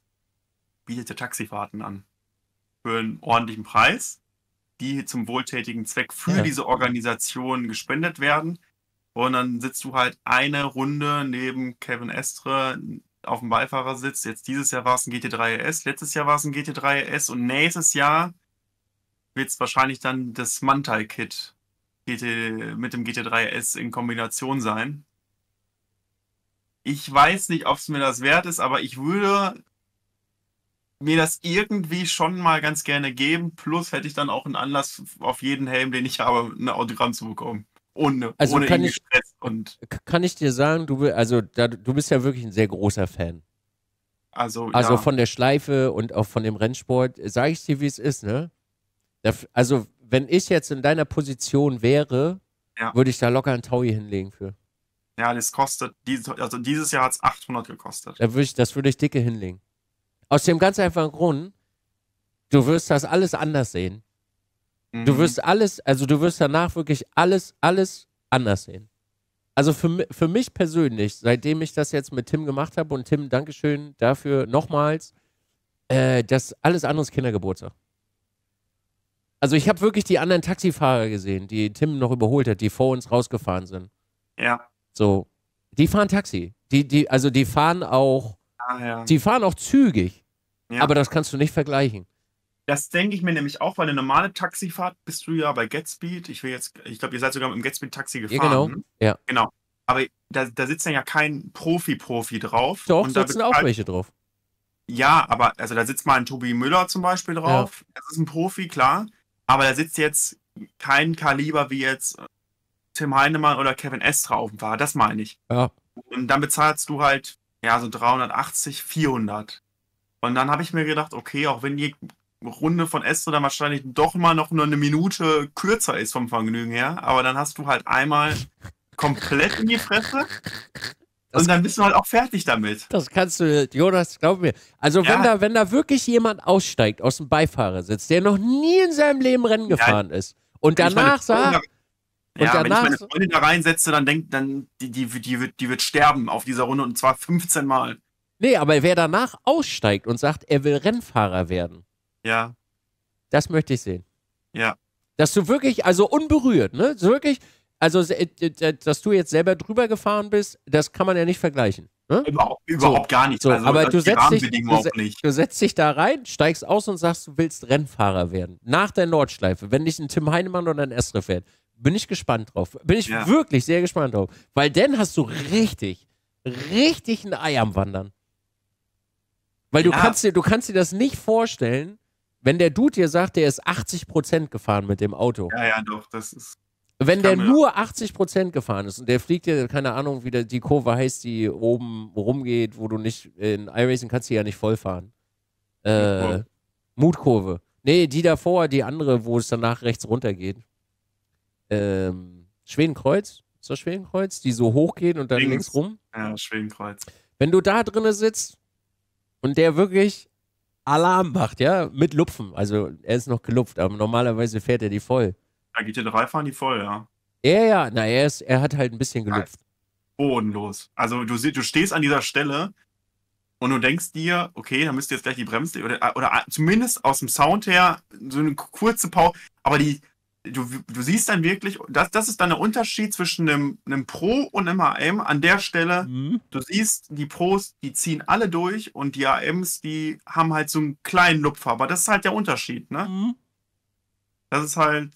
bietet der Taxifahrten an für einen ordentlichen Preis, die zum wohltätigen Zweck für ja. diese Organisation gespendet werden. Und dann sitzt du halt eine Runde neben Kevin Estre auf dem Beifahrersitz. Jetzt dieses Jahr war es ein GT3 RS, letztes Jahr war es ein GT3 RS und nächstes Jahr wird es wahrscheinlich dann das Mantai-Kit mit dem GT3 RS in Kombination sein. Ich weiß nicht, ob es mir das wert ist, aber ich würde mir das irgendwie schon mal ganz gerne geben. Plus hätte ich dann auch einen Anlass auf jeden Helm, den ich habe, ein Autogramm zu bekommen. Ohne, also ohne kann ich, Stress. Und kann ich dir sagen, du, also, da, du bist ja wirklich ein sehr großer Fan. Also, also ja. von der Schleife und auch von dem Rennsport, sage ich dir, wie es ist, ne? also, wenn ich jetzt in deiner Position wäre, ja. würde ich da locker ein Taui hinlegen für. Ja, das kostet, also dieses Jahr hat es 800 gekostet. Da würd ich, das würde ich dicke hinlegen. Aus dem ganz einfachen Grund, du wirst das alles anders sehen. Mhm. Du wirst alles, also du wirst danach wirklich alles, alles anders sehen. Also für, für mich persönlich, seitdem ich das jetzt mit Tim gemacht habe und Tim, Dankeschön dafür nochmals, äh, das alles andere ist Kindergeburtstag. Also ich habe wirklich die anderen Taxifahrer gesehen, die Tim noch überholt hat, die vor uns rausgefahren sind. Ja. So, die fahren Taxi. Die, die, also die fahren auch Ah, ja. Sie fahren auch zügig, ja. aber das kannst du nicht vergleichen. Das denke ich mir nämlich auch, weil eine normale Taxifahrt bist du ja bei Gatspeed. Ich will jetzt, ich glaube, ihr seid sogar mit dem Gatspeed-Taxi gefahren. Ja, genau. Ne? Ja. genau. Aber da, da sitzt dann ja kein Profi-Profi drauf. Doch, und sitzen da auch welche drauf. Ja, aber also da sitzt mal ein Tobi Müller zum Beispiel drauf. Ja. Das ist ein Profi, klar. Aber da sitzt jetzt kein Kaliber wie jetzt äh, Tim Heinemann oder Kevin Estra auf dem Fahrer. Das meine ich. Ja. Und dann bezahlst du halt ja, so 380, 400. Und dann habe ich mir gedacht, okay, auch wenn die Runde von Estre dann wahrscheinlich doch mal noch nur eine Minute kürzer ist vom Vergnügen her, aber dann hast du halt einmal komplett in die Fresse das und dann bist du halt auch fertig damit. Das kannst du, Jonas, glaub mir. Also ja. wenn da, wenn da wirklich jemand aussteigt aus dem Beifahrersitz, der noch nie in seinem Leben Rennen gefahren ist und danach sagt, und ja, wenn ich meine Freundin da reinsetze, dann denkt, dann, die, die, die, wird, die wird sterben auf dieser Runde und zwar 15 Mal. Nee, aber wer danach aussteigt und sagt, er will Rennfahrer werden. Ja. Das möchte ich sehen. Ja. Dass du wirklich, also unberührt, ne? So wirklich, also, dass du jetzt selber drüber gefahren bist, das kann man ja nicht vergleichen. Ne? Überhaupt, überhaupt so, gar nicht. So, also, aber du setzt, dich, du, nicht. du setzt dich da rein, steigst aus und sagst, du willst Rennfahrer werden. Nach der Nordschleife, wenn nicht ein Tim Heinemann oder ein Estre fährt. Bin ich gespannt drauf. Bin ich ja. wirklich sehr gespannt drauf. Weil dann hast du richtig, richtig ein Ei am Wandern. Weil du, ja. kannst dir, du kannst dir das nicht vorstellen, wenn der Dude dir sagt, der ist 80% gefahren mit dem Auto. Ja, ja, doch, das ist. Wenn der nur 80% gefahren ist und der fliegt dir, keine Ahnung, wie der, die Kurve heißt, die oben rumgeht, wo du nicht, in iRacing kannst du ja nicht vollfahren. Äh, Mutkurve. Nee, die davor, die andere, wo es danach rechts runtergeht ähm, Schwedenkreuz, ist das Schwedenkreuz, die so hochgehen und dann links, links rum. Ja, Schwedenkreuz. Wenn du da drinnen sitzt und der wirklich Alarm macht, ja, mit Lupfen, also er ist noch gelupft, aber normalerweise fährt er die voll. Da geht GT3 fahren die voll, ja. Ja, ja, na, er, ist, er hat halt ein bisschen gelupft. Bodenlos. Also du, du stehst an dieser Stelle und du denkst dir, okay, da müsst ihr jetzt gleich die Bremse oder, oder zumindest aus dem Sound her so eine kurze Pause, aber die, du, du siehst dann wirklich, das, das ist dann der Unterschied zwischen einem, einem Pro und einem AM. An der Stelle, mhm. du siehst, die Pros, die ziehen alle durch und die AMs, die haben halt so einen kleinen Lupfer. Aber das ist halt der Unterschied, ne? Mhm. Das ist halt,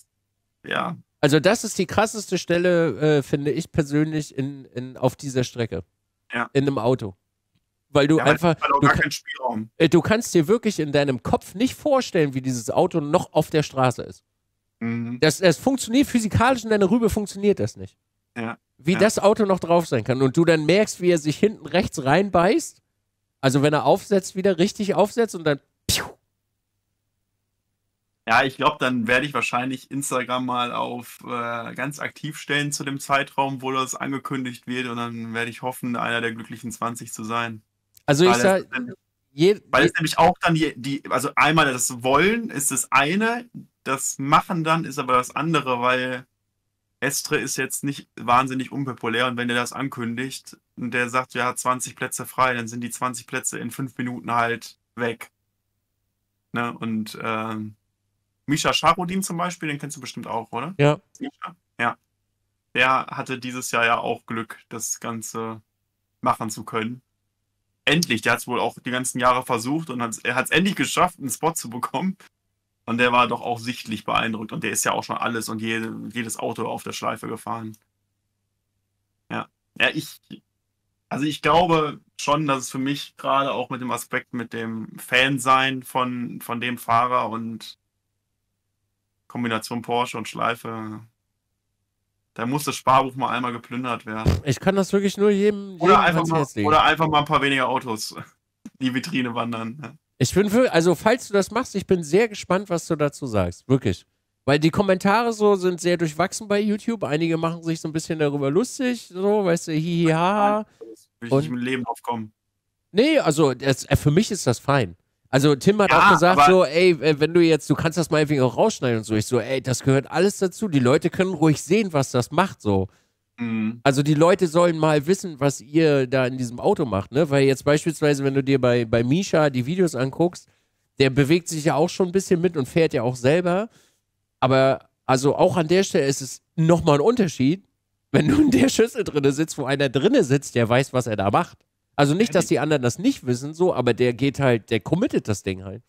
ja. Also, das ist die krasseste Stelle, äh, finde ich persönlich, in, in, auf dieser Strecke. Ja. In einem Auto weil du ja, einfach weil du, kann, äh, du, kannst dir wirklich in deinem Kopf nicht vorstellen, wie dieses Auto noch auf der Straße ist. Mhm. Das, das funktioniert physikalisch in deiner Rübe funktioniert das nicht. Ja. Wie ja. das Auto noch drauf sein kann und du dann merkst, wie er sich hinten rechts reinbeißt. Also wenn er aufsetzt, wieder richtig aufsetzt und dann. Piu. Ja, ich glaube, dann werde ich wahrscheinlich Instagram mal auf äh, ganz aktiv stellen zu dem Zeitraum, wo das angekündigt wird und dann werde ich hoffen, einer der glücklichen 20 zu sein. Also Weil ich sage, Je, Weil es nämlich auch dann die, die, also einmal das Wollen ist das eine, das Machen dann ist aber das andere, weil Estre ist jetzt nicht wahnsinnig unpopulär und wenn der das ankündigt und der sagt, ja, 20 Plätze frei, dann sind die 20 Plätze in fünf Minuten halt weg. Ne? Und ähm, Misha Sharodin zum Beispiel, den kennst du bestimmt auch, oder? Ja. Ja. Der hatte dieses Jahr ja auch Glück, das Ganze machen zu können endlich, der hat es wohl auch die ganzen Jahre versucht und hat's, er hat es endlich geschafft, einen Spot zu bekommen. Und der war doch auch sichtlich beeindruckt und der ist ja auch schon alles und jede, jedes Auto auf der Schleife gefahren. Ja, ja, ich, also ich glaube schon, dass es für mich gerade auch mit dem Aspekt mit dem Fansein von, von dem Fahrer und Kombination Porsche und Schleife da muss das Sparbuch mal einmal geplündert werden. Ich kann das wirklich nur jedem, oder einfach mal, Oder einfach mal ein paar weniger Autos in die Vitrine wandern. Ich bin für, also falls du das machst, ich bin sehr gespannt, was du dazu sagst. Wirklich. Weil die Kommentare so sind sehr durchwachsen bei YouTube. Einige machen sich so ein bisschen darüber lustig, so, weißt du, hihiha. Will ich nicht mit Leben aufkommen. Nee, also das, äh, für mich ist das fein. Also Tim hat ja, auch gesagt so, ey, äh, wenn du jetzt, du kannst das mal irgendwie auch rausschneiden und so. Ich so, ey, das gehört alles dazu. Die Leute können ruhig sehen, was das macht so. Mhm. Also die Leute sollen mal wissen, was ihr da in diesem Auto macht, ne? Weil jetzt beispielsweise, wenn du dir bei, bei Misha die Videos anguckst, der bewegt sich ja auch schon ein bisschen mit und fährt ja auch selber. Aber also auch an der Stelle ist es nochmal ein Unterschied, wenn du in der Schüssel drinne sitzt, wo einer drinne sitzt, der weiß, was er da macht. Also nicht, dass die anderen das nicht wissen, so, aber der geht halt, der committet das Ding halt.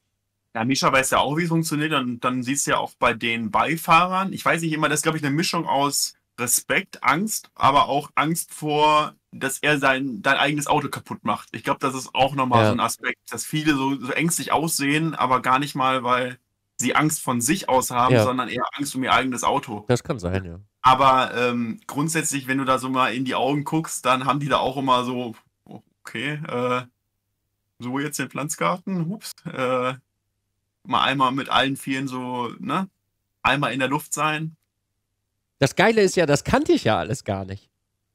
Ja, Misha weiß ja auch, wie es funktioniert. Und dann siehst du ja auch bei den Beifahrern, ich weiß nicht immer, das ist, glaube ich, eine Mischung aus Respekt, Angst, aber auch Angst vor, dass er sein, dein eigenes Auto kaputt macht. Ich glaube, das ist auch nochmal ja. so ein Aspekt, dass viele so, so, ängstlich aussehen, aber gar nicht mal, weil sie Angst von sich aus haben, ja. sondern eher Angst um ihr eigenes Auto. Das kann sein, ja. Aber ähm, grundsätzlich, wenn du da so mal in die Augen guckst, dann haben die da auch immer so okay, äh, so jetzt den Pflanzgarten, hups, äh, mal einmal mit allen Vieren so, ne? Einmal in der Luft sein. Das Geile ist ja, das kannte ich ja alles gar nicht.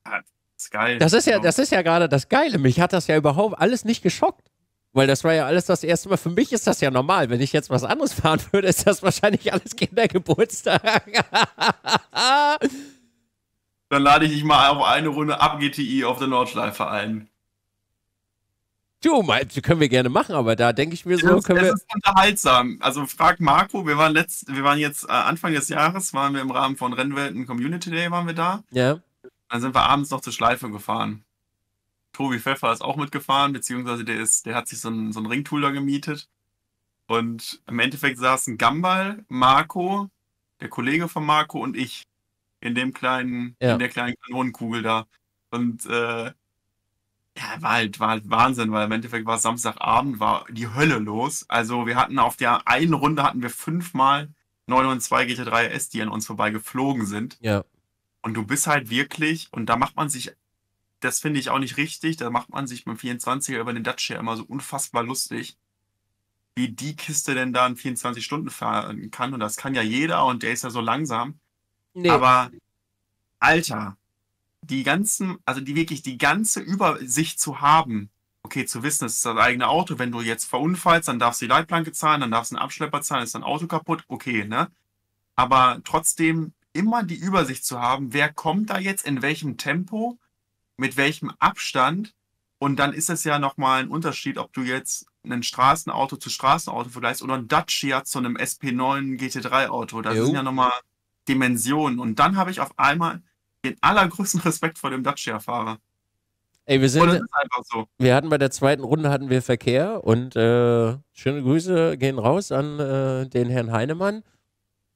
Ja, das ist geil. Das ist ja, genau. das ist ja gerade das Geile. Mich hat das ja überhaupt alles nicht geschockt. Weil das war ja alles das erste Mal. Für mich ist das ja normal. Wenn ich jetzt was anderes fahren würde, ist das wahrscheinlich alles Kindergeburtstag. Dann lade ich dich mal auf eine Runde ab GTI auf der Nordschleife ein. Du, meinst, können wir gerne machen, aber da denke ich mir so. Das, können das wir ist unterhaltsam. Also frag Marco, wir waren letzt, wir waren jetzt äh, Anfang des Jahres, waren wir im Rahmen von Rennwelten Community Day, waren wir da. Ja. Dann sind wir abends noch zur Schleife gefahren. Tobi Pfeffer ist auch mitgefahren, beziehungsweise der ist, der hat sich so ein, so einen Ringtool da gemietet. Und im Endeffekt saßen Gambal, Marco, der Kollege von Marco und ich in dem kleinen, ja. in der kleinen Kanonenkugel da. Und äh, ja, war halt, war halt Wahnsinn, weil im Endeffekt war Samstagabend, war die Hölle los. Also wir hatten auf der einen Runde hatten wir fünfmal 992 GT3 S, die an uns vorbei geflogen sind. Ja. Und du bist halt wirklich, und da macht man sich, das finde ich auch nicht richtig, da macht man sich beim 24er über den Dacia immer so unfassbar lustig, wie die Kiste denn da in 24 Stunden fahren kann. Und das kann ja jeder und der ist ja so langsam. Nee. Aber Alter, die ganzen, also die wirklich die ganze Übersicht zu haben, okay, zu wissen, es ist das eigene Auto, wenn du jetzt verunfallst, dann darfst du die Leitplanke zahlen, dann darfst du einen Abschlepper zahlen, ist dein Auto kaputt, okay, ne? Aber trotzdem immer die Übersicht zu haben, wer kommt da jetzt, in welchem Tempo, mit welchem Abstand und dann ist es ja nochmal ein Unterschied, ob du jetzt ein Straßenauto zu Straßenauto vergleichst oder ein Dacia zu einem SP9 GT3 Auto. Das jo. sind ja nochmal Dimensionen. Und dann habe ich auf einmal den allergrößten Respekt vor dem Dacia-Fahrer. Ey, wir sind. das ist einfach so. Wir hatten bei der zweiten Runde hatten wir Verkehr und äh, schöne Grüße gehen raus an äh, den Herrn Heinemann.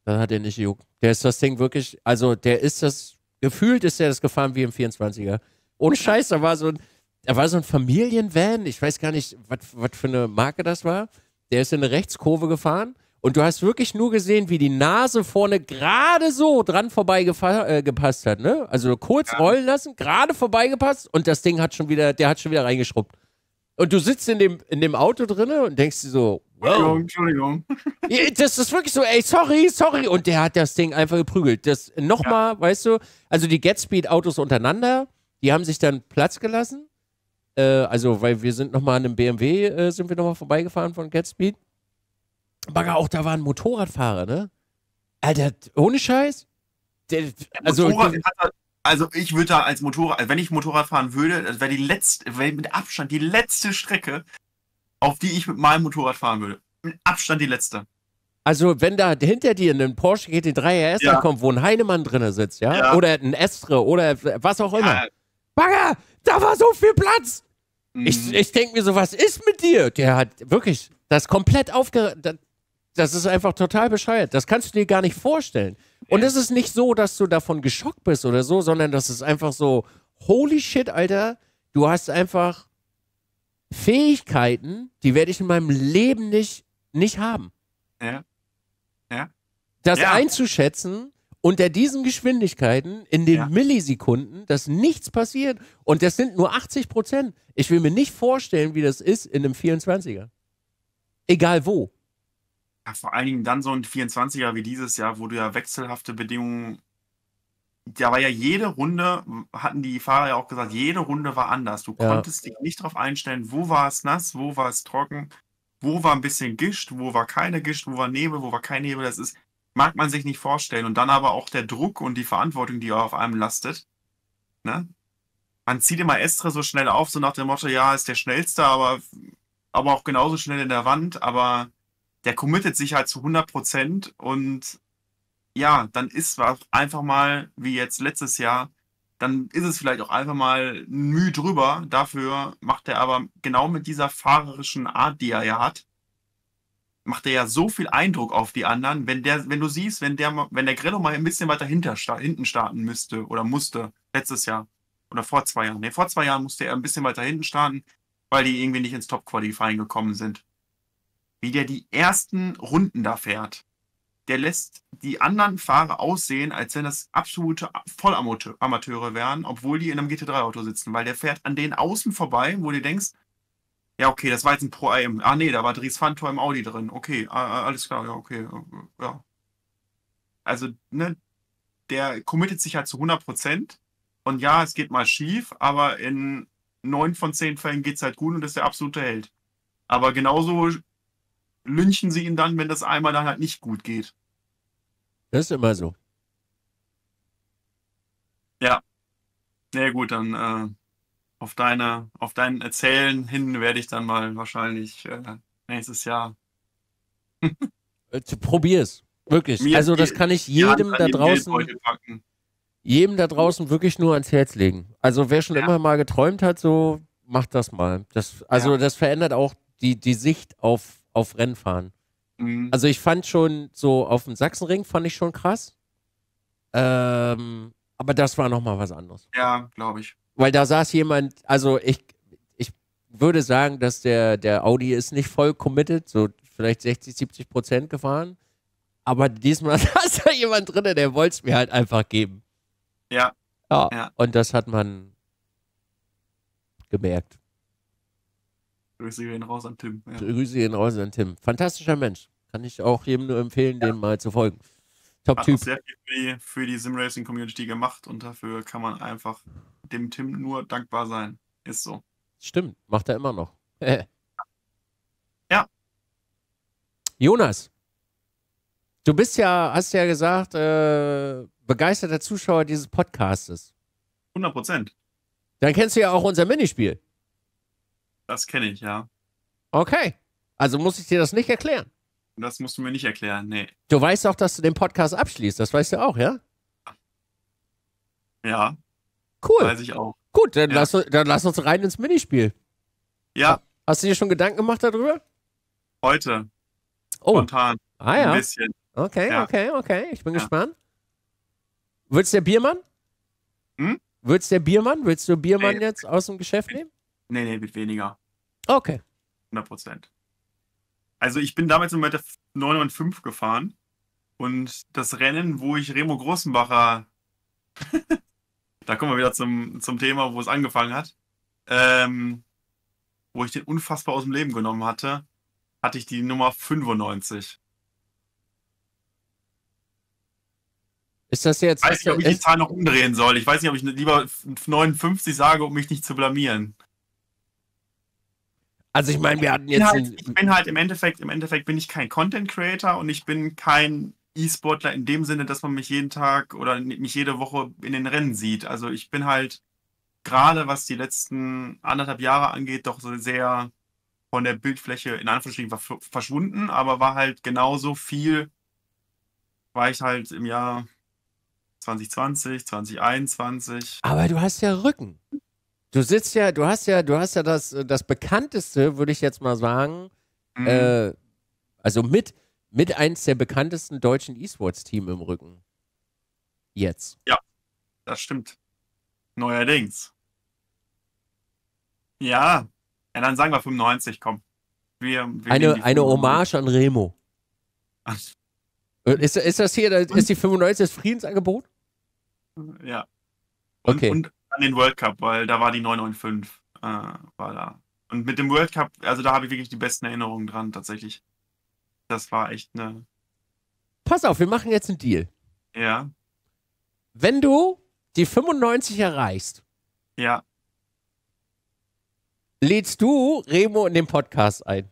Da hat er nicht gejuckt. Der ist das Ding wirklich, also der ist das, gefühlt ist er das gefahren wie im 24er. Ohne Scheiß, da war so ein, da war so ein Familienvan, ich weiß gar nicht, was für eine Marke das war. Der ist in eine Rechtskurve gefahren und du hast wirklich nur gesehen, wie die Nase vorne gerade so dran vorbeigepasst äh, hat, ne? Also kurz ja. rollen lassen, gerade vorbeigepasst und das Ding hat schon wieder, der hat schon wieder reingeschrubbt. Und du sitzt in dem, in dem Auto drinne und denkst dir so, wow. Entschuldigung, Entschuldigung. Das ist wirklich so, ey, sorry, sorry. Und der hat das Ding einfach geprügelt. Das nochmal, ja. weißt du, also die Gatspeed-Autos untereinander, die haben sich dann Platz gelassen. Äh, also, weil wir sind nochmal an einem BMW, äh, sind wir nochmal vorbeigefahren von Gatspeed. Bagger, auch da war ein Motorradfahrer, ne? Alter, ohne Scheiß? Der, also, also ich würde da als Motorrad, also wenn ich Motorrad fahren würde, das wäre die letzte, wäre mit Abstand die letzte Strecke, auf die ich mit meinem Motorrad fahren würde. Mit Abstand die letzte. Also wenn da hinter dir ein Porsche GT3 RS ja. kommt, wo ein Heinemann drin sitzt, ja? ja? Oder ein Estre oder was auch immer. Ja. Bagger, da war so viel Platz! Mhm. Ich, ich denke mir so, was ist mit dir? Der hat wirklich das komplett aufge... Das ist einfach total bescheuert. Das kannst du dir gar nicht vorstellen. Und es ist nicht so, dass du davon geschockt bist oder so, sondern das ist einfach so, holy shit, Alter, du hast einfach Fähigkeiten, die werde ich in meinem Leben nicht, nicht haben. Ja. Ja. Das ja. einzuschätzen, unter diesen Geschwindigkeiten, in den ja. Millisekunden, dass nichts passiert. Und das sind nur 80 Prozent. Ich will mir nicht vorstellen, wie das ist in einem 24er. Egal wo. Ja, vor allen Dingen dann so ein 24er wie dieses Jahr, wo du ja wechselhafte Bedingungen. Da war ja jede Runde, hatten die Fahrer ja auch gesagt, jede Runde war anders. Du ja. konntest dich nicht darauf einstellen, wo war es nass, wo war es trocken, wo war ein bisschen Gischt, wo war keine Gischt, wo war Nebel, wo war kein Nebel. Das ist, mag man sich nicht vorstellen. Und dann aber auch der Druck und die Verantwortung, die auf einem lastet. Ne? Man zieht immer Estre so schnell auf, so nach dem Motto, ja, ist der schnellste, aber, aber auch genauso schnell in der Wand, aber der committet sich halt zu 100 Prozent und ja, dann ist was einfach mal, wie jetzt letztes Jahr, dann ist es vielleicht auch einfach mal Mühe drüber. Dafür macht er aber genau mit dieser fahrerischen Art, die er ja hat, macht er ja so viel Eindruck auf die anderen. Wenn der, wenn du siehst, wenn der, wenn der Grillo mal ein bisschen weiter hinter, hinten starten müsste oder musste, letztes Jahr oder vor zwei Jahren, nee, vor zwei Jahren musste er ein bisschen weiter hinten starten, weil die irgendwie nicht ins Top-Qualifying gekommen sind wie der die ersten Runden da fährt. Der lässt die anderen Fahrer aussehen, als wenn das absolute Vollamateure wären, obwohl die in einem GT3-Auto sitzen, weil der fährt an denen außen vorbei, wo du denkst, ja, okay, das war jetzt ein Pro AM. Ah, nee, da war Dries Fantor im Audi drin. Okay, ah, ah, alles klar, ja, okay, ja. Also, ne, der committet sich halt zu 100 Prozent. Und ja, es geht mal schief, aber in neun von zehn Fällen geht es halt gut und ist der absolute Held. Aber genauso lünchen sie ihn dann, wenn das einmal dann halt nicht gut geht. Das ist immer so. Ja. Na ja, gut, dann äh, auf deine, auf dein Erzählen hin werde ich dann mal wahrscheinlich äh, nächstes Jahr. Äh, probier's. Wirklich. Mir also das kann ich jedem da draußen. Jedem da draußen wirklich nur ans Herz legen. Also wer schon ja. immer mal geträumt hat, so macht das mal. Das, also ja. das verändert auch die, die Sicht auf auf Rennfahren. Mhm. Also ich fand schon so auf dem Sachsenring fand ich schon krass. Ähm, aber das war noch mal was anderes. Ja, glaube ich. Weil da saß jemand, also ich, ich würde sagen, dass der, der Audi ist nicht voll committed, so vielleicht 60, 70 Prozent gefahren. Aber diesmal saß da jemand drin, der wollte es mir halt einfach geben. Ja. ja. ja. Und das hat man gemerkt. Grüße gehen raus an Tim. Ja. Grüße gehen raus an Tim. Fantastischer Mensch. Kann ich auch jedem nur empfehlen, ja. dem mal zu folgen. Top-Typ. Hat sehr viel für die, die Simracing-Community gemacht und dafür kann man einfach dem Tim nur dankbar sein. Ist so. Stimmt, macht er immer noch. ja. Jonas, du bist ja, hast ja gesagt, äh, begeisterter Zuschauer dieses Podcastes. 100 Prozent. Dann kennst du ja auch unser Minispiel. Das kenne ich, ja. Okay. Also muss ich dir das nicht erklären. Das musst du mir nicht erklären, nee. Du weißt auch, dass du den Podcast abschließt. Das weißt du auch, ja? Ja. Cool. Weiß ich auch. Gut, dann, ja. lass, dann lass uns rein ins Minispiel. Ja. Hast du dir schon Gedanken gemacht darüber? Heute. Oh. Spontan. Ah ja. Ein bisschen. Okay, ja. okay, okay. Ich bin ja. gespannt. Willst du der Biermann? Hm? Willst du der Biermann? Willst du Biermann nee. jetzt aus dem Geschäft nehmen? Nee, nee, mit weniger. Okay. 100 Prozent. Also ich bin damals im 9 und 5 gefahren und das Rennen, wo ich Remo Großenbacher, da kommen wir wieder zum, zum Thema, wo es angefangen hat, ähm, wo ich den unfassbar aus dem Leben genommen hatte, hatte ich die Nummer 95. Ist das jetzt. Ich weiß nicht, ob ich die Zahl noch umdrehen soll. Ich weiß nicht, ob ich lieber 59 sage, um mich nicht zu blamieren. Also ich meine, wir hatten jetzt. Halt, ich bin halt im Endeffekt, im Endeffekt bin ich kein Content Creator und ich bin kein E-Sportler in dem Sinne, dass man mich jeden Tag oder mich jede Woche in den Rennen sieht. Also ich bin halt gerade was die letzten anderthalb Jahre angeht, doch so sehr von der Bildfläche in Anführungsstrichen verschwunden, aber war halt genauso viel, war ich halt im Jahr 2020, 2021. Aber du hast ja Rücken. Du sitzt ja, du hast ja, du hast ja das, äh, das bekannteste, würde ich jetzt mal sagen, mhm. äh, also mit, mit eins der bekanntesten deutschen E-Sports-Team im Rücken. Jetzt. Ja, das stimmt. Neuerdings. Ja, ja dann sagen wir 95, komm. Wir, wir eine, eine Hommage an Remo. Ach. Ist, ist das hier, ist die 95 das Friedensangebot? Ja. Und, okay. und an den World Cup, weil da war die 995, äh, war da. Und mit dem World Cup, also da habe ich wirklich die besten Erinnerungen dran, tatsächlich. Das war echt eine. Pass auf, wir machen jetzt einen Deal. Ja. Wenn du die 95 erreichst. Ja. Lädst du Remo in den Podcast ein?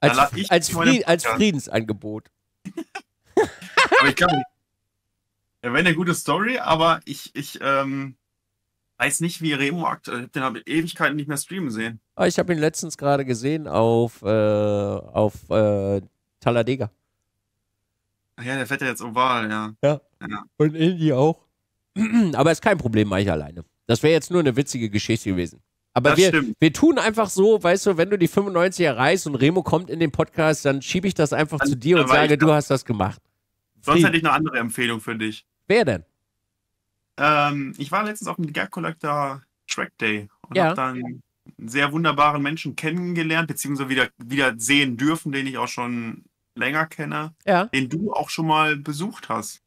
Als, als, Fried, als Friedensangebot. Aber ich glaube, er wäre eine gute Story, aber ich, ich ähm, weiß nicht, wie Remo aktuell. Den habe halt ich Ewigkeiten nicht mehr streamen sehen. Ah, ich habe ihn letztens gerade gesehen auf, äh, auf äh, Talladega. Ach ja, der fährt ja jetzt oval, ja. Ja. ja. Und Indy auch. aber ist kein Problem, mache ich alleine. Das wäre jetzt nur eine witzige Geschichte gewesen. Aber wir, wir tun einfach so, weißt du, wenn du die 95 erreichst und Remo kommt in den Podcast, dann schiebe ich das einfach dann, zu dir und sage, du hast das gemacht. Sonst Frieden. hätte ich eine andere Empfehlung für dich. Wer denn? Ähm, ich war letztens auf dem Gag Collector Track Day und ja. habe dann einen sehr wunderbaren Menschen kennengelernt, beziehungsweise wieder, wieder sehen dürfen, den ich auch schon länger kenne, ja. den du auch schon mal besucht hast.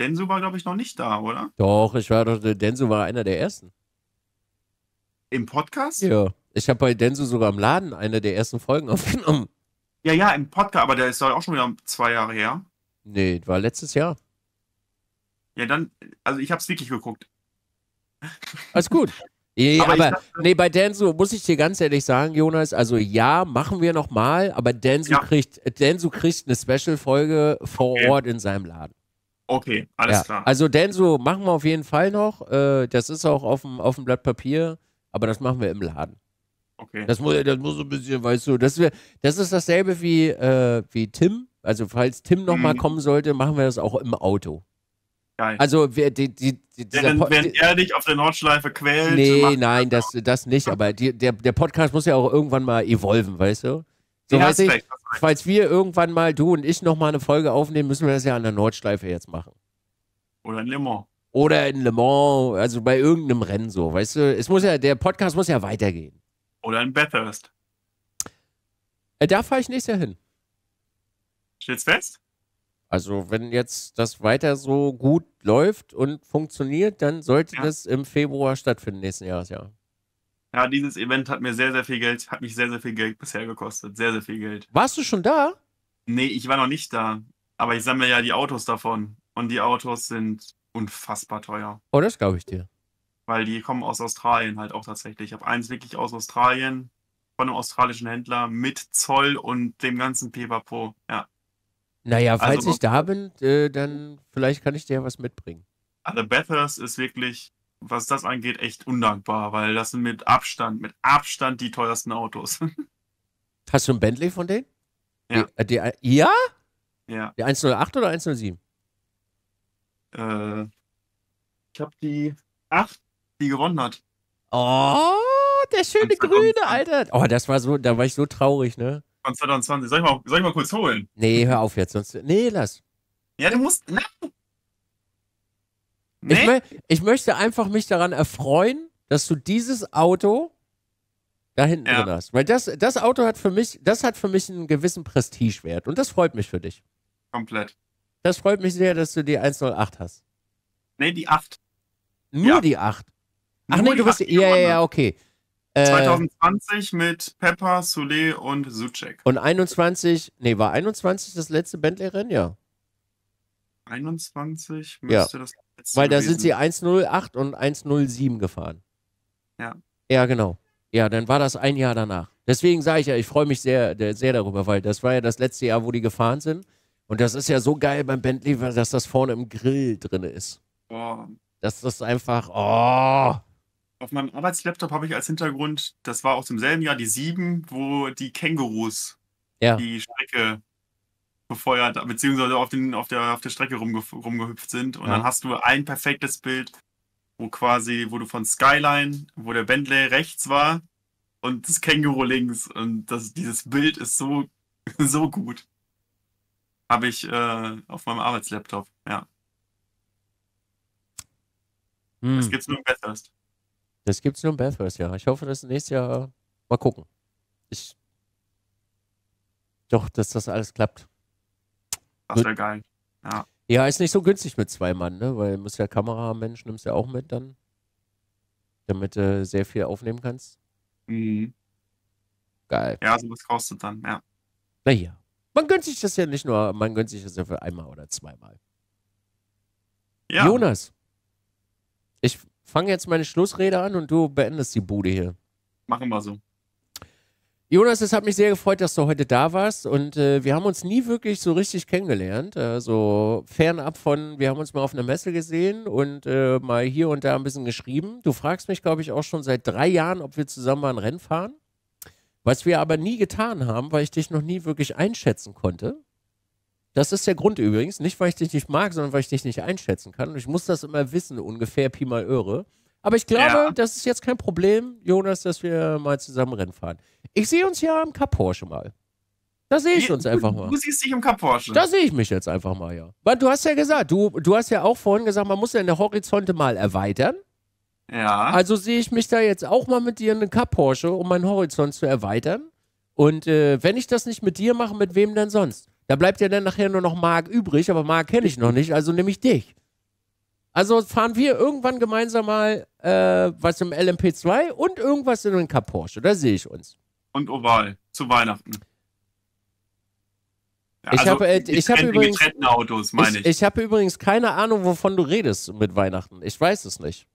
Denso war, glaube ich, noch nicht da, oder? Doch, ich war doch, Denso war einer der ersten. Im Podcast? Ja. Ich habe bei Denso sogar im Laden eine der ersten Folgen aufgenommen. Ja, ja, im Podcast, aber der ist doch auch schon wieder zwei Jahre her. Nee, war letztes Jahr. Ja, dann, also ich habe es wirklich geguckt. Alles gut. Ja, aber, aber dachte, nee, bei Denso muss ich dir ganz ehrlich sagen, Jonas, also ja, machen wir nochmal, aber Denso, ja. kriegt, Densu kriegt eine Special-Folge vor okay. Ort in seinem Laden. Okay, alles ja. klar. Also Denso machen wir auf jeden Fall noch. Äh, das ist auch auf dem, auf dem Blatt Papier, aber das machen wir im Laden. Okay. Das muss, das muss ein bisschen, weißt du, das, wär, das ist dasselbe wie, äh, wie Tim. Also falls Tim nochmal mhm. kommen sollte, machen wir das auch im Auto. Geil. Also wer, die, die, die, dieser ja, wenn, er dich auf der Nordschleife quält. Nee, nein, das, das, das nicht. Aber die, der, der Podcast muss ja auch irgendwann mal evolven, weißt du? So, weiß ich, falls wir irgendwann mal, du und ich, nochmal eine Folge aufnehmen, müssen wir das ja an der Nordschleife jetzt machen. Oder in Le Mans. Oder in Le Mans, also bei irgendeinem Rennen so, weißt du? Es muss ja, der Podcast muss ja weitergehen. Oder in Bathurst. Äh, da fahre ich nächstes Jahr hin. Steht's fest? Also wenn jetzt das weiter so gut läuft und funktioniert, dann sollte ja. das im Februar stattfinden nächsten Jahres, ja. Ja, dieses Event hat mir sehr, sehr viel Geld, hat mich sehr, sehr viel Geld bisher gekostet. Sehr, sehr viel Geld. Warst du schon da? Nee, ich war noch nicht da. Aber ich sammle ja die Autos davon. Und die Autos sind unfassbar teuer. Oh, das glaube ich dir. Weil die kommen aus Australien halt auch tatsächlich. Ich habe eins wirklich aus Australien von einem australischen Händler mit Zoll und dem ganzen Pipapo. Ja. Naja, also falls also, ich da bin, äh, dann vielleicht kann ich dir ja was mitbringen. Also Bathurst ist wirklich, was das angeht, echt undankbar, weil das sind mit Abstand, mit Abstand die teuersten Autos. Hast du ein Bentley von denen? Ja. Die, äh, die, äh, ja? Ja. Die 108 oder 107? Äh, ich habe die 8, die gewonnen hat. Oh, der schöne Grüne, Alter. Oh, das war so, da war ich so traurig, ne? Von 2020. Soll ich, mal, soll ich mal kurz holen? Nee, hör auf jetzt. Sonst, nee, lass. Ja, du musst. Nein. Nee. Ich, mö ich, möchte einfach mich daran erfreuen, dass du dieses Auto da hinten ja. drin hast. Weil das, das Auto hat für mich, das hat für mich einen gewissen Prestigewert. Und das freut mich für dich. Komplett. Das freut mich sehr, dass du die 108 hast. Nee, die 8. Nur ja. die 8. Ach Nur nee, du bist. Ja, ja, ja, okay. 2020 äh, mit Pepper, Soule und Suchek. Und 21, nee, war 21 das letzte Bentley-Rennen? Ja. 21 müsste ja. das letzte Weil da gewesen. sind sie 108 und 107 gefahren. Ja. Ja, genau. Ja, dann war das ein Jahr danach. Deswegen sage ich ja, ich freue mich sehr, sehr darüber, weil das war ja das letzte Jahr, wo die gefahren sind. Und das ist ja so geil beim Bentley, dass das vorne im Grill drin ist. Boah. Das ist einfach, oh, auf meinem Arbeitslaptop habe ich als Hintergrund, das war aus demselben Jahr die sieben, wo die Kängurus ja. die Strecke befeuert, beziehungsweise auf, den, auf, der, auf der Strecke rumge rumgehüpft sind. Und ja. dann hast du ein perfektes Bild, wo quasi, wo du von Skyline, wo der Bentley rechts war und das Känguru links. Und das, dieses Bild ist so, so gut. Habe ich äh, auf meinem Arbeitslaptop, ja. Hm. gibt gibt's nur im Westhurst. Das es nur in Bathurst, ja. Ich hoffe, dass nächstes Jahr mal gucken. Ich. Doch, dass das alles klappt. Das wäre geil. Ja. ja, ist nicht so günstig mit zwei Mann, ne? Weil du musst ja Kameramensch nimmst ja auch mit dann. Damit du äh, sehr viel aufnehmen kannst. Mhm. Geil. Ja, sowas kostet dann, ja. Naja. Man gönnt sich das ja nicht nur, man gönnt sich das ja für einmal oder zweimal. Ja. Jonas, ich fange jetzt meine Schlussrede an und du beendest die Bude hier. Machen wir so. Jonas, es hat mich sehr gefreut, dass du heute da warst und äh, wir haben uns nie wirklich so richtig kennengelernt. Also fernab von, wir haben uns mal auf einer Messe gesehen und äh, mal hier und da ein bisschen geschrieben. Du fragst mich, glaube ich, auch schon seit drei Jahren, ob wir zusammen mal ein Rennen fahren. Was wir aber nie getan haben, weil ich dich noch nie wirklich einschätzen konnte. Das ist der Grund übrigens. Nicht, weil ich dich nicht mag, sondern weil ich dich nicht einschätzen kann. Und ich muss das immer wissen, ungefähr Pi mal Öre. Aber ich glaube, ja. das ist jetzt kein Problem, Jonas, dass wir mal zusammen Rennen fahren. Ich sehe uns ja im Cup Porsche mal. Da sehe ich uns einfach mal. Du siehst dich im Cup Porsche. Da sehe ich mich jetzt einfach mal, ja. Weil du hast ja gesagt, du, du hast ja auch vorhin gesagt, man muss ja der Horizonte mal erweitern. Ja. Also sehe ich mich da jetzt auch mal mit dir in den Cup Porsche, um meinen Horizont zu erweitern. Und äh, wenn ich das nicht mit dir mache, mit wem denn sonst? Da bleibt ja dann nachher nur noch Marc übrig, aber Marc kenne ich noch nicht, also nehme ich dich. Also fahren wir irgendwann gemeinsam mal äh, was im LMP2 und irgendwas in den Cup Porsche. Da sehe ich uns. Und Oval zu Weihnachten. Ja, ich also habe äh, hab übrigens ich. Ich, ich habe übrigens keine Ahnung, wovon du redest mit Weihnachten. Ich weiß es nicht.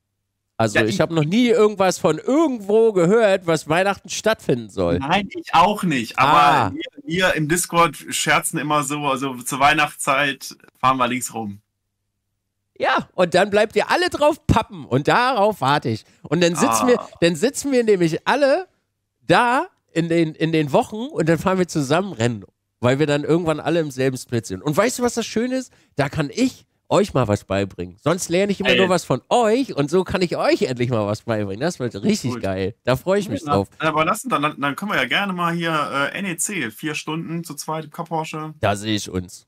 Also ja, ich, habe noch nie irgendwas von irgendwo gehört, was Weihnachten stattfinden soll. Nein, ich auch nicht. Aber ah. wir, wir, im Discord scherzen immer so, also zur Weihnachtszeit fahren wir links rum. Ja, und dann bleibt ihr alle drauf pappen und darauf warte ich. Und dann sitzen ah. wir, dann sitzen wir nämlich alle da in den, in den Wochen und dann fahren wir zusammen Rennen, weil wir dann irgendwann alle im selben Split sind. Und weißt du, was das Schöne ist? Da kann ich euch mal was beibringen. Sonst lerne ich immer Ey. nur was von euch und so kann ich euch endlich mal was beibringen. Das wird richtig Gut. geil. Da freue ich mich ja, drauf. Aber lassen, dann, dann können wir ja gerne mal hier äh, NEC, vier Stunden zu zweit, Porsche. Da sehe ich uns.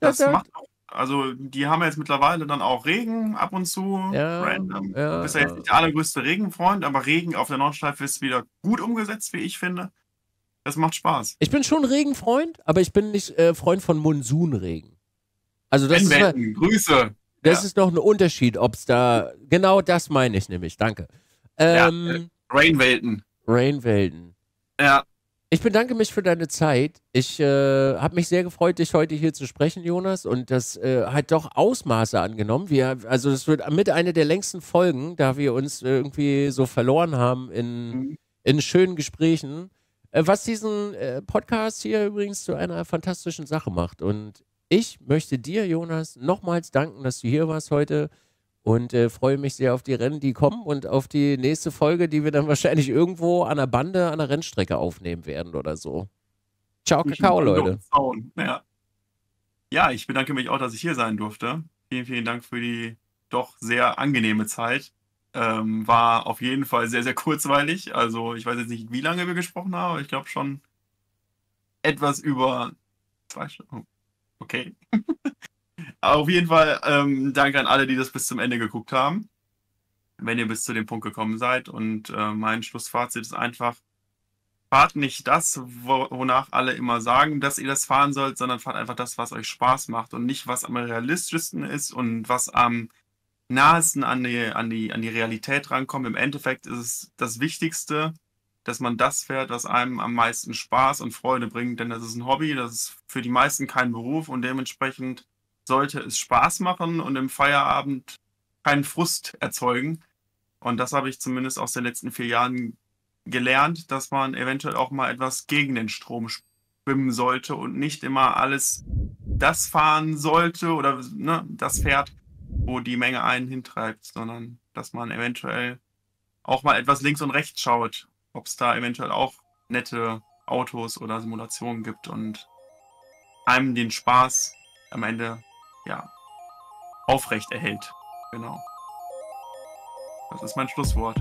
Das, das macht auch also die haben jetzt mittlerweile dann auch Regen ab und zu. Ja, random. Ja, du bist ja jetzt nicht der allergrößte Regenfreund, aber Regen auf der Nordschleife ist wieder gut umgesetzt, wie ich finde. Das macht Spaß. Ich bin schon Regenfreund, aber ich bin nicht äh, Freund von Monsunregen. Also das ist, Grüße. Das ja. ist noch ein Unterschied, ob es da. Genau das meine ich nämlich, danke. Ähm, ja, äh, Rainwelten. Rainwelten. Ja. Ich bedanke mich für deine Zeit. Ich äh, habe mich sehr gefreut, dich heute hier zu sprechen, Jonas. Und das äh, hat doch Ausmaße angenommen. Wir, also das wird mit einer der längsten Folgen, da wir uns irgendwie so verloren haben in, mhm. in schönen Gesprächen. Äh, was diesen äh, Podcast hier übrigens zu einer fantastischen Sache macht. Und ich möchte dir, Jonas, nochmals danken, dass du hier warst heute und äh, freue mich sehr auf die Rennen, die kommen und auf die nächste Folge, die wir dann wahrscheinlich irgendwo an der Bande, an der Rennstrecke aufnehmen werden oder so. Ciao, Kakao, Leute. Ja. ja, ich bedanke mich auch, dass ich hier sein durfte. Vielen, vielen Dank für die doch sehr angenehme Zeit. Ähm, war auf jeden Fall sehr, sehr kurzweilig. Also ich weiß jetzt nicht, wie lange wir gesprochen haben, aber ich glaube schon etwas über zwei Stunden. Oh. Okay. Auf jeden Fall ähm, danke an alle, die das bis zum Ende geguckt haben. Wenn ihr bis zu dem Punkt gekommen seid. Und äh, mein Schlussfazit ist einfach, fahrt nicht das, wonach alle immer sagen, dass ihr das fahren sollt, sondern fahrt einfach das, was euch Spaß macht und nicht, was am realistischsten ist und was am nahesten an die, an die, an die Realität rankommt. Im Endeffekt ist es das Wichtigste, dass man das fährt, was einem am meisten Spaß und Freude bringt. Denn das ist ein Hobby, das ist für die meisten kein Beruf und dementsprechend sollte es Spaß machen und im Feierabend keinen Frust erzeugen. Und das habe ich zumindest aus den letzten vier Jahren gelernt, dass man eventuell auch mal etwas gegen den Strom schwimmen sollte und nicht immer alles das fahren sollte oder ne, das fährt, wo die Menge einen hintreibt, sondern dass man eventuell auch mal etwas links und rechts schaut ob es da eventuell auch nette Autos oder Simulationen gibt und einem den Spaß am Ende ja aufrecht erhält. Genau. Das ist mein Schlusswort.